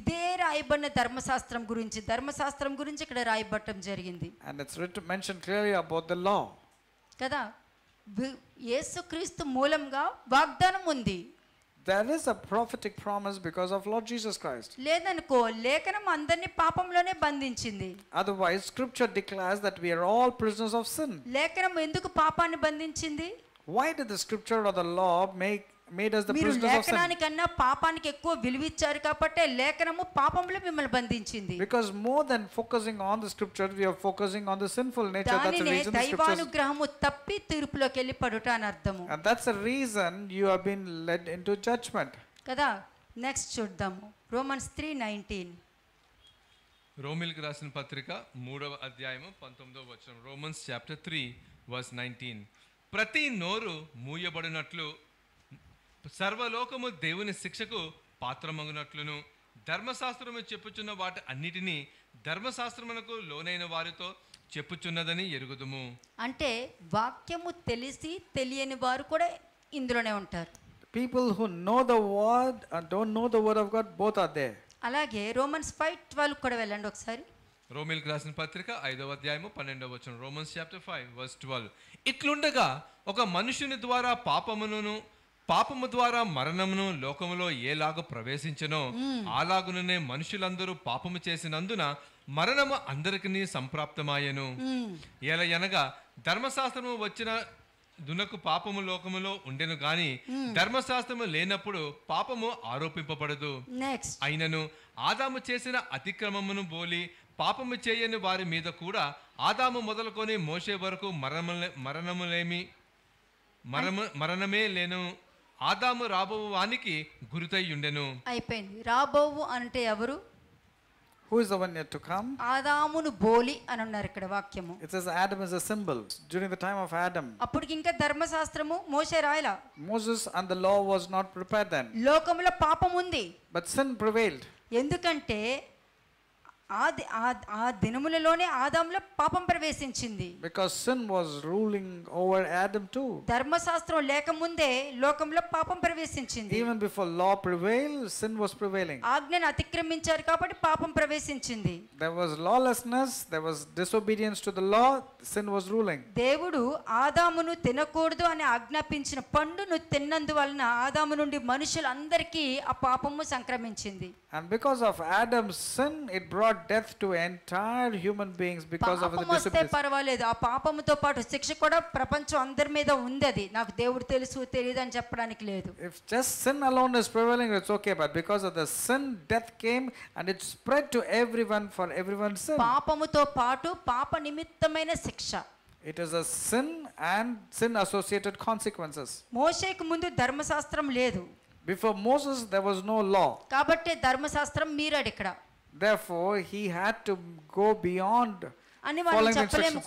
ఇదే రాయబడిన ధర్మశాస్త్రం గురించి ధర్మశాస్త్రం గురించి ఇక్కడ రాయబట్టడం జరిగింది అండ్ మెన్షన్ క్లియర్లీ అబౌట్ కదా There is a prophetic promise because of Lord Jesus Christ. Otherwise, scripture declares that we are all prisoners of sin. Why did the scripture or the law make made us the prisoners of sin లేఖనానికన్నా పాపానికి ఎక్కువ విలువిచ్చారు కాబట్టి లేఖనము పాపంలో మిమ్మల్ని బంధించింది because more than focusing on the scripture we are focusing on the sinful nature that's the reason the దైవానుగ్రహము తప్పి తీర్పులోకి అని అర్థము and that's the reason you have been led into judgment కదా నెక్స్ట్ చూద్దాము రోమన్స్ 3:19. Romans రోమిల్కి రాసిన పత్రిక మూడవ అధ్యాయము పంతొమ్మిదవ వచనం Romans chapter three verse nineteen ప్రతి నోరు మూయబడినట్లు సర్వలోకము దేవుని శిక్షకు పాత్రమగునట్లును ధర్మశాస్త్రము చెప్పుచున్న వాటి అన్నిటినీ ధర్మశాస్త్రమునకు లోనైన వారితో చెప్పుచున్నదని ఎరుగుదుము అంటే వాక్యము తెలిసి తెలియని వారు కూడా ఇందులోనే ఉంటారు People who know the word and don't know the word of God, both are there. అలాగే రోమన్స్ ఫైవ్ ట్వెల్వ్ కూడా వెళ్ళండి ఒకసారి రోమిల్కి రాసిన పత్రిక ఐదవ అధ్యాయము పన్నెండవ వచనం Romans chapter five verse twelve ఇట్లుండగా ఒక మనుషుని ద్వారా పాపమును పాపము ద్వారా మరణమును లోకములో ఏలాగ ప్రవేశించనో అలాగుననే మనుషులందరూ పాపము చేసినందున మరణము అందరికి సంప్రాప్తమాయను ఎలయనగా ధర్మశాస్త్రము వచ్చిన దునకు పాపము లోకములో ఉండెను గాని ధర్మశాస్త్రము లేనప్పుడు పాపము ఆరోపింపబడదు అయినను ఆదాము చేసిన అతిక్రమమును బోలి పాపము చేయని వారి మీద కూడా ఆదాము మొదలుకొని మోసే వరకు మరణము మరణములేమి మరము మరణమే లేను ఆదాము రాబోవు వానికి గురితై ఉండెను అయిపోయింది రాబోవు అంటే ఎవరు Who is the one yet to come? ఆదామును బోలి అని అన్నారు ఇక్కడ వాక్యము It says Adam is a symbol during the time of Adam. అప్పటికి ఇంకా ధర్మశాస్త్రము మోషే రాయల Moses and the law was not prepared then. లోకములో పాపం ఉంది. But sin prevailed. ఎందుకంటే ఆ దినములలోనే ఆదాములో పాపం ప్రవేశించింది because sin was ruling over Adam to ధర్మశాస్త్రం లేకముందే లోకంలో పాపం ప్రవేశించింది even before law prevail sin was prevailing ఆజ్ఞను అతిక్రమించారు కాబట్టి పాపం ప్రవేశించింది there was lawlessness there was disobedience to the law sin was ruling దేవుడు ఆదామును తినకూడదు అని ఆజ్ఞాపించిన పండును తిన్నందువలన ఆదాము నుండి మనుషులందరికీ ఆ పాపము సంక్రమించింది and because of Adam's sin it brought brought death to entire human beings because of the పాపం వస్తే disability. పర్వాలేదు ఆ పాపముతో పాటు శిక్ష prapancho ప్రపంచం అందరి మీద ఉంది అది నాకు దేవుడు తెలుసు If just sin alone is prevailing, it's okay. But because of the sin, death came and it spread to everyone for everyone's sin. పాపముతో Papa nimitta maine శిక్ష It is a sin and sin associated consequences. mundu dharma sastram ledu. Before Moses, there was no law. dharma sastram మీరాడు dekra. Therefore, he had to go beyond following instructions.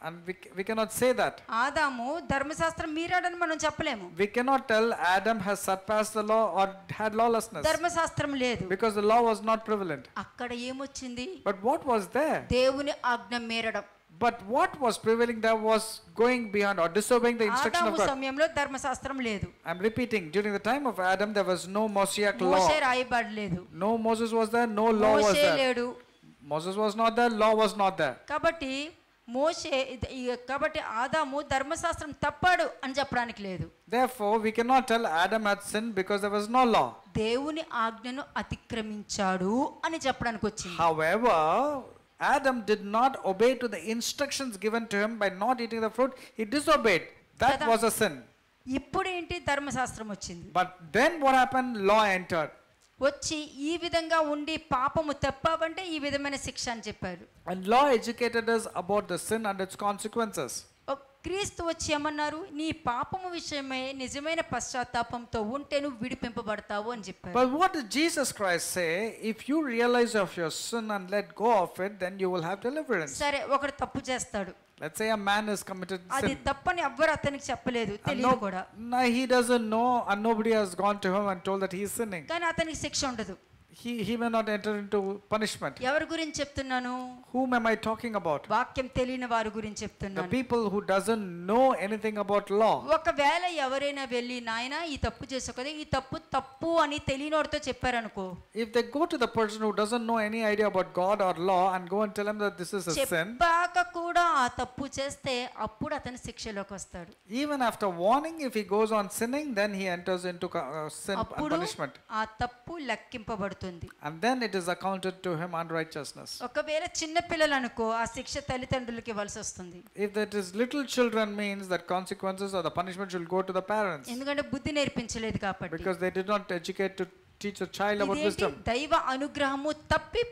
And we, we cannot say that. Adamu Dharma ధర్మశాస్త్రం మీరాడని మనం చెప్పలేము We cannot tell Adam has surpassed the law or had lawlessness Dharma Sastram లేదు because the law was not prevalent. అక్కడ chindi, But what was there? దేవుని agna మీరడం but what was prevailing there was going beyond or disobeying the instruction of God. I am repeating, during the time of Adam there was no Mosaic law. No Moses was there, no law was there. Moses was not there, law was not there. Therefore, we cannot tell Adam had sinned because there was no law. However, Adam did not obey to the instructions given to him by not eating the fruit. He disobeyed. That was a sin. ఇప్పుడేంటి ధర్మశాస్త్రం వచ్చింది but then what happen law entered వచ్చి ఈ విధంగా ఉండి పాపము తప్పావంటే ఈ విధమైన శిక్ష అని చెప్పారు and law educated us about the sin and its consequences క్రీస్తు వచ్చి ఏమన్నారు నీ పాపము విషయమై నిజమైన పశ్చాత్తాపంతో ఉంటే నువ్వు విడిపింపబడతావు అని చెప్పారు but what Jesus Christ say if you realize of your sin and let go of it then you will have deliverance సరే ఒకడు తప్పు చేస్తాడు Let's say a man has committed sin. అది తప్పని ఎవ్వరు అతనికి చెప్పలేదు తెలియదు కూడా. No, he doesn't know and nobody has gone to him and told that he is sinning. కానీ అతనికి శిక్ష ఉండదు he he may not enter into punishment whom am i talking about the people who doesn't know anything about law if they go to the person who doesn't know any idea about god or law and go and tell him that this is a sin even after warning if he goes on sinning then he enters into uh, sin punishment and then it is accounted to him unrighteousness if that is little children means that consequences or the punishment should go to the parents because they did not educate to teach a child about wisdom దైవ అనుగ్రహము తప్పి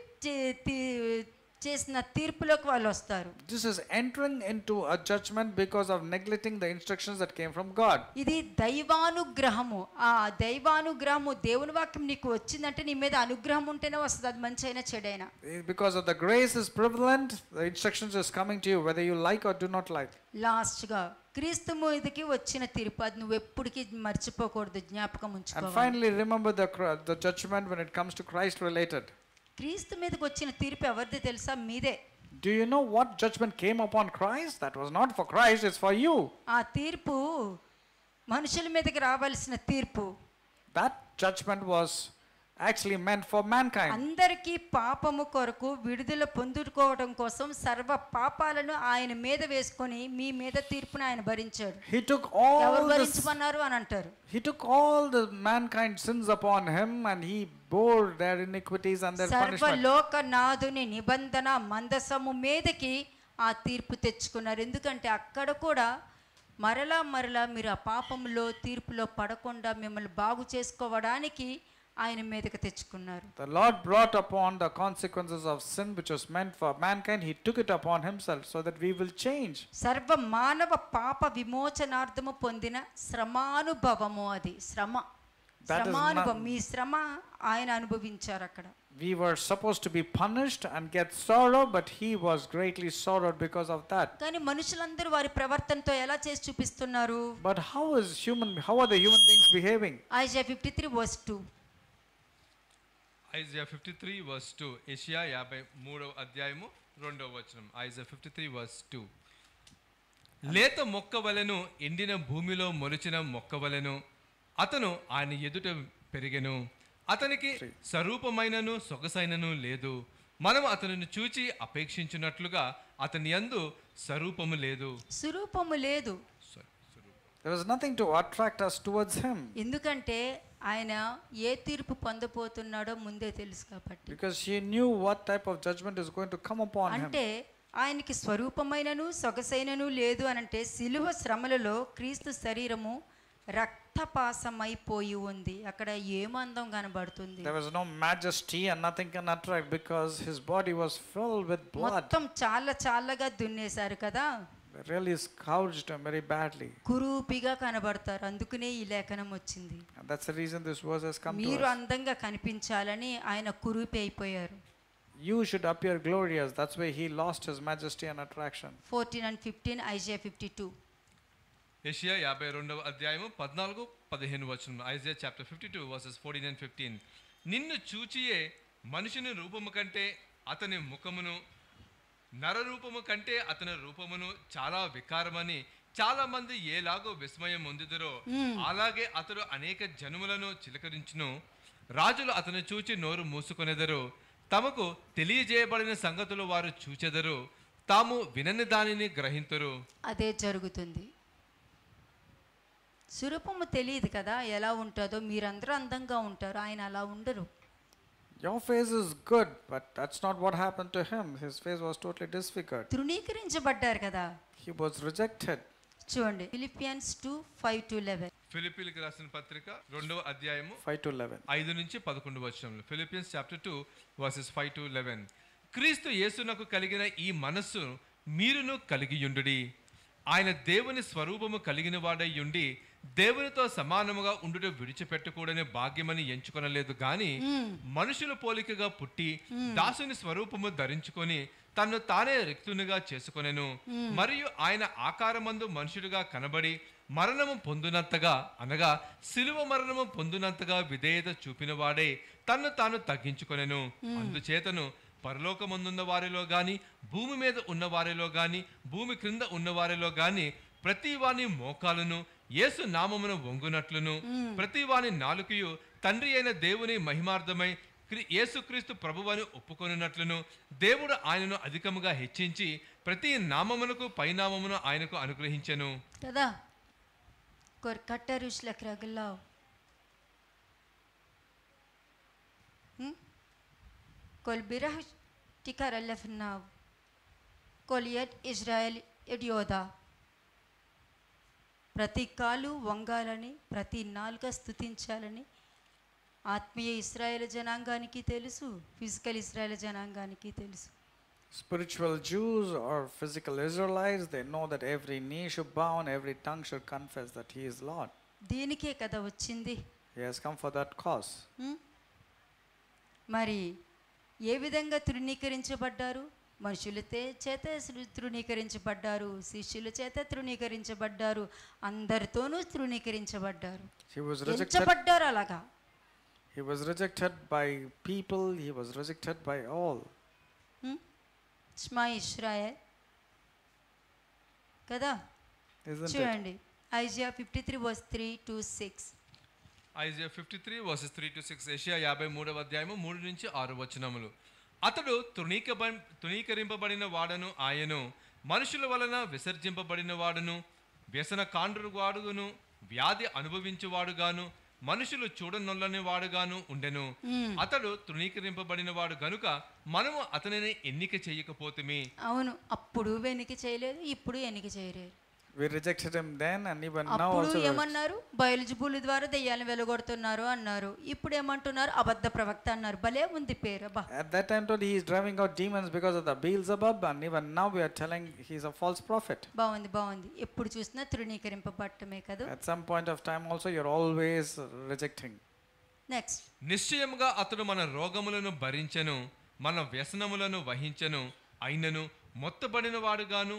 చేసిన తీర్పులోకి వాళ్ళు వస్తారు this is entering into a judgment because of neglecting the instructions that came from God ఇది దైవానుగ్రహము ఆ దైవానుగ్రహము దేవుని వాక్యం నీకు వచ్చిందంటే నీ మీద అనుగ్రహం ఉంటేనే వస్తుంది అది మంచి అయినా చెడైనా because of the grace is prevalent the instructions is coming to you whether you like or do not like last గా క్రీస్తు మీదకి వచ్చిన తీర్పు అది నువ్వు ఎప్పటికీ మర్చిపోకూడదు జ్ఞాపకం ఉంచుకోవాలి finally remember the the judgment when క్రీస్తు మీదకి వచ్చిన తీర్పు ఎవరిది తెలుసా మీదే Do you know what judgment came upon Christ? That was not for Christ, it's for you. ఆ తీర్పు మనుషుల మీదకి రావాల్సిన తీర్పు That judgment was actually for mankind అందరికీ పాపము కొరకు విడుదల పొందుకోవడం కోసం సర్వ పాపాలను ఆయన మీద వేసుకొని మీ మీద తీర్పును ఆయన భరించాడు he ఆల్ all ఎవరు భరించమన్నారు అని అంటారు took all the mankind sins upon him and he bore their iniquities and their punishment సర్వ లోక నాదుని నిబంధన మందసము మీదకి ఆ తీర్పు తెచ్చుకున్నారు ఎందుకంటే అక్కడ కూడా మరలా మరలా మీరు ఆ పాపంలో తీర్పులో పడకుండా మిమ్మల్ని బాగు చేసుకోవడానికి ఆయన మీదకి తెచ్చుకున్నారు the lord brought upon the consequences of sin which was meant for mankind he took it upon himself so that we will change సర్వ మానవ పాప విమోచనార్థము పొందిన శ్రమానుభవము అది శ్రమ శ్రమానుభవం మీ శ్రమ ఆయన అనుభవించారు అక్కడ we were supposed to be punished and get sorrow but he was greatly sorrowed because of that కానీ మనుషులందరూ వారి ప్రవర్తనతో ఎలా చేసి చూపిస్తున్నారు but how is human how are the human beings behaving isaiah 53 verse 2 Isaiah fifty three verse two ఏషియా యాభై మూడవ అధ్యాయము రెండవ వచనం Isaiah fifty three verse two లేత మొక్క వలెను ఎండిన భూమిలో మొలిచిన మొక్క వలెను అతను ఆయన ఎదుట పెరిగెను అతనికి స్వరూపమైనను సొగసైనను లేదు మనం అతనిని చూచి అపేక్షించినట్లుగా అతని అందు స్వరూపము లేదు స్వరూపము లేదు There was nothing to attract us towards him. ఎందుకంటే ఆయన ఏ తీర్పు పొందబోతున్నాడో ముందే తెలుసు కాబట్టి because he knew what type of judgment is going to come upon అంటే ఆయనకి స్వరూపమైనను సొగసైనను లేదు అని అంటే సిలువ శ్రమలలో క్రీస్తు శరీరము రక్తపాసమైపోయి ఉంది అక్కడ ఏమందం కనబడుతుంది there was no majesty and nothing can attract because his body was filled with blood మొత్తం చాలా చాలాగా దున్నేశారు కదా really scourged very badly. కురూపిగా కనబడతారు అందుకనే ఈ లేఖనం And that's the reason this verse has come మీరు అందంగా You should appear glorious. That's why he lost his majesty and attraction. 14 and 15, Isaiah 52. ఏషియా యాభై రెండవ అధ్యాయము పద్నాలుగు పదిహేను వచనం Isaiah chapter fifty two verses fourteen and fifteen నిన్ను చూచియే మనిషిని రూపము కంటే అతని ముఖమును నరరూపము కంటే అతని రూపమును చాలా వికారమని చాలా మంది ఏలాగో విస్మయం పొందుదరో అలాగే అతడు అనేక జనుములను చిలకరించును రాజులు అతను చూచి నోరు మూసుకునేదరు తమకు తెలియజేయబడిన సంగతులు వారు చూచెదరు తాము వినని దానిని గ్రహింతురు అదే జరుగుతుంది స్వరూపము తెలియదు కదా ఎలా ఉంటుందో మీరందరూ అందంగా ఉంటారు ఆయన అలా ఉండరు Your face is good, but that's not what happened to him. His face was totally disfigured. తృణీకరించబడ్డారు కదా He was rejected. చూడండి Philippians two five to eleven ఫిలిపీలకు రాసిన పత్రిక రెండవ అధ్యాయము ఫైవ్ టు లెవెన్ ఐదు నుంచి పదకొండు వచనంలో Philippians chapter two verses five to eleven క్రీస్తు యేసునకు కలిగిన ఈ మనస్సు మీరును కలిగియుండుడి ఆయన దేవుని స్వరూపము కలిగిన వాడై ఉండి దేవునితో సమానముగా ఉండుట విడిచిపెట్టకూడని భాగ్యమని ఎంచుకొనలేదు గాని మనుషుల పోలికగా పుట్టి దాసుని స్వరూపము ధరించుకొని తను తానే రిక్తునిగా చేసుకొనెను మరియు ఆయన ఆకారమందు మనుషుడిగా కనబడి మరణము పొందునంతగా అనగా సిలువ మరణము పొందినంతగా విధేయత చూపినవాడే తన్ను తాను తగ్గించుకొనెను అందుచేతను పరలోకమందున్న వారిలో గాని భూమి మీద ఉన్న వారిలో గాని భూమి క్రింద ఉన్న వారిలో గాని ప్రతి వాని మోకాలను యేసు నామమును వంగునట్లును ప్రతి వాని నాలుకయు తండ్రి అయిన దేవుని మహిమార్థమై యేసుక్రీస్తు ప్రభువని ఒప్పుకొనున్నట్లును దేవుడు ఆయనను అధికముగా హెచ్చించి ప్రతి నామమునకు పైనామమును ఆయనకు అనుగ్రహించెను కదా కొల్ బిరహ్ నావ్ ఇజ్రాయెల్ ఎడియోదా ప్రతి కాలు వంగాలని ప్రతి నాలుక స్థుతించాలని ఆత్మీయ ఇస్రాయేల్ జనాంగానికి తెలుసు ఫిజికల్ ఇస్రాయేల్ జనాంగానికి తెలుసు Spiritual Jews or physical Israelites, they know that every knee should bow and every tongue should confess that He is Lord. దీనికే కదా వచ్చింది He has come for that cause. మరి ఏ విధంగా తృణీకరించబడ్డారు మనుషుల చేత తృణీకరించబడ్డారు శిష్యుల చేత తృణీకరించబడ్డారు అందరితోనూ తృణీకరించబడ్డారు అలాగా He was rejected by people, he was rejected by all. Shema Israel. కదా చూడండి Isaiah fifty three verse three to six Isaiah fifty three verses three to six ఏషియా యాభై మూడవ అధ్యాయము మూడు నుంచి ఆరు వచనములు అతడు తృణీక తృణీకరింపబడిన వాడను ఆయను మనుషుల వలన విసర్జింపబడిన వాడును వ్యసన కాండ్రు వాడును వ్యాధి అనుభవించువాడుగాను మనుషులు చూడనొల్లని వాడుగాను ఉండెను అతడు తృణీకరింపబడిన వాడు గనుక మనము అతనిని ఎన్నిక చేయకపోతే అవును అప్పుడు వెనక చేయలేదు ఇప్పుడు ఎన్నిక చేయలేదు we rejected him then and even now also అప్పుడు ఏమన్నారు బయోలజీ ద్వారా దెయ్యాలను వెలుగొడుతున్నారు అన్నారు ఇప్పుడు ఏమంటున్నారు అబద్ధ ప్రవక్త అన్నారు భలే ఉంది పేరు అబ్బా at that time told he is driving out demons because of the beelzebub and even now we are telling he is a false prophet బాగుంది బాగుంది ఎప్పుడు చూసినా తృణీకరింపబట్టమే కదా at some point of time also you're always rejecting next నిశ్చయముగా అతడు మన రోగములను భరించెను మన వ్యసనములను వహించెను అయినను మొత్తబడిన వాడుగాను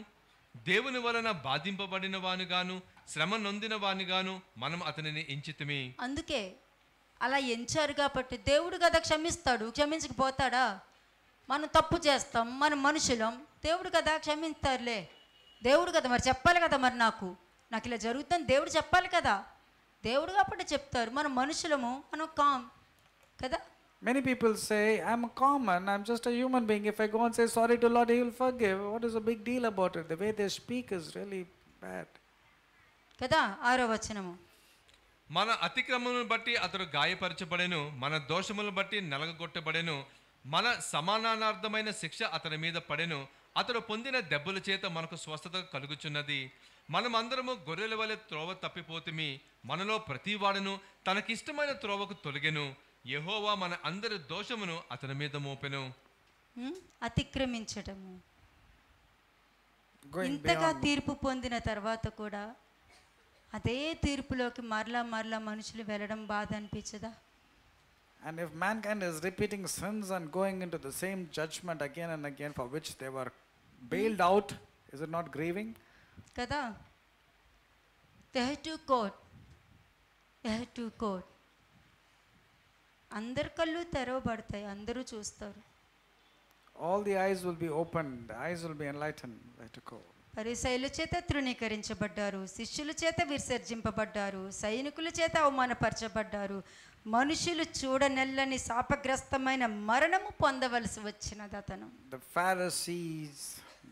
దేవుని వలన బాధింపబడిన గాను శ్రమ నొందిన గాను మనం అతనిని ఎంచితమే అందుకే అలా ఎంచారు కాబట్టి దేవుడు కదా క్షమిస్తాడు క్షమించకపోతాడా మనం తప్పు చేస్తాం మన మనుషులం దేవుడు కదా క్షమిస్తారులే దేవుడు కదా మరి చెప్పాలి కదా మరి నాకు నాకు ఇలా జరుగుతుంది దేవుడు చెప్పాలి కదా దేవుడు కాబట్టి చెప్తారు మనం మనుషులము మనం కామ్ కదా Many people say, I'm common, I'm just a human being. If I go and say sorry to Lord, He will forgive. What is the big deal about it? The way they speak is really bad. కదా ఆరో వచనము మన అతిక్రమములను బట్టి అతడు గాయపరచబడెను మన దోషములను బట్టి నలగొట్టబడెను మన సమానార్థమైన శిక్ష అతని మీద పడెను అతడు పొందిన దెబ్బల చేత మనకు స్వస్థత కలుగుచున్నది మనమందరము గొర్రెల వలె త్రోవ తప్పిపోతుమి మనలో ప్రతివాడును తనకిష్టమైన త్రోవకు తొలగెను యహోవా మన అందరి దోషమును అతని మీద మోపెను అతిక్రమించటము ఇంతగా తీర్పు పొందిన తర్వాత కూడా అదే తీర్పులోకి మరలా మరలా మనుషులు వెళ్ళడం బాధ అనిపించదా And if mankind is repeating sins and going into the same judgment again and again for which they were bailed hmm? out, is it not grieving? Kada. They had to court. They had to court. అందరి కళ్ళు తెరవబడతాయి అందరూ చూస్తారు all the eyes will be open eyes will be enlighten let go పరిసైల చేత తృణీకరించబడ్డారు శిష్యుల చేత విసర్జింపబడ్డారు సైనికుల చేత అవమానపరచబడ్డారు మనుషులు చూడనెల్లని శాపగ్రస్తమైన మరణము పొందవలసి వచ్చినది అతను the Pharisees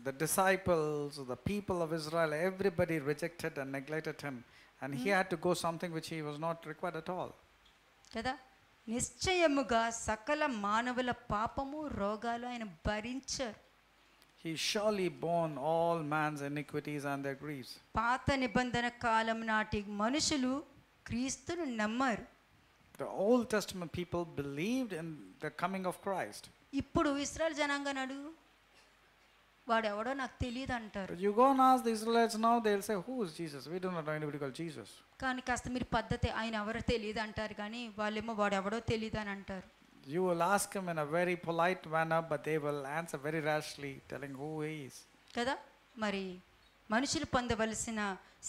the disciples the people of Israel everybody rejected and neglected him and he had to go something which he was not required at all కదా నిశ్చయముగా సకల మానవుల పాపము రోగాలు ఆయన భరించారు He surely borne all man's iniquities and their griefs. పాత నిబంధన కాలం నాటి మనుషులు క్రీస్తును నమ్మారు. The Old Testament people believed in the coming of Christ. ఇప్పుడు ఇస్రాయల్ జనాంగం నడుగు వాడు ఎవడో నాకు తెలియదు అంటారు you go and the Israelites now they will say who is Jesus we don't know anybody call Jesus కానీ కాస్త మీరు పద్ధతి ఆయన ఎవరో తెలియదు అంటారు కానీ వాళ్ళేమో వాడు ఎవడో తెలియదు అని అంటారు you will ask him in a very polite manner but they will answer very rashly telling who he is కదా మరి మనుషులు పొందవలసిన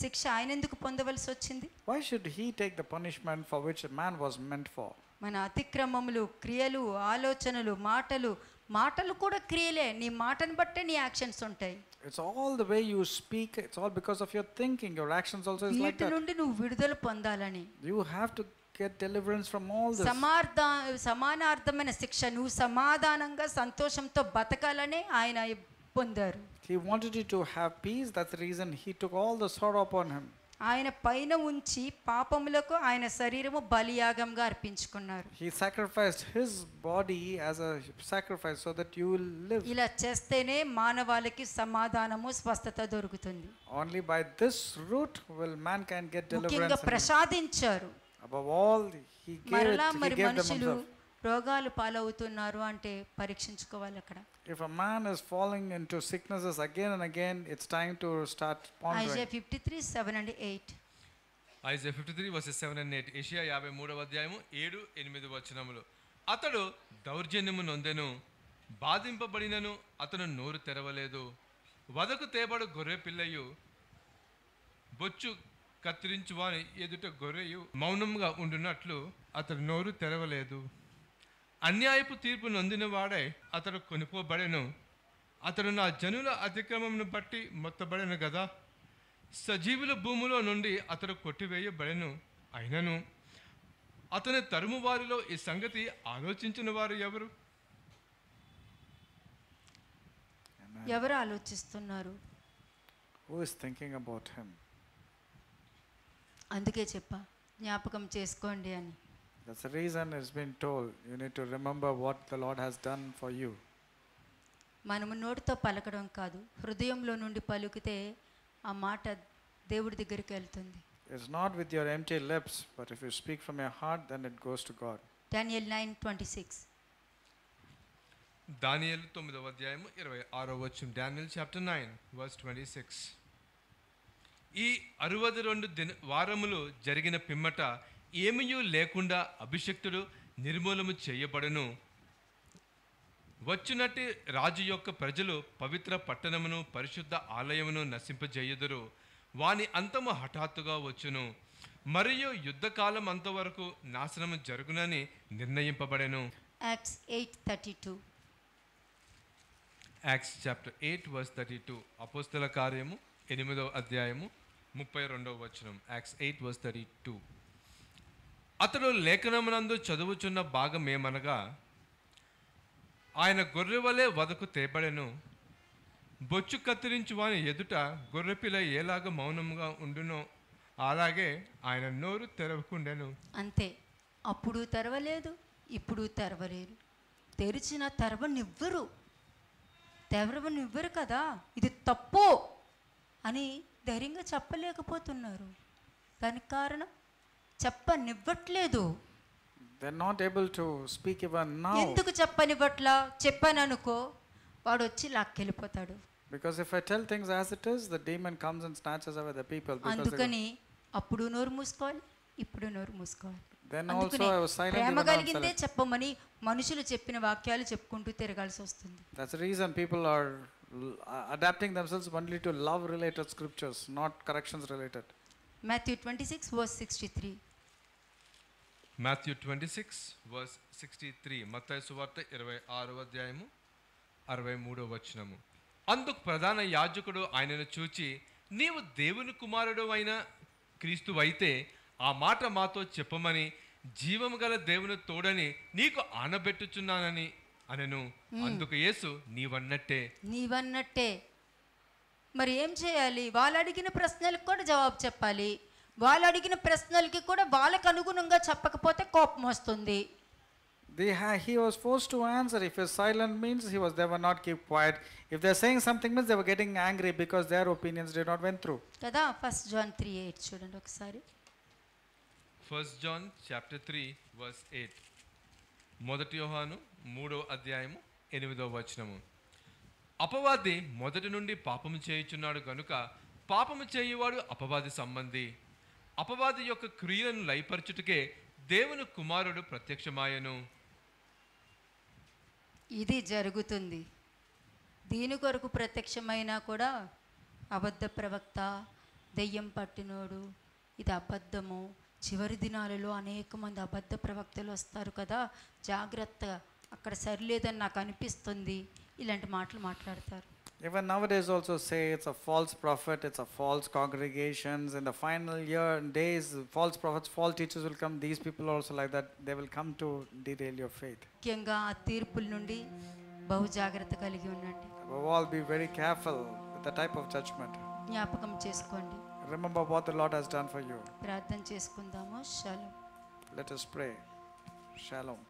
శిక్ష ఆయన ఎందుకు పొందవలసి వచ్చింది why should he take the punishment for which man was meant for మన అతిక్రమములు క్రియలు ఆలోచనలు మాటలు మాటలు కూడా క్రియలే నీ మాటను బట్టే నీ యాక్షన్స్ ఉంటాయి it's all the way you speak it's all because of your thinking your actions also is like that నుండి నువ్వు విడుదల పొందాలని you have to get deliverance from all this సమార్థ సమానార్థమైన శిక్ష నువ్వు సమాధానంగా సంతోషంతో బతకాలని ఆయన పొందారు he wanted to have peace that's reason he took all the sorrow upon him ఆయన పైన ఉంచి పాపములకు ఆయన శరీరము బలియాగంగా అర్పించుకున్నారు he sacrificed his body as a sacrifice so that you will live ఇలా చేస్తేనే మానవాళికి సమాధానము స్వస్థత దొరుకుతుంది only by this route will man can get deliverance ఇంకా ప్రసాదించారు అబౌవ్ ఆల్ హి గేవ్ మరి మనుషులు రోగాలు పాలవుతున్నారు అంటే పరీక్షించుకోవాలి అక్కడ if a man is falling into sicknesses again and again it's time to start pondering Isaiah 53 7 and 8 Isaiah 53 verses 7 and 8 ఏషియా 53వ అధ్యాయము 7 8 వచనములు అతడు దౌర్జన్యము నొందెను బాధింపబడినను అతను నోరు తెరవలేదు వదకు తేబడు గొర్రె పిల్లయు బొచ్చు కత్తిరించువాని ఎదుట గొర్రెయు మౌనంగా ఉండునట్లు అతడు నోరు తెరవలేదు అన్యాయపు తీర్పు నొందిన వాడే అతడు కొనుక్కోబడెను అతడు నా జనుల అతిక్రమమును బట్టి మొత్తబడెను కదా సజీవుల భూములో నుండి అతడు కొట్టివేయబడెను అయినను అతని తరుము వారిలో ఈ సంగతి ఆలోచించిన వారు ఎవరు ఎవరు ఆలోచిస్తున్నారు థింకింగ్ అబౌట్ హిమ్ అందుకే చెప్ప జ్ఞాపకం చేసుకోండి అని That's the reason it's been told. You need to remember what the Lord has done for you. మనము నోటితో పలకడం కాదు హృదయంలో నుండి పలుకితే ఆ మాట దేవుడి దగ్గరికి వెళ్తుంది It's not with your empty lips, but if you speak from your heart, then it goes to God. Daniel 9:26. దానియలు తొమ్మిదవ అధ్యాయము ఇరవై ఆరో వచ్చిన Daniel chapter nine verse twenty-six. Six ఈ అరవై రెండు దిన వారములు జరిగిన పిమ్మట ఏమయూ లేకుండా అభిషక్తుడు నిర్మూలము చేయబడును వచ్చినట్టు రాజు యొక్క ప్రజలు పవిత్ర పట్టణమును పరిశుద్ధ ఆలయమును నశింపజేయుదురు వాని అంతము హఠాత్తుగా వచ్చును మరియు యుద్ధకాలం అంతవరకు నాశనము జరుగునని నిర్ణయింపబడెను Acts eight two chapter eight verse thirty two అపోస్తల కార్యము ఎనిమిదవ అధ్యాయము ముప్పై రెండవ వచనం Acts eight verse thirty two అతడు లేఖనమునందు చదువుచున్న భాగం ఏమనగా ఆయన గొర్రెవలే వదకు తేబడెను బొచ్చు వాని ఎదుట గొర్రెపిల్ల ఎలాగ మౌనంగా ఉండునో అలాగే ఆయన నోరు తెరవకుండెను అంతే అప్పుడు తెరవలేదు ఇప్పుడు తెరవలేదు తెరిచిన తెరవనివ్వరు తెరవనివ్వరు కదా ఇది తప్పు అని ధైర్యంగా చెప్పలేకపోతున్నారు దానికి కారణం they They're not able to speak even now. ఎందుకు చెప్పనివ్వట్ల చెప్పననుకో వాడు వచ్చి లాక్కెళ్ళిపోతాడు. Because if I tell things as it is, the demon comes and snatches away the people. అందుకని అప్పుడు నోరు మూసుకోవాలి ఇప్పుడు Then also I was silent. ప్రేమ కలిగిందే చెప్పమని మనుషులు చెప్పిన వాక్యాలు చెప్పుకుంటూ తిరగాల్సి వస్తుంది. That's the reason people are uh, adapting themselves only to love related scriptures not corrections related. Matthew 26 verse 63 Matthew twenty six verse sixty three మత్తాయి సువార్త ఇరవై ఆరో అధ్యాయము అరవై మూడో వచనము అందుకు ప్రధాన యాజకుడు ఆయనను చూచి నీవు దేవుని కుమారుడు అయిన క్రీస్తు అయితే ఆ మాట మాతో చెప్పమని జీవము గల దేవుని తోడని నీకు ఆనబెట్టుచున్నానని అనను అందుకు యేసు నీవన్నట్టే నీవన్నట్టే మరి ఏం చేయాలి వాళ్ళు అడిగిన ప్రశ్నలకు కూడా జవాబు చెప్పాలి వాళ్ళు అడిగిన ప్రశ్నలకి కూడా వాళ్ళకు అనుగుణంగా చెప్పకపోతే కోపం వస్తుంది They ha- he was forced to answer. If he's silent means he was they were not keep quiet. If they're saying something means they were getting angry because their opinions did not went through. కదా first John three eight చూడండి ఒకసారి first John chapter three verse eight మొదటి యోహాను మూడవ అధ్యాయము ఎనిమిదవ వచనము అపవాది మొదటి నుండి పాపము చేయుచున్నాడు కనుక పాపము చేయువాడు అపవాది సంబంధి అపవాది యొక్క క్రియలను లయపరచుటకే దేవుని కుమారుడు ప్రత్యక్షమాయను ఇది జరుగుతుంది దీని కొరకు ప్రత్యక్షమైనా కూడా అబద్ధ ప్రవక్త దెయ్యం పట్టినోడు ఇది అబద్ధము చివరి దినాలలో అనేక మంది అబద్ధ ప్రవక్తలు వస్తారు కదా జాగ్రత్త అక్కడ సరిలేదని నాకు అనిపిస్తుంది ఇలాంటి మాటలు మాట్లాడతారు Even nowadays also say it's a false prophet, it's a false congregations. In the final year days, false prophets, false teachers will come. These people also like that. They will come to derail your faith. Above ఉండండి all be very careful with the type of judgment. Remember what the Lord has done for you. Let us pray. Shalom.